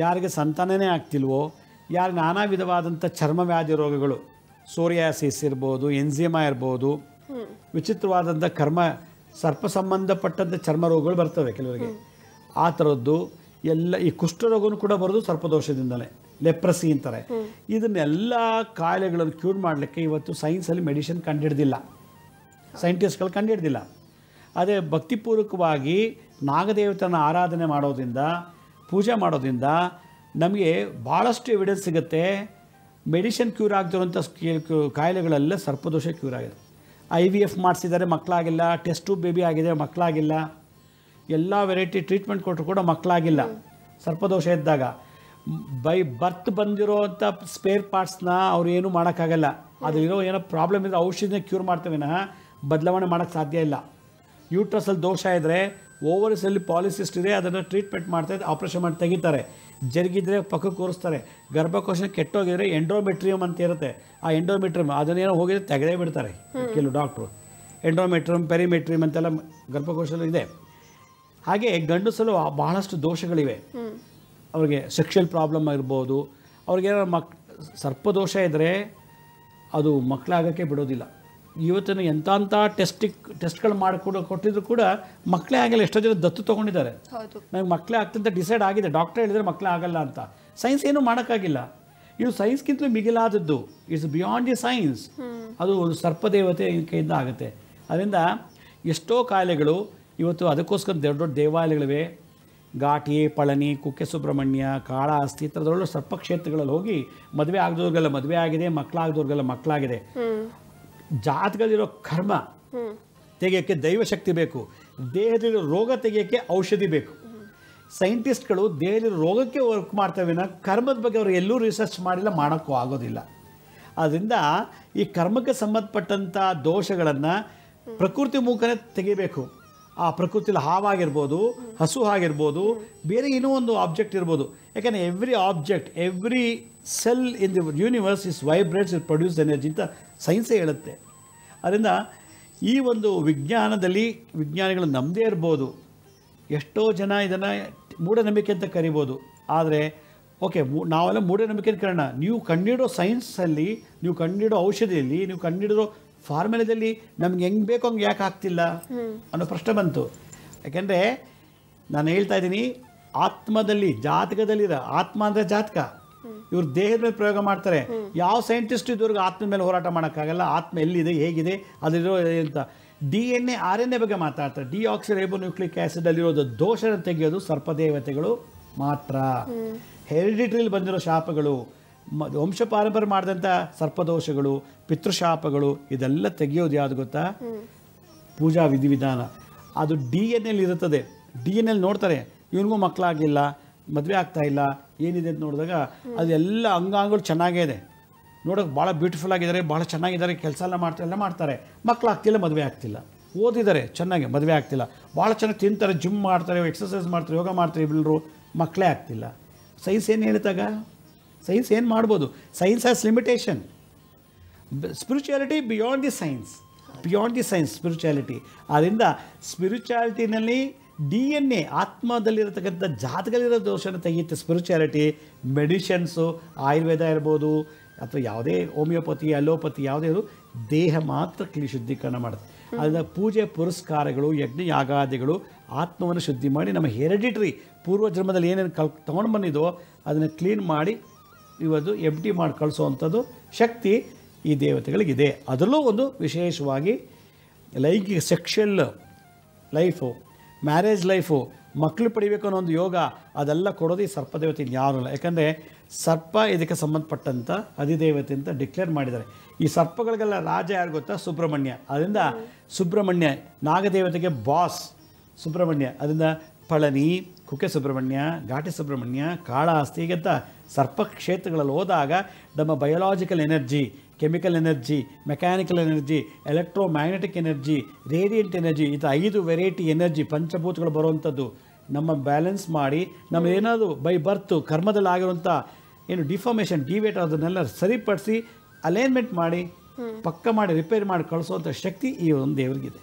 ಯಾರಿಗೆ ಸಂತಾನನೇ ಆಗ್ತಿಲ್ವೋ ಯಾರು ನಾನಾ ವಿಧವಾದಂಥ ಚರ್ಮವ್ಯಾಧಿ ರೋಗಗಳು ಸೋರಿಯಾಸಿಸ್ ಇರ್ಬೋದು ಆ ಇರ್ಬೋದು ವಿಚಿತ್ರವಾದಂಥ ಕರ್ಮ ಸರ್ಪ ಸಂಬಂಧಪಟ್ಟಂಥ ಚರ್ಮ ರೋಗಗಳು ಬರ್ತವೆ ಕೆಲವರಿಗೆ ಆ ಥರದ್ದು ಎಲ್ಲ ಈ ಕುಷ್ಠರೋಗನೂ ಕೂಡ ಬರೋದು ಸರ್ಪದೋಷದಿಂದಲೇ ಲೆಪ್ರಸಿ ಅಂತಾರೆ ಇದನ್ನೆಲ್ಲ ಕಾಯಿಲೆಗಳನ್ನು ಕ್ಯೂರ್ ಮಾಡಲಿಕ್ಕೆ ಇವತ್ತು ಸೈನ್ಸಲ್ಲಿ ಮೆಡಿಸಿನ್ ಕಂಡುಹಿಡ್ದಿಲ್ಲ ಸೈಂಟಿಸ್ಟ್ಗಳು ಕಂಡುಹಿಡ್ದಿಲ್ಲ ಅದೇ ಭಕ್ತಿಪೂರ್ವಕವಾಗಿ ನಾಗದೇವತನ ಆರಾಧನೆ ಮಾಡೋದ್ರಿಂದ ಪೂಜೆ ಮಾಡೋದ್ರಿಂದ ನಮಗೆ ಭಾಳಷ್ಟು ಎವಿಡೆನ್ಸ್ ಸಿಗುತ್ತೆ ಮೆಡಿಸಿನ್ ಕ್ಯೂರ್ ಆಗ್ತಿರೋಂಥ ಕಾಯಿಲೆಗಳೆಲ್ಲ ಸರ್ಪದೋಷ ಕ್ಯೂರ್ ಆಗಿದೆ ಐ ವಿ ಎಫ್ ಮಾಡಿಸಿದ್ದಾರೆ ಮಕ್ಕಳಾಗಿಲ್ಲ ಟೆಸ್ಟ್ ಟ್ಯೂಬ್ ಬೇಬಿ ಆಗಿದೆ ಮಕ್ಕಳಾಗಿಲ್ಲ ಎಲ್ಲ ವೆರೈಟಿ ಟ್ರೀಟ್ಮೆಂಟ್ ಕೊಟ್ಟರು ಕೂಡ ಮಕ್ಕಳಾಗಿಲ್ಲ ಸರ್ಪದೋಷ ಇದ್ದಾಗ ಬೈ ಬರ್ತ್ ಬಂದಿರೋವಂಥ ಸ್ಪೇರ್ ಪಾರ್ಟ್ಸ್ನ ಅವ್ರು ಏನೂ ಮಾಡೋಕ್ಕಾಗಲ್ಲ ಅದು ಇರೋ ಏನೋ ಪ್ರಾಬ್ಲಮ್ ಇದ್ದರೆ ಔಷಧಿನ ಕ್ಯೂರ್ ನಾ ಬದಲಾವಣೆ ಮಾಡೋಕ್ಕೆ ಸಾಧ್ಯ ಇಲ್ಲ ಯೂಟ್ರಸಲ್ಲಿ ದೋಷ ಇದ್ದರೆ ಓವರ್ಸಲ್ಲಿ ಪಾಲಿಸಿಸ್ಟ್ ಇದೆ ಅದನ್ನು ಟ್ರೀಟ್ಮೆಂಟ್ ಮಾಡ್ತಾ ಆಪ್ರೇಷನ್ ಮಾಡಿ ತೆಗಿತಾರೆ ಜರುಗಿದ್ರೆ ಪಕ್ಕಕ್ಕೆ ಕೂರಿಸ್ತಾರೆ ಗರ್ಭಕೋಶ ಕೆಟ್ಟೋಗಿದ್ರೆ ಎಂಡೋಮೆಟ್ರಿಯಮ್ ಅಂತ ಇರುತ್ತೆ ಆ ಎಂಡೋಮೆಟ್ರಿಯಮ್ ಅದನ್ನೇನೋ ಹೋಗಿದ್ರೆ ತೆಗೆದೇ ಬಿಡ್ತಾರೆ ಕೆಲವು ಡಾಕ್ಟ್ರು ಎಂಡೋಮೆಟ್ರಿಯಮ್ ಪೆರಿಮೆಟ್ರಿಯಮ್ ಅಂತೆಲ್ಲ ಗರ್ಭಕೋಶದಲ್ಲಿ ಇದೆ ಹಾಗೆ ಗಂಡಸಲು ಬಹಳಷ್ಟು ದೋಷಗಳಿವೆ ಅವ್ರಿಗೆ ಸೆಕ್ಷುಯಲ್ ಪ್ರಾಬ್ಲಮ್ ಆಗಿರ್ಬೋದು ಅವ್ರಿಗೇನಾದ್ರು ಮಕ್ ಸರ್ಪದೋಷ ಇದ್ದರೆ ಅದು ಮಕ್ಕಳಾಗೋಕ್ಕೆ ಬಿಡೋದಿಲ್ಲ ಇವತ್ತಿನ ಎಂಥ ಟೆಸ್ಟಿಕ್ ಟೆಸ್ಟ್ಗಳು ಮಾಡಿಕೊಡು ಕೊಟ್ಟಿದ್ರು ಕೂಡ ಮಕ್ಕಳೇ ಆಗಲ್ಲ ಎಷ್ಟೋ ಜನ ದತ್ತು ತೊಗೊಂಡಿದ್ದಾರೆ ನನಗೆ ಮಕ್ಕಳೇ ಆಗ್ತಂತ ಡಿಸೈಡ್ ಆಗಿದೆ ಡಾಕ್ಟರ್ ಹೇಳಿದರೆ ಮಕ್ಕಳೇ ಆಗಲ್ಲ ಅಂತ ಸೈನ್ಸ್ ಏನು ಮಾಡೋಕ್ಕಾಗಿಲ್ಲ ಇವು ಸೈನ್ಸ್ಗಿಂತಲೂ ಮಿಗಿಲಾದದ್ದು ಇಟ್ಸ್ ಬಿಯಾಂಡ್ ದಿ ಸೈನ್ಸ್ ಅದು ಒಂದು ಸರ್ಪದೇವತೆ ಕೈಯಿಂದ ಆಗುತ್ತೆ ಅದರಿಂದ ಎಷ್ಟೋ ಕಾಯಿಲೆಗಳು ಇವತ್ತು ಅದಕ್ಕೋಸ್ಕರ ದೊಡ್ಡ ದೊಡ್ಡ ದೇವಾಲಯಗಳಿವೆ ಘಾಟಿ ಪಳನಿ ಕುಕ್ಕೆ ಸುಬ್ರಹ್ಮಣ್ಯ ಕಾಳಾಸ್ತಿ ಈ ಸರ್ಪ ಸರ್ಪಕ್ಷೇತ್ರಗಳಲ್ಲಿ ಹೋಗಿ ಮದುವೆ ಆಗದವ್ರಿಗೆಲ್ಲ ಮದುವೆ ಆಗಿದೆ ಮಕ್ಕಳಾಗದವ್ರಿಗೆಲ್ಲ ಮಕ್ಕಳಾಗಿದೆ ಜಾತಕದಲ್ಲಿರೋ ಕರ್ಮ ತೆಗೆಯೋಕ್ಕೆ ದೈವಶಕ್ತಿ ಬೇಕು ದೇಹದಲ್ಲಿರೋ ರೋಗ ತೆಗೆಯೋಕ್ಕೆ ಔಷಧಿ ಬೇಕು ಸೈಂಟಿಸ್ಟ್ಗಳು ದೇಹದಲ್ಲಿ ರೋಗಕ್ಕೆ ವರ್ಕ್ ಮಾಡ್ತವೆ ಕರ್ಮದ ಬಗ್ಗೆ ಅವರು ಎಲ್ಲೂ ರಿಸರ್ಚ್ ಮಾಡಿಲ್ಲ ಮಾಡೋಕ್ಕೂ ಆಗೋದಿಲ್ಲ ಆದ್ದರಿಂದ ಈ ಕರ್ಮಕ್ಕೆ ಸಂಬಂಧಪಟ್ಟಂಥ ದೋಷಗಳನ್ನು ಪ್ರಕೃತಿ ಮುಖನೇ ತೆಗಿಬೇಕು ಆ ಪ್ರಕೃತಿಲಿ ಹಾವಾಗಿರ್ಬೋದು ಹಸು ಆಗಿರ್ಬೋದು ಬೇರೆ ಏನೋ ಒಂದು ಆಬ್ಜೆಕ್ಟ್ ಇರ್ಬೋದು ಯಾಕೆಂದರೆ every object every cell in the universe is vibrates it produce energy ಅಂತ ಸೈನ್ಸೇ ಹೇಳುತ್ತೆ ಅದರಿಂದ ಈ ಒಂದು ವಿಜ್ಞಾನದಲ್ಲಿ ವಿಜ್ಞಾನಿಗಳು ನಂಬದೇ ಇರ್ಬೋದು ಎಷ್ಟೋ ಜನ ಇದನ್ನು ಮೂಢನಂಬಿಕೆ ಅಂತ ಕರಿಬೋದು ಆದರೆ ಓಕೆ ನಾವೆಲ್ಲ ಮೂಢನಂಬಿಕೆ ಕರೋಣ ನೀವು ಕಂಡಿಡೋ ಸೈನ್ಸಲ್ಲಿ ನೀವು ಕಂಡಿಡೋ ಔಷಧಿಯಲ್ಲಿ ನೀವು ಕಂಡಿಡೋ ಫಾರ್ಮುಲಾದಲ್ಲಿ ನಮ್ಗೆ ಹೆಂಗೆ ಬೇಕೋ ಹಂಗೆ ಯಾಕೆ ಆಗ್ತಿಲ್ಲ ಅನ್ನೋ ಪ್ರಶ್ನೆ ಬಂತು ಯಾಕೆಂದರೆ ನಾನು ಹೇಳ್ತಾ ಇದ್ದೀನಿ ಆತ್ಮದಲ್ಲಿ ಜಾತಕದಲ್ಲಿ ಆತ್ಮ ಅಂದ್ರೆ ಜಾತಕ ಇವ್ರ ದೇಹದ ಮೇಲೆ ಪ್ರಯೋಗ ಮಾಡ್ತಾರೆ ಯಾವ ಸೈಂಟಿಸ್ಟ್ ಇದ್ದವ್ರಿಗೆ ಆತ್ಮದ ಮೇಲೆ ಹೋರಾಟ ಮಾಡೋಕ್ಕಾಗಲ್ಲ ಆತ್ಮ ಎಲ್ಲಿದೆ ಹೇಗಿದೆ ಅದಿರೋ ಅಂತ D N A R N A ಬಗ್ಗೆ ಮಾತಾಡ್ತಾರೆ ಡಿ ನ್ಯೂಕ್ಲಿಕ್ ನ್ಯೂಕ್ಲಿಕ್ ಅಲ್ಲಿರೋದು ದೋಷನ ತೆಗೆಯೋದು ಸರ್ಪದೇವತೆಗಳು ಮಾತ್ರ ಹೆರಿಡಿಟ್ರಿಲಿ ಬಂದಿರೋ ಶಾಪಗಳು ವಂಶ ಪಾರಂಪರ್ಯ ಮಾಡಿದಂಥ ಸರ್ಪದೋಷಗಳು ಪಿತೃಶಾಪಗಳು ಇದೆಲ್ಲ ತೆಗೆಯೋದು ಯಾವ್ದು ಗೊತ್ತಾ ಪೂಜಾ ವಿಧಿವಿಧಾನ ಅದು ಡಿ ಎನ್ ಎಲ್ ಇರುತ್ತದೆ ಡಿ ಎನ್ ಎಲ್ ನೋಡ್ತಾರೆ ಇವನಿಗೂ ಮಕ್ಕಳಾಗಿಲ್ಲ ಮದುವೆ ಆಗ್ತಾ ಇಲ್ಲ ಏನಿದೆ ಅಂತ ನೋಡಿದಾಗ ಅದೆಲ್ಲ ಅಂಗಾಂಗಗಳು ಚೆನ್ನಾಗೇ ಇದೆ ನೋಡೋಕೆ ಭಾಳ ಬ್ಯೂಟಿಫುಲ್ ಆಗಿದ್ದಾರೆ ಭಾಳ ಚೆನ್ನಾಗಿದ್ದಾರೆ ಕೆಲಸ ಎಲ್ಲ ಮಾಡ್ತಾರೆ ಎಲ್ಲ ಮಾಡ್ತಾರೆ ಮಕ್ಕಳಾಗ್ತಿಲ್ಲ ಮದುವೆ ಆಗ್ತಿಲ್ಲ ಓದಿದ್ದಾರೆ ಚೆನ್ನಾಗಿ ಮದುವೆ ಆಗ್ತಿಲ್ಲ ಭಾಳ ಚೆನ್ನಾಗಿ ತಿಂತಾರೆ ಜಿಮ್ ಮಾಡ್ತಾರೆ ಎಕ್ಸಸೈಸ್ ಮಾಡ್ತಾರೆ ಯೋಗ ಮಾಡ್ತಾರೆ ಇಬ್ಬರು ಮಕ್ಕಳೇ ಆಗ್ತಿಲ್ಲ ಸೈನ್ಸ್ ಏನು ಹೇಳಿದಾಗ ಸೈನ್ಸ್ ಏನು ಮಾಡ್ಬೋದು science as limitation spirituality beyond the science beyond the science spirituality ಆದ್ದರಿಂದ ಸ್ಪಿರಿಚುಯಾಲಿಟಿನಲ್ಲಿ ಡಿ ಎನ್ ಎ ಆತ್ಮದಲ್ಲಿರತಕ್ಕಂಥ ಜಾತಕದಲ್ಲಿರೋ ದೋಷನ ತೆಗೆಯುತ್ತೆ ಸ್ಪಿರಿಚುಯಾಲಿಟಿ ಮೆಡಿಷನ್ಸು ಆಯುರ್ವೇದ ಇರ್ಬೋದು ಅಥವಾ ಯಾವುದೇ ಹೋಮಿಯೋಪತಿ ಅಲೋಪತಿ ಯಾವುದೇ ಇರೋ ದೇಹ ಮಾತ್ರ ಕ್ಲಿ ಶುದ್ಧೀಕರಣ ಮಾಡುತ್ತೆ ಅದರಿಂದ ಪೂಜೆ ಪುರಸ್ಕಾರಗಳು ಯಜ್ಞ ಯಾಗಾದಿಗಳು ಆತ್ಮವನ್ನು ಶುದ್ಧಿ ಮಾಡಿ ನಮ್ಮ ಹೆರಿಡಿಟ್ರಿ ಪೂರ್ವ ಜನ್ಮದಲ್ಲಿ ಏನೇನು ಕಲ್ ತೊಗೊಂಡು ಬಂದಿದೋ ಅದನ್ನು ಕ್ಲೀನ್ ಮಾಡಿ ಇವತ್ತು ಎಂಟಿ ಮಾಡಿ ಕಳಿಸುವಂಥದ್ದು ಶಕ್ತಿ ಈ ದೇವತೆಗಳಿಗಿದೆ ಅದರಲ್ಲೂ ಒಂದು ವಿಶೇಷವಾಗಿ ಲೈಂಗಿಕ ಸೆಕ್ಷಲ್ ಲೈಫು ಮ್ಯಾರೇಜ್ ಲೈಫು ಮಕ್ಕಳು ಪಡಿಬೇಕು ಅನ್ನೋ ಒಂದು ಯೋಗ ಅದೆಲ್ಲ ಕೊಡೋದು ಈ ಸರ್ಪದೇವತೆ ಯಾರೂ ಇಲ್ಲ ಯಾಕಂದರೆ ಸರ್ಪ ಇದಕ್ಕೆ ಸಂಬಂಧಪಟ್ಟಂಥ ಅಧಿದೇವತೆ ಅಂತ ಡಿಕ್ಲೇರ್ ಮಾಡಿದ್ದಾರೆ ಈ ಸರ್ಪಗಳಿಗೆಲ್ಲ ರಾಜ ಯಾರು ಗೊತ್ತಾ ಸುಬ್ರಹ್ಮಣ್ಯ ಅದರಿಂದ ಸುಬ್ರಹ್ಮಣ್ಯ ನಾಗದೇವತೆಗೆ ಬಾಸ್ ಸುಬ್ರಹ್ಮಣ್ಯ ಅದರಿಂದ ಪಳನಿ ಕುಕ್ಕೆ ಸುಬ್ರಹ್ಮಣ್ಯ ಘಾಟಿ ಸುಬ್ರಹ್ಮಣ್ಯ ಕಾಳಹಸ್ತಿ ಅಂತ ಸರ್ಪ ಕ್ಷೇತ್ರಗಳಲ್ಲಿ ಹೋದಾಗ ನಮ್ಮ biological energy chemical energy mechanical energy electromagnetic energy radiant energy ಇದು ಐದು ವೆರೈಟಿ ಎನರ್ಜಿ ಪಂಚಭೂತಗಳು ಬರುವಂಥದ್ದು ನಮ್ಮ ಬ್ಯಾಲೆನ್ಸ್ ಮಾಡಿ ನಮ್ಮ ಏನಾದರೂ ಬೈ ಬರ್ತು ಕರ್ಮದಲ್ಲಿ ಆಗಿರುವಂಥ ಏನು ಡಿಫಾರ್ಮೇಷನ್ ಡಿವೇಟ್ ಅದನ್ನೆಲ್ಲ ಸರಿಪಡಿಸಿ ಅಲೈನ್ಮೆಂಟ್ ಮಾಡಿ ಪಕ್ಕ ಮಾಡಿ ರಿಪೇರ್ ಮಾಡಿ ಕಳಿಸುವಂಥ ಶಕ್ತಿ ಈ ಒಂದು ದೇವರಿಗಿದೆ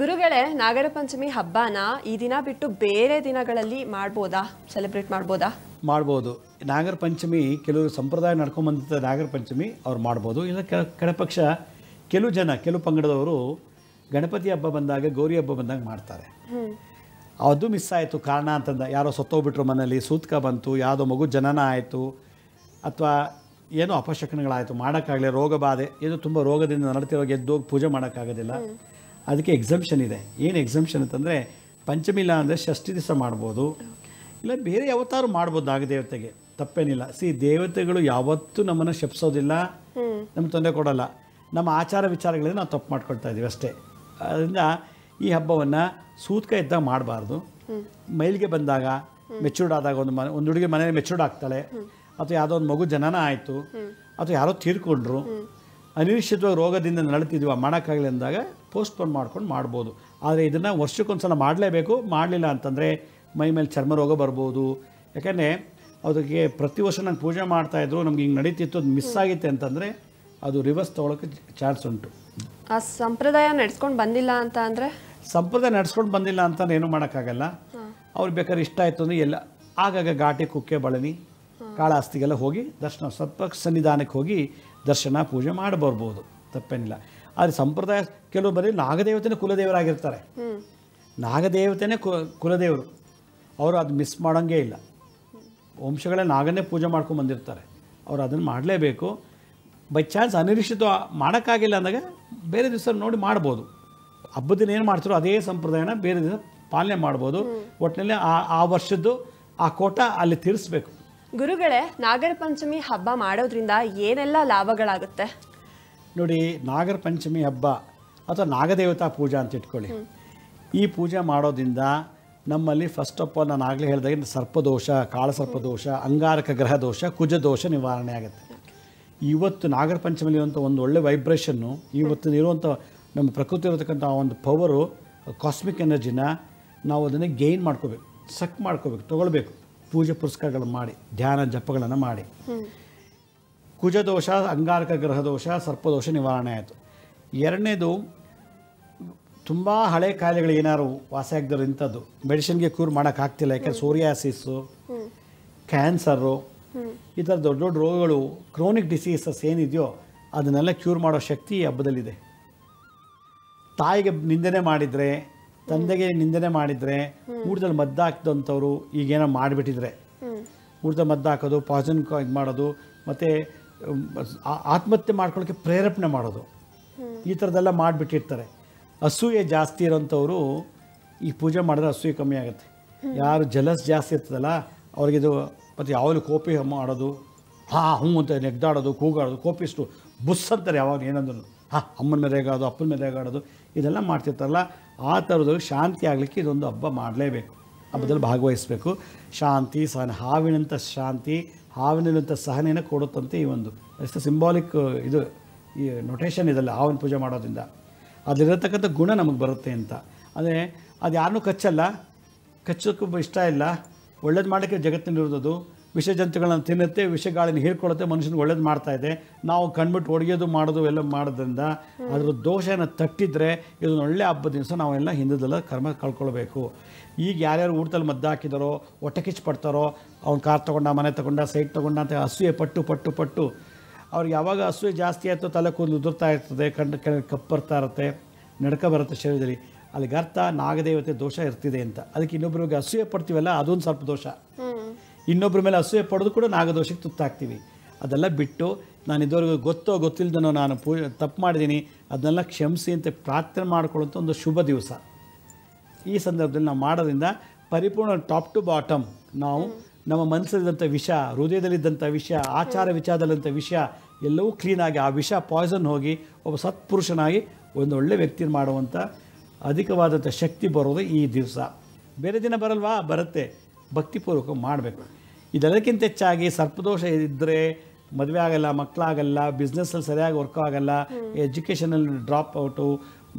ಗುರುಗಳೇ ನಾಗರ ಪಂಚಮಿ ಹಬ್ಬನ ಈ ದಿನ ಬಿಟ್ಟು ಬೇರೆ ದಿನಗಳಲ್ಲಿ ಮಾಡ್ಬೋದಾ ಸೆಲೆಬ್ರೇಟ್ ಮಾಡ್ಬೋದಾ ಮಾಡ್ಬೋದು ನಾಗರ ಪಂಚಮಿ ಕೆಲವರು ಸಂಪ್ರದಾಯ ಬಂದ ನಾಗರ ಪಂಚಮಿ ಅವ್ರು ಮಾಡ್ಬೋದು ಇಲ್ಲ ಕಡಪಕ್ಷ ಕೆಲವು ಜನ ಕೆಲವು ಪಂಗಡದವರು ಗಣಪತಿ ಹಬ್ಬ ಬಂದಾಗ ಗೌರಿ ಹಬ್ಬ ಬಂದಾಗ ಮಾಡ್ತಾರೆ ಅದು ಮಿಸ್ ಆಯಿತು ಕಾರಣ ಅಂತಂದ ಯಾರೋ ಸತ್ತೋಗ್ಬಿಟ್ರು ಮನೇಲಿ ಸೂತ್ಕ ಬಂತು ಯಾವುದೋ ಮಗು ಜನನ ಆಯಿತು ಅಥವಾ ಏನೋ ಅಪಶಕನಗಳಾಯಿತು ಮಾಡೋಕ್ಕಾಗಲಿ ರೋಗ ಬಾಧೆ ಏನೋ ತುಂಬ ರೋಗದಿಂದ ನಡೆತಿರೋ ಗೆದ್ದೋಗಿ ಪೂಜೆ ಮಾಡೋಕ್ಕಾಗೋದಿಲ್ಲ ಅದಕ್ಕೆ ಎಕ್ಸಮ್ಷನ್ ಇದೆ ಏನು ಎಕ್ಸಮ್ಷನ್ ಅಂತಂದರೆ ಪಂಚಮಿಲ್ಲ ಅಂದರೆ ಷಷ್ಠಿ ದಿವಸ ಮಾಡ್ಬೋದು ಇಲ್ಲ ಬೇರೆ ಯಾವತ್ತಾರು ಮಾಡ್ಬೋದು ನಾಗದೇವತೆಗೆ ತಪ್ಪೇನಿಲ್ಲ ಸಿ ದೇವತೆಗಳು ಯಾವತ್ತೂ ನಮ್ಮನ್ನು ಶಪಿಸೋದಿಲ್ಲ ನಮ್ಗೆ ತೊಂದರೆ ಕೊಡೋಲ್ಲ ನಮ್ಮ ಆಚಾರ ವಿಚಾರಗಳಿಂದ ನಾವು ತಪ್ಪು ಮಾಡ್ಕೊಳ್ತಾ ಇದ್ದೀವಿ ಅಷ್ಟೇ ಅದರಿಂದ ಈ ಹಬ್ಬವನ್ನು ಸೂತ್ಕ ಇದ್ದಾಗ ಮಾಡಬಾರ್ದು ಮೈಲಿಗೆ ಬಂದಾಗ ಮೆಚೂರ್ಡ್ ಆದಾಗ ಒಂದು ಮನೆ ಒಂದು ಹುಡುಗಿ ಮನೇಲಿ ಮೆಚೂರ್ಡ್ ಆಗ್ತಾಳೆ ಅಥವಾ ಯಾವುದೋ ಒಂದು ಮಗು ಜನನ ಆಯಿತು ಅಥವಾ ಯಾರೋ ತೀರ್ಕೊಂಡ್ರು ಅನಿರೀಕ್ಷಿತವಾಗಿ ರೋಗದಿಂದ ನಡೀತಿದ್ವಿ ಮಾಡೋಕ್ಕಾಗಲಿ ಅಂದಾಗ ಪೋಸ್ಟ್ಪೋನ್ ಮಾಡ್ಕೊಂಡು ಮಾಡ್ಬೋದು ಆದರೆ ಇದನ್ನು ವರ್ಷಕ್ಕೊಂದ್ಸಲ ಮಾಡಲೇಬೇಕು ಮಾಡಲಿಲ್ಲ ಅಂತಂದರೆ ಮೈ ಮೇಲೆ ಚರ್ಮ ರೋಗ ಬರ್ಬೋದು ಯಾಕೆಂದರೆ ಅದಕ್ಕೆ ಪ್ರತಿ ವರ್ಷ ನಂಗೆ ಪೂಜೆ ಮಾಡ್ತಾಯಿದ್ರು ನಮ್ಗೆ ಹಿಂಗೆ ನಡೀತಿತ್ತು ಅದು ಮಿಸ್ ಆಗಿತ್ತು ಅಂತಂದರೆ ಅದು ರಿವರ್ಸ್ ತೊಗೊಳಕ್ಕೆ ಚಾನ್ಸ್ ಉಂಟು ಆ ಸಂಪ್ರದಾಯ ನಡೆಸ್ಕೊಂಡು ಬಂದಿಲ್ಲ ಅಂತ ಅಂದರೆ ಸಂಪ್ರದಾಯ ನಡೆಸ್ಕೊಂಡು ಬಂದಿಲ್ಲ ಅಂತ ಏನು ಮಾಡೋಕ್ಕಾಗಲ್ಲ ಅವ್ರು ಬೇಕಾದ್ರೆ ಇಷ್ಟ ಆಯಿತು ಅಂದರೆ ಎಲ್ಲ ಆಗಾಗ ಘಾಟಿ ಕುಕ್ಕೆ ಬಳನಿ ಕಾಳಾಸ್ತಿಗೆಲ್ಲ ಹೋಗಿ ದರ್ಶನ ಸ್ವಲ್ಪ ಸನ್ನಿಧಾನಕ್ಕೆ ಹೋಗಿ ದರ್ಶನ ಪೂಜೆ ಮಾಡಬರ್ಬೋದು ತಪ್ಪೇನಿಲ್ಲ ಆದರೆ ಸಂಪ್ರದಾಯ ಕೆಲವು ಬರೀ ನಾಗದೇವತೆನೇ ಕುಲದೇವರಾಗಿರ್ತಾರೆ ನಾಗದೇವತೆನೇ ಕು ಕುಲದೇವರು ಅವರು ಅದು ಮಿಸ್ ಮಾಡೋಂಗೇ ಇಲ್ಲ ವಂಶಗಳೇ ನಾಗನೇ ಪೂಜೆ ಮಾಡ್ಕೊಂಡು ಬಂದಿರ್ತಾರೆ ಅವರು ಅದನ್ನು ಮಾಡಲೇಬೇಕು ಬೈ ಚಾನ್ಸ್ ಅನಿರೀಕ್ಷಿತ ಮಾಡೋಕ್ಕಾಗಿಲ್ಲ ಅಂದಾಗ ಬೇರೆ ದಿವಸ ನೋಡಿ ಮಾಡ್ಬೋದು ಹಬ್ಬದ ದಿನ ಏನು ಮಾಡ್ತಾರೋ ಅದೇ ಸಂಪ್ರದಾಯನ ಬೇರೆ ದಿನ ಪಾಲನೆ ಮಾಡ್ಬೋದು ಒಟ್ಟಿನಲ್ಲಿ ಆ ಆ ವರ್ಷದ್ದು ಆ ಕೋಟ ಅಲ್ಲಿ ತೀರಿಸ್ಬೇಕು ಗುರುಗಳೇ ನಾಗರ ಪಂಚಮಿ ಹಬ್ಬ ಮಾಡೋದ್ರಿಂದ ಏನೆಲ್ಲ ಲಾಭಗಳಾಗುತ್ತೆ ನೋಡಿ ನಾಗರ ಪಂಚಮಿ ಹಬ್ಬ ಅಥವಾ ನಾಗದೇವತಾ ಪೂಜಾ ಅಂತ ಇಟ್ಕೊಳ್ಳಿ ಈ ಪೂಜೆ ಮಾಡೋದ್ರಿಂದ ನಮ್ಮಲ್ಲಿ ಫಸ್ಟ್ ಆಫ್ ಆಲ್ ನಾನು ಆಗಲೇ ಹೇಳಿದಾಗ ಸರ್ಪದೋಷ ಕಾಳಸರ್ಪದೋಷ ಅಂಗಾರಕ ಗ್ರಹ ದೋಷ ಕುಜ ದೋಷ ನಿವಾರಣೆ ಆಗುತ್ತೆ ಇವತ್ತು ನಾಗರ ಪಂಚಮಿಯಲ್ಲಿ ಇರುವಂಥ ಒಂದು ಒಳ್ಳೆ ವೈಬ್ರೇಷನ್ನು ಇವತ್ತು ಇರುವಂಥ ನಮ್ಮ ಪ್ರಕೃತಿ ಇರತಕ್ಕಂಥ ಒಂದು ಪವರು ಕಾಸ್ಮಿಕ್ ಎನರ್ಜಿನ ನಾವು ಅದನ್ನು ಗೈನ್ ಮಾಡ್ಕೋಬೇಕು ಸಕ್ ಮಾಡ್ಕೋಬೇಕು ತೊಗೊಳ್ಬೇಕು ಪೂಜೆ ಪುರಸ್ಕಾರಗಳನ್ನು ಮಾಡಿ ಧ್ಯಾನ ಜಪಗಳನ್ನು ಮಾಡಿ ಕುಜದೋಷ ಅಂಗಾರಕ ದೋಷ ಸರ್ಪದೋಷ ನಿವಾರಣೆ ಆಯಿತು ಎರಡನೇದು ತುಂಬ ಹಳೆ ಕಾಯಿಲೆಗಳು ಏನಾದ್ರು ವಾಸಿಯಾಗದಿರೋ ಇಂಥದ್ದು ಮೆಡಿಸಿನ್ಗೆ ಕ್ಯೂರ್ ಮಾಡೋಕ್ಕಾಗ್ತಿಲ್ಲ ಯಾಕೆಂದರೆ ಸೋರಿಯಾಸಿಸ್ಸು ಕ್ಯಾನ್ಸರು ಈ ಥರ ದೊಡ್ಡ ದೊಡ್ಡ ರೋಗಗಳು ಕ್ರೋನಿಕ್ ಡಿಸೀಸಸ್ ಏನಿದೆಯೋ ಅದನ್ನೆಲ್ಲ ಕ್ಯೂರ್ ಮಾಡೋ ಶಕ್ತಿ ಹಬ್ಬದಲ್ಲಿದೆ ತಾಯಿಗೆ ನಿಂದನೆ ಮಾಡಿದರೆ ತಂದೆಗೆ ನಿಂದನೆ ಮಾಡಿದ್ರೆ ಊಟದಲ್ಲಿ ಮದ್ದು ಹಾಕಿದಂಥವ್ರು ಈಗೇನೋ ಮಾಡಿಬಿಟ್ಟಿದ್ರೆ ಊಟದಲ್ಲಿ ಮದ್ದು ಹಾಕೋದು ಪಾಯ್ಸನ್ ಇದು ಮಾಡೋದು ಮತ್ತು ಆತ್ಮಹತ್ಯೆ ಮಾಡ್ಕೊಳಕ್ಕೆ ಪ್ರೇರೇಪಣೆ ಮಾಡೋದು ಈ ಥರದ್ದೆಲ್ಲ ಮಾಡಿಬಿಟ್ಟಿರ್ತಾರೆ ಅಸೂಯೆ ಜಾಸ್ತಿ ಇರೋಂಥವ್ರು ಈ ಪೂಜೆ ಮಾಡಿದ್ರೆ ಅಸೂಯೆ ಕಮ್ಮಿ ಆಗುತ್ತೆ ಯಾರು ಜಲಸ್ ಜಾಸ್ತಿ ಇರ್ತದಲ್ಲ ಅವ್ರಿಗಿದು ಮತ್ತು ಯಾವಾಗಲೂ ಕೋಪಿ ಮಾಡೋದು ಹಾಂ ಹ್ಞೂ ಅಂತ ನೆಗ್ದಾಡೋದು ಕೂಗಾಡೋದು ಕೋಪಿಸ್ಟು ಬುಸ್ ಅಂತಾರೆ ಯಾವಾಗ ಏನಂದ್ರು ಹಾಂ ಅಮ್ಮನ ಮೆರೆಗಾಡೋದು ಅಪ್ಪನ ಮೆರೆಗಾಡೋದು ಇದೆಲ್ಲ ಮಾಡ್ತಿರ್ತಾರಲ್ಲ ಆ ಥರದ್ರು ಶಾಂತಿ ಆಗಲಿಕ್ಕೆ ಇದೊಂದು ಹಬ್ಬ ಮಾಡಲೇಬೇಕು ಹಬ್ಬದಲ್ಲಿ ಭಾಗವಹಿಸಬೇಕು ಶಾಂತಿ ಸಹನ ಹಾವಿನಂಥ ಶಾಂತಿ ಹಾವಿನಂಥ ಸಹನೆಯನ್ನು ಕೊಡುತ್ತಂತೆ ಈ ಒಂದು ಅಷ್ಟು ಸಿಂಬಾಲಿಕ್ ಇದು ಈ ನೊಟೇಷನ್ ಇದೆಲ್ಲ ಹಾವಿನ ಪೂಜೆ ಮಾಡೋದ್ರಿಂದ ಅದರಿರತಕ್ಕಂಥ ಗುಣ ನಮಗೆ ಬರುತ್ತೆ ಅಂತ ಅಂದರೆ ಅದು ಯಾರನ್ನೂ ಕಚ್ಚಲ್ಲ ಕಚ್ಚೋಕ್ಕೂ ಇಷ್ಟ ಇಲ್ಲ ಒಳ್ಳೇದು ಮಾಡೋಕ್ಕೆ ಜಗತ್ತಿನಲ್ಲಿರೋದು ವಿಷ ಜಂತುಗಳನ್ನು ತಿನ್ನುತ್ತೆ ಗಾಳಿನ ಹೀರ್ಕೊಳ್ಳುತ್ತೆ ಮನುಷ್ಯನಿಗೆ ಒಳ್ಳೇದು ಮಾಡ್ತಾ ಇದೆ ನಾವು ಕಣ್ಬಿಟ್ಟು ಒಡೆಯೋದು ಮಾಡೋದು ಎಲ್ಲ ಮಾಡೋದ್ರಿಂದ ಅದರ ದೋಷನ ತಟ್ಟಿದ್ರೆ ಇದೊಂದು ಒಳ್ಳೆ ಹಬ್ಬದ ದಿವಸ ನಾವೆಲ್ಲ ಹಿಂದೆಲ್ಲ ಕರ್ಮ ಕಳ್ಕೊಳ್ಬೇಕು ಈಗ ಯಾರ್ಯಾರು ಊಟದಲ್ಲಿ ಮದ್ದು ಹಾಕಿದಾರೋ ಹೊಟ್ಟೆ ಕಿಚ್ಚು ಪಡ್ತಾರೋ ಅವ್ನು ಕಾರ್ ತೊಗೊಂಡ ಮನೆ ತೊಗೊಂಡ ಸೈಟ್ ತೊಗೊಂಡ ಅಂತ ಹಸುವೆ ಪಟ್ಟು ಪಟ್ಟು ಪಟ್ಟು ಅವ್ರಿಗೆ ಯಾವಾಗ ಹಸುವೆ ಜಾಸ್ತಿ ಆಯಿತೋ ತಲೆ ಕೂದಲು ಉದುರ್ತಾ ಇರ್ತದೆ ಕಣ್ಣು ಕಪ್ಪರ್ತಾ ಇರುತ್ತೆ ನಡ್ಕ ಬರುತ್ತೆ ಶರೀರದಲ್ಲಿ ಅಲ್ಲಿಗೆ ಅರ್ಥ ನಾಗದೇವತೆ ದೋಷ ಇರ್ತಿದೆ ಅಂತ ಅದಕ್ಕೆ ಇನ್ನೊಬ್ಬರಿಗೆ ಅಸೂಯೆ ಪಡ್ತೀವಲ್ಲ ಅದೊಂದು ಸ್ವಲ್ಪ ದೋಷ ಇನ್ನೊಬ್ಬರ ಮೇಲೆ ಅಸೂಯೆ ಪಡೆದು ಕೂಡ ನಾಗದೋಷಕ್ಕೆ ತುತ್ತಾಗ್ತೀವಿ ಅದೆಲ್ಲ ಬಿಟ್ಟು ನಾನು ಇದುವರೆಗೂ ಗೊತ್ತೋ ಗೊತ್ತಿಲ್ಲದನೋ ನಾನು ಪೂ ತಪ್ಪು ಮಾಡಿದ್ದೀನಿ ಅದನ್ನೆಲ್ಲ ಕ್ಷಮಿಸಿ ಅಂತ ಪ್ರಾರ್ಥನೆ ಮಾಡ್ಕೊಳ್ಳೋಂಥ ಒಂದು ಶುಭ ದಿವಸ ಈ ಸಂದರ್ಭದಲ್ಲಿ ನಾವು ಮಾಡೋದ್ರಿಂದ ಪರಿಪೂರ್ಣ ಟಾಪ್ ಟು ಬಾಟಮ್ ನಾವು ನಮ್ಮ ಮನಸ್ಸಲ್ಲಿದ್ದಂಥ ವಿಷ ಹೃದಯದಲ್ಲಿದ್ದಂಥ ವಿಷಯ ಆಚಾರ ವಿಚಾರದಲ್ಲಿದ್ದಂಥ ವಿಷಯ ಎಲ್ಲವೂ ಕ್ಲೀನಾಗಿ ಆ ವಿಷ ಪಾಯ್ಸನ್ ಹೋಗಿ ಒಬ್ಬ ಸತ್ಪುರುಷನಾಗಿ ಒಂದು ಒಳ್ಳೆ ವ್ಯಕ್ತಿ ಮಾಡುವಂಥ ಅಧಿಕವಾದಂಥ ಶಕ್ತಿ ಬರೋದು ಈ ದಿವಸ ಬೇರೆ ದಿನ ಬರಲ್ವಾ ಬರುತ್ತೆ ಭಕ್ತಿಪೂರ್ವಕ ಮಾಡಬೇಕು ಇದೆಲ್ಲಕ್ಕಿಂತ ಹೆಚ್ಚಾಗಿ ಸರ್ಪದೋಷ ಇದ್ದರೆ ಮದುವೆ ಆಗಲ್ಲ ಮಕ್ಕಳಾಗಲ್ಲ ಬಿಸ್ನೆಸ್ಸಲ್ಲಿ ಸರಿಯಾಗಿ ವರ್ಕ್ ಆಗಲ್ಲ ಎಜುಕೇಷನಲ್ಲಿ ಡ್ರಾಪ್ ಔಟು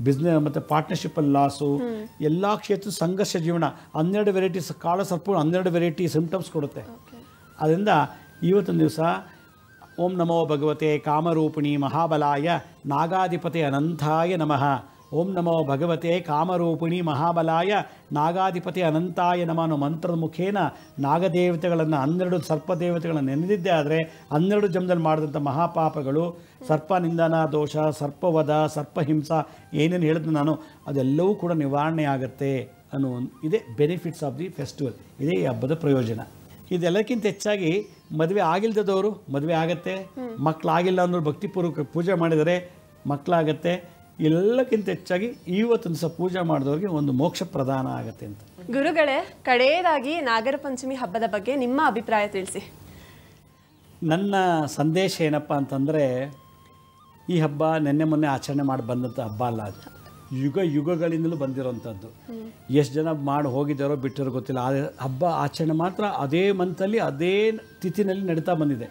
ಬಿಸ್ನೆಸ್ ಮತ್ತು ಪಾರ್ಟ್ನರ್ಶಿಪ್ಪಲ್ಲಿ ಲಾಸು ಎಲ್ಲ ಕ್ಷೇತ್ರ ಸಂಘರ್ಷ ಜೀವನ ಹನ್ನೆರಡು ವೆರೈಟಿ ಕಾಳ ಸರ್ಪು ಹನ್ನೆರಡು ವೆರೈಟಿ ಸಿಂಪ್ಟಮ್ಸ್ ಕೊಡುತ್ತೆ ಅದರಿಂದ ಇವತ್ತೊಂದು ದಿವಸ ಓಂ ನಮೋ ಭಗವತೆ ಕಾಮರೂಪಿಣಿ ಮಹಾಬಲಾಯ ನಾಗಾಧಿಪತಿ ಅನಂತಾಯ ನಮಃ ಓಂ ನಮೋ ಭಗವತೆ ಕಾಮರೂಪಿಣಿ ಮಹಾಬಲಾಯ ನಾಗಾಧಿಪತಿ ಅನಂತಾಯ ನಮ ಅನ್ನೋ ಮಂತ್ರದ ಮುಖೇನ ನಾಗದೇವತೆಗಳನ್ನು ಹನ್ನೆರಡು ಸರ್ಪದೇವತೆಗಳನ್ನು ನೆನೆದಿದ್ದೆ ಆದರೆ ಹನ್ನೆರಡು ಜಮದಲ್ಲಿ ಮಾಡಿದಂಥ ಮಹಾಪಾಪಗಳು ಸರ್ಪ ನಿಂದನ ದೋಷ ಸರ್ಪವಧ ಸರ್ಪಹಿಂಸ ಏನೇನು ಹೇಳಿದ್ರು ನಾನು ಅದೆಲ್ಲವೂ ಕೂಡ ನಿವಾರಣೆ ಆಗುತ್ತೆ ಅನ್ನೋ ಇದೇ ಬೆನಿಫಿಟ್ಸ್ ಆಫ್ ದಿ ಫೆಸ್ಟಿವಲ್ ಇದೇ ಈ ಹಬ್ಬದ ಪ್ರಯೋಜನ ಇದೆಲ್ಲಕ್ಕಿಂತ ಹೆಚ್ಚಾಗಿ ಮದುವೆ ಆಗಿಲ್ಲದವರು ಮದುವೆ ಆಗತ್ತೆ ಮಕ್ಕಳಾಗಿಲ್ಲ ಅನ್ನೋರು ಭಕ್ತಿಪೂರ್ವಕ ಪೂಜೆ ಮಾಡಿದರೆ ಮಕ್ಕಳಾಗತ್ತೆ ಎಲ್ಲಕ್ಕಿಂತ ಹೆಚ್ಚಾಗಿ ಇವತ್ತು ದಿವಸ ಪೂಜೆ ಮಾಡಿದವ್ರಿಗೆ ಒಂದು ಮೋಕ್ಷ ಪ್ರದಾನ ಆಗುತ್ತೆ ಅಂತ ಗುರುಗಳೇ ಕಡೆಯದಾಗಿ ನಾಗರ ಪಂಚಮಿ ಹಬ್ಬದ ಬಗ್ಗೆ ನಿಮ್ಮ ಅಭಿಪ್ರಾಯ ತಿಳಿಸಿ ನನ್ನ ಸಂದೇಶ ಏನಪ್ಪ ಅಂತಂದರೆ ಈ ಹಬ್ಬ ನಿನ್ನೆ ಮೊನ್ನೆ ಆಚರಣೆ ಮಾಡಿ ಬಂದಂಥ ಹಬ್ಬ ಅಲ್ಲ ಅದು ಯುಗ ಯುಗಗಳಿಂದಲೂ ಬಂದಿರೋವಂಥದ್ದು ಎಷ್ಟು ಜನ ಮಾಡಿ ಹೋಗಿದ್ದಾರೋ ಬಿಟ್ಟರು ಗೊತ್ತಿಲ್ಲ ಆ ಹಬ್ಬ ಆಚರಣೆ ಮಾತ್ರ ಅದೇ ಮಂತಲ್ಲಿ ಅದೇ ತಿಥಿನಲ್ಲಿ ನಡೀತಾ ಬಂದಿದೆ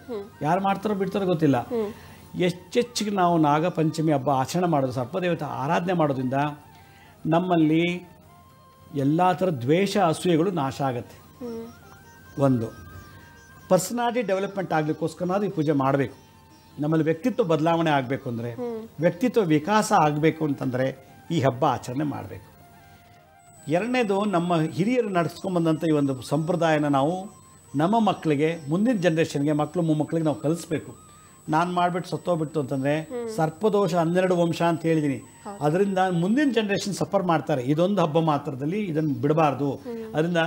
ಯಾರು ಮಾಡ್ತಾರೋ ಬಿಡ್ತಾರೋ ಗೊತ್ತಿಲ್ಲ ಹೆಚ್ಚೆಚ್ಚಿಗೆ ನಾವು ನಾಗಪಂಚಮಿ ಹಬ್ಬ ಆಚರಣೆ ಮಾಡೋದು ಸರ್ಪದೇವತೆ ಆರಾಧನೆ ಮಾಡೋದ್ರಿಂದ ನಮ್ಮಲ್ಲಿ ಎಲ್ಲ ಥರ ದ್ವೇಷ ಅಸೂಯೆಗಳು ನಾಶ ಆಗುತ್ತೆ ಒಂದು ಪರ್ಸನಾಲಿಟಿ ಡೆವಲಪ್ಮೆಂಟ್ ಆಗಲಿಕ್ಕೋಸ್ಕರನಾದ್ರೂ ಈ ಪೂಜೆ ಮಾಡಬೇಕು ನಮ್ಮಲ್ಲಿ ವ್ಯಕ್ತಿತ್ವ ಬದಲಾವಣೆ ಆಗಬೇಕು ಅಂದರೆ ವ್ಯಕ್ತಿತ್ವ ವಿಕಾಸ ಆಗಬೇಕು ಅಂತಂದರೆ ಈ ಹಬ್ಬ ಆಚರಣೆ ಮಾಡಬೇಕು ಎರಡನೇದು ನಮ್ಮ ಹಿರಿಯರು ನಡೆಸ್ಕೊಂಬಂದಂಥ ಈ ಒಂದು ಸಂಪ್ರದಾಯನ ನಾವು ನಮ್ಮ ಮಕ್ಕಳಿಗೆ ಮುಂದಿನ ಜನ್ರೇಷನ್ಗೆ ಮಕ್ಕಳು ಮೊಮ್ಮಕ್ಕಳಿಗೆ ನಾವು ಕಲಿಸ್ಬೇಕು ನಾನು ಮಾಡಿಬಿಟ್ಟು ಸತ್ತೋಗ್ಬಿಟ್ಟು ಅಂತಂದರೆ ಸರ್ಪದೋಷ ಹನ್ನೆರಡು ವಂಶ ಅಂತ ಹೇಳಿದೀನಿ ಅದರಿಂದ ಮುಂದಿನ ಜನ್ರೇಷನ್ ಸಫರ್ ಮಾಡ್ತಾರೆ ಇದೊಂದು ಹಬ್ಬ ಮಾತ್ರದಲ್ಲಿ ಇದನ್ನು ಬಿಡಬಾರ್ದು ಅದರಿಂದ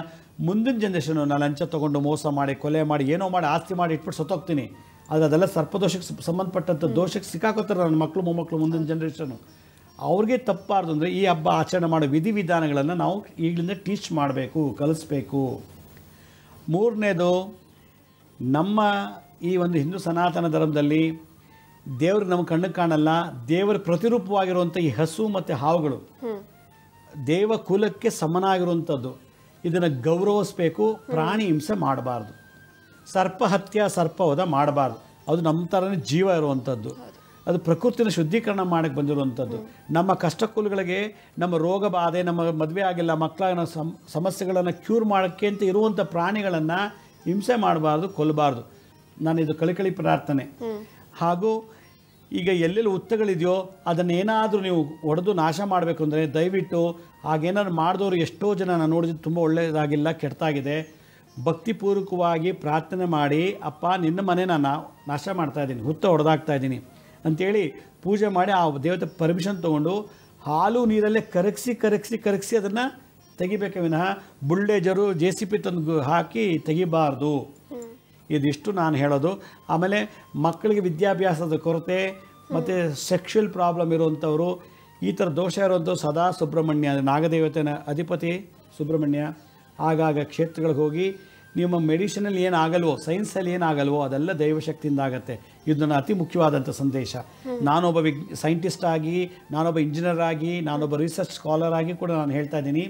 ಮುಂದಿನ ಜನ್ರೇಷನ್ ನಾನು ಲಂಚ ತೊಗೊಂಡು ಮೋಸ ಮಾಡಿ ಕೊಲೆ ಮಾಡಿ ಏನೋ ಮಾಡಿ ಆಸ್ತಿ ಮಾಡಿ ಇಟ್ಬಿಟ್ಟು ಸತ್ತೋಗ್ತೀನಿ ಅದು ಅದೆಲ್ಲ ಸರ್ಪದೋಷಕ್ಕೆ ಸಂಬಂಧಪಟ್ಟಂಥ ದೋಷಕ್ಕೆ ಸಿಕ್ಕಾಕೋತಾರೆ ನನ್ನ ಮಕ್ಕಳು ಮೊಮ್ಮಕ್ಕಳು ಮುಂದಿನ ಜನ್ರೇಷನು ಅವ್ರಿಗೆ ತಪ್ಪಾರ್ದು ಅಂದರೆ ಈ ಹಬ್ಬ ಆಚರಣೆ ಮಾಡೋ ವಿಧಿವಿಧಾನಗಳನ್ನು ನಾವು ಈಗಲಿಂದ ಟೀಚ್ ಮಾಡಬೇಕು ಕಲಿಸ್ಬೇಕು ಮೂರನೇದು ನಮ್ಮ ಈ ಒಂದು ಹಿಂದೂ ಸನಾತನ ಧರ್ಮದಲ್ಲಿ ದೇವ್ರಿಗೆ ನಮ್ಮ ಕಣ್ಣಿಗೆ ಕಾಣಲ್ಲ ದೇವರ ಪ್ರತಿರೂಪವಾಗಿರುವಂಥ ಈ ಹಸು ಮತ್ತು ಹಾವುಗಳು ದೇವ ಕುಲಕ್ಕೆ ಸಮನಾಗಿರುವಂಥದ್ದು ಇದನ್ನು ಗೌರವಿಸ್ಬೇಕು ಪ್ರಾಣಿ ಹಿಂಸೆ ಮಾಡಬಾರ್ದು ಸರ್ಪ ಹತ್ಯ ಸರ್ಪವದ ಮಾಡಬಾರ್ದು ಅದು ನಮ್ಮ ಥರನೇ ಜೀವ ಇರುವಂಥದ್ದು ಅದು ಪ್ರಕೃತಿನ ಶುದ್ಧೀಕರಣ ಮಾಡಕ್ಕೆ ಬಂದಿರುವಂಥದ್ದು ನಮ್ಮ ಕಷ್ಟಕೂಲಗಳಿಗೆ ನಮ್ಮ ರೋಗ ಬಾಧೆ ನಮ್ಮ ಮದುವೆ ಆಗಿಲ್ಲ ಮಕ್ಕಳ ಸಮಸ್ಯೆಗಳನ್ನು ಕ್ಯೂರ್ ಮಾಡೋಕ್ಕೆ ಅಂತ ಇರುವಂಥ ಪ್ರಾಣಿಗಳನ್ನು ಹಿಂಸೆ ಮಾಡಬಾರ್ದು ಕೊಲ್ಲಬಾರ್ದು ನಾನು ಇದು ಕಳಿಕಳಿ ಪ್ರಾರ್ಥನೆ ಹಾಗೂ ಈಗ ಎಲ್ಲೆಲ್ಲಿ ಹುತ್ತಗಳಿದೆಯೋ ಅದನ್ನೇನಾದರೂ ನೀವು ಒಡೆದು ನಾಶ ಮಾಡಬೇಕು ಅಂದರೆ ದಯವಿಟ್ಟು ಆಗೇನಾದ್ರು ಮಾಡಿದವರು ಎಷ್ಟೋ ಜನ ನಾನು ನೋಡಿದ್ರೆ ತುಂಬ ಒಳ್ಳೆಯದಾಗಿಲ್ಲ ಕೆಟ್ಟಾಗಿದೆ ಭಕ್ತಿಪೂರ್ವಕವಾಗಿ ಪ್ರಾರ್ಥನೆ ಮಾಡಿ ಅಪ್ಪ ನಿನ್ನ ಮನೆ ನಾನು ನಾಶ ಇದ್ದೀನಿ ಹುತ್ತ ಹೊಡೆದಾಗ್ತಾ ಇದ್ದೀನಿ ಅಂಥೇಳಿ ಪೂಜೆ ಮಾಡಿ ಆ ದೇವತೆ ಪರ್ಮಿಷನ್ ತೊಗೊಂಡು ಹಾಲು ನೀರಲ್ಲೇ ಕರಗಿಸಿ ಕರಗಿಸಿ ಕರಗಿಸಿ ಅದನ್ನು ತೆಗಿಬೇಕು ವಿನಃ ಬುಲ್ಡೇಜರು ಜೆ ಸಿ ಪಿ ತಂದು ಹಾಕಿ ತೆಗಿಬಾರ್ದು ಇದಿಷ್ಟು ನಾನು ಹೇಳೋದು ಆಮೇಲೆ ಮಕ್ಕಳಿಗೆ ವಿದ್ಯಾಭ್ಯಾಸದ ಕೊರತೆ ಮತ್ತು ಸೆಕ್ಷುಯಲ್ ಪ್ರಾಬ್ಲಮ್ ಇರುವಂಥವರು ಈ ಥರ ದೋಷ ಇರೋದು ಸದಾ ಸುಬ್ರಹ್ಮಣ್ಯ ನಾಗದೇವತೆನ ಅಧಿಪತಿ ಸುಬ್ರಹ್ಮಣ್ಯ ಆಗಾಗ ಕ್ಷೇತ್ರಗಳಿಗೆ ಹೋಗಿ ನಿಮ್ಮ ಮೆಡಿಷನಲ್ಲಿ ಏನಾಗಲ್ವೋ ಸೈನ್ಸಲ್ಲಿ ಏನಾಗಲ್ವೋ ಅದೆಲ್ಲ ದೈವಶಕ್ತಿಯಿಂದ ಆಗುತ್ತೆ ಇದು ನನ್ನ ಅತಿ ಮುಖ್ಯವಾದಂಥ ಸಂದೇಶ ನಾನೊಬ್ಬ ವಿಗ್ ಸೈಂಟಿಸ್ಟ್ ಆಗಿ ನಾನೊಬ್ಬ ಇಂಜಿನಿಯರ್ ಆಗಿ ನಾನೊಬ್ಬ ರಿಸರ್ಚ್ ಸ್ಕಾಲರ್ ಆಗಿ ಕೂಡ ನಾನು ಹೇಳ್ತಾ ಇದ್ದೀನಿ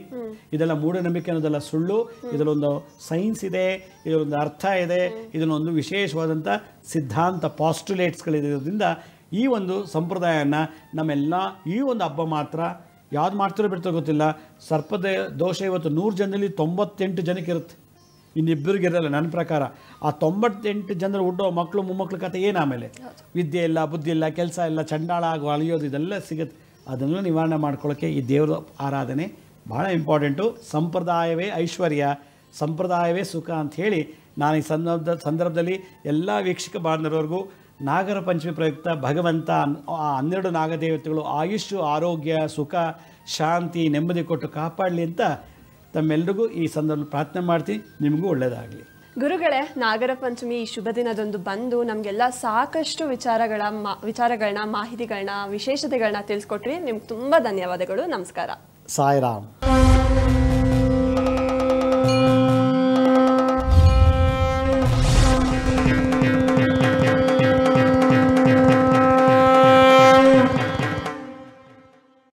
ಇದೆಲ್ಲ ಮೂಢನಂಬಿಕೆ ಅನ್ನೋದೆಲ್ಲ ಸುಳ್ಳು ಇದರಲ್ಲೊಂದು ಸೈನ್ಸ್ ಇದೆ ಇದರೊಂದು ಅರ್ಥ ಇದೆ ಇದನ್ನೊಂದು ವಿಶೇಷವಾದಂಥ ಸಿದ್ಧಾಂತ ಪಾಸ್ಟುಲೇಟ್ಸ್ಗಳಿರೋದ್ರಿಂದ ಈ ಒಂದು ಸಂಪ್ರದಾಯನ ನಮ್ಮೆಲ್ಲ ಈ ಒಂದು ಹಬ್ಬ ಮಾತ್ರ ಯಾವ್ದು ಮಾಡ್ತಿರೋ ಬಿಡ್ತಾರೋ ಗೊತ್ತಿಲ್ಲ ಸರ್ಪದ ದೋಷ ಇವತ್ತು ನೂರು ಜನದಲ್ಲಿ ತೊಂಬತ್ತೆಂಟು ಜನಕ್ಕೆ ಇರುತ್ತೆ ಇನ್ನಿಬ್ಬರಿಗಿರಲ್ಲ ನನ್ನ ಪ್ರಕಾರ ಆ ತೊಂಬತ್ತೆಂಟು ಜನರು ಹುಟ್ಟೋ ಮಕ್ಕಳು ಮೊಮ್ಮಕ್ಳ ಕತೆ ಏನು ಆಮೇಲೆ ವಿದ್ಯೆ ಇಲ್ಲ ಬುದ್ಧಿ ಇಲ್ಲ ಕೆಲಸ ಇಲ್ಲ ಚಂಡಾಳ ಆಗೋ ಅಳಿಯೋದು ಇದೆಲ್ಲ ಸಿಗುತ್ತೆ ಅದನ್ನೆಲ್ಲ ನಿವಾರಣೆ ಮಾಡ್ಕೊಳ್ಳೋಕ್ಕೆ ಈ ದೇವರ ಆರಾಧನೆ ಭಾಳ ಇಂಪಾರ್ಟೆಂಟು ಸಂಪ್ರದಾಯವೇ ಐಶ್ವರ್ಯ ಸಂಪ್ರದಾಯವೇ ಸುಖ ಅಂಥೇಳಿ ನಾನು ಈ ಸಂದರ್ಭದ ಸಂದರ್ಭದಲ್ಲಿ ಎಲ್ಲ ವೀಕ್ಷಕ ಬಾಂಧವರಿಗೂ ನಾಗರ ಪಂಚಮಿ ಪ್ರಯುಕ್ತ ಭಗವಂತ ಆ ಹನ್ನೆರಡು ನಾಗದೇವತೆಗಳು ಆಯುಷ್ ಆರೋಗ್ಯ ಸುಖ ಶಾಂತಿ ನೆಮ್ಮದಿ ಕೊಟ್ಟು ಕಾಪಾಡಲಿ ಅಂತ ತಮ್ಮೆಲ್ಲರಿಗೂ ಈ ಸಂದರ್ಭ ಪ್ರಾರ್ಥನೆ ಮಾಡ್ತೀನಿ ನಿಮಗೂ ಒಳ್ಳೆಯದಾಗಲಿ ಗುರುಗಳೇ ನಾಗರ ಪಂಚಮಿ ಈ ಶುಭ ದಿನದೊಂದು ಬಂದು ನಮಗೆಲ್ಲ ಸಾಕಷ್ಟು ವಿಚಾರಗಳ ವಿಚಾರಗಳನ್ನ ಮಾಹಿತಿಗಳನ್ನ ವಿಶೇಷತೆಗಳನ್ನ ತಿಳಿಸ್ಕೊಟ್ರಿ ನಿಮ್ಗೆ ತುಂಬ ಧನ್ಯವಾದಗಳು ನಮಸ್ಕಾರ ಸಾಯಿರಾಮ್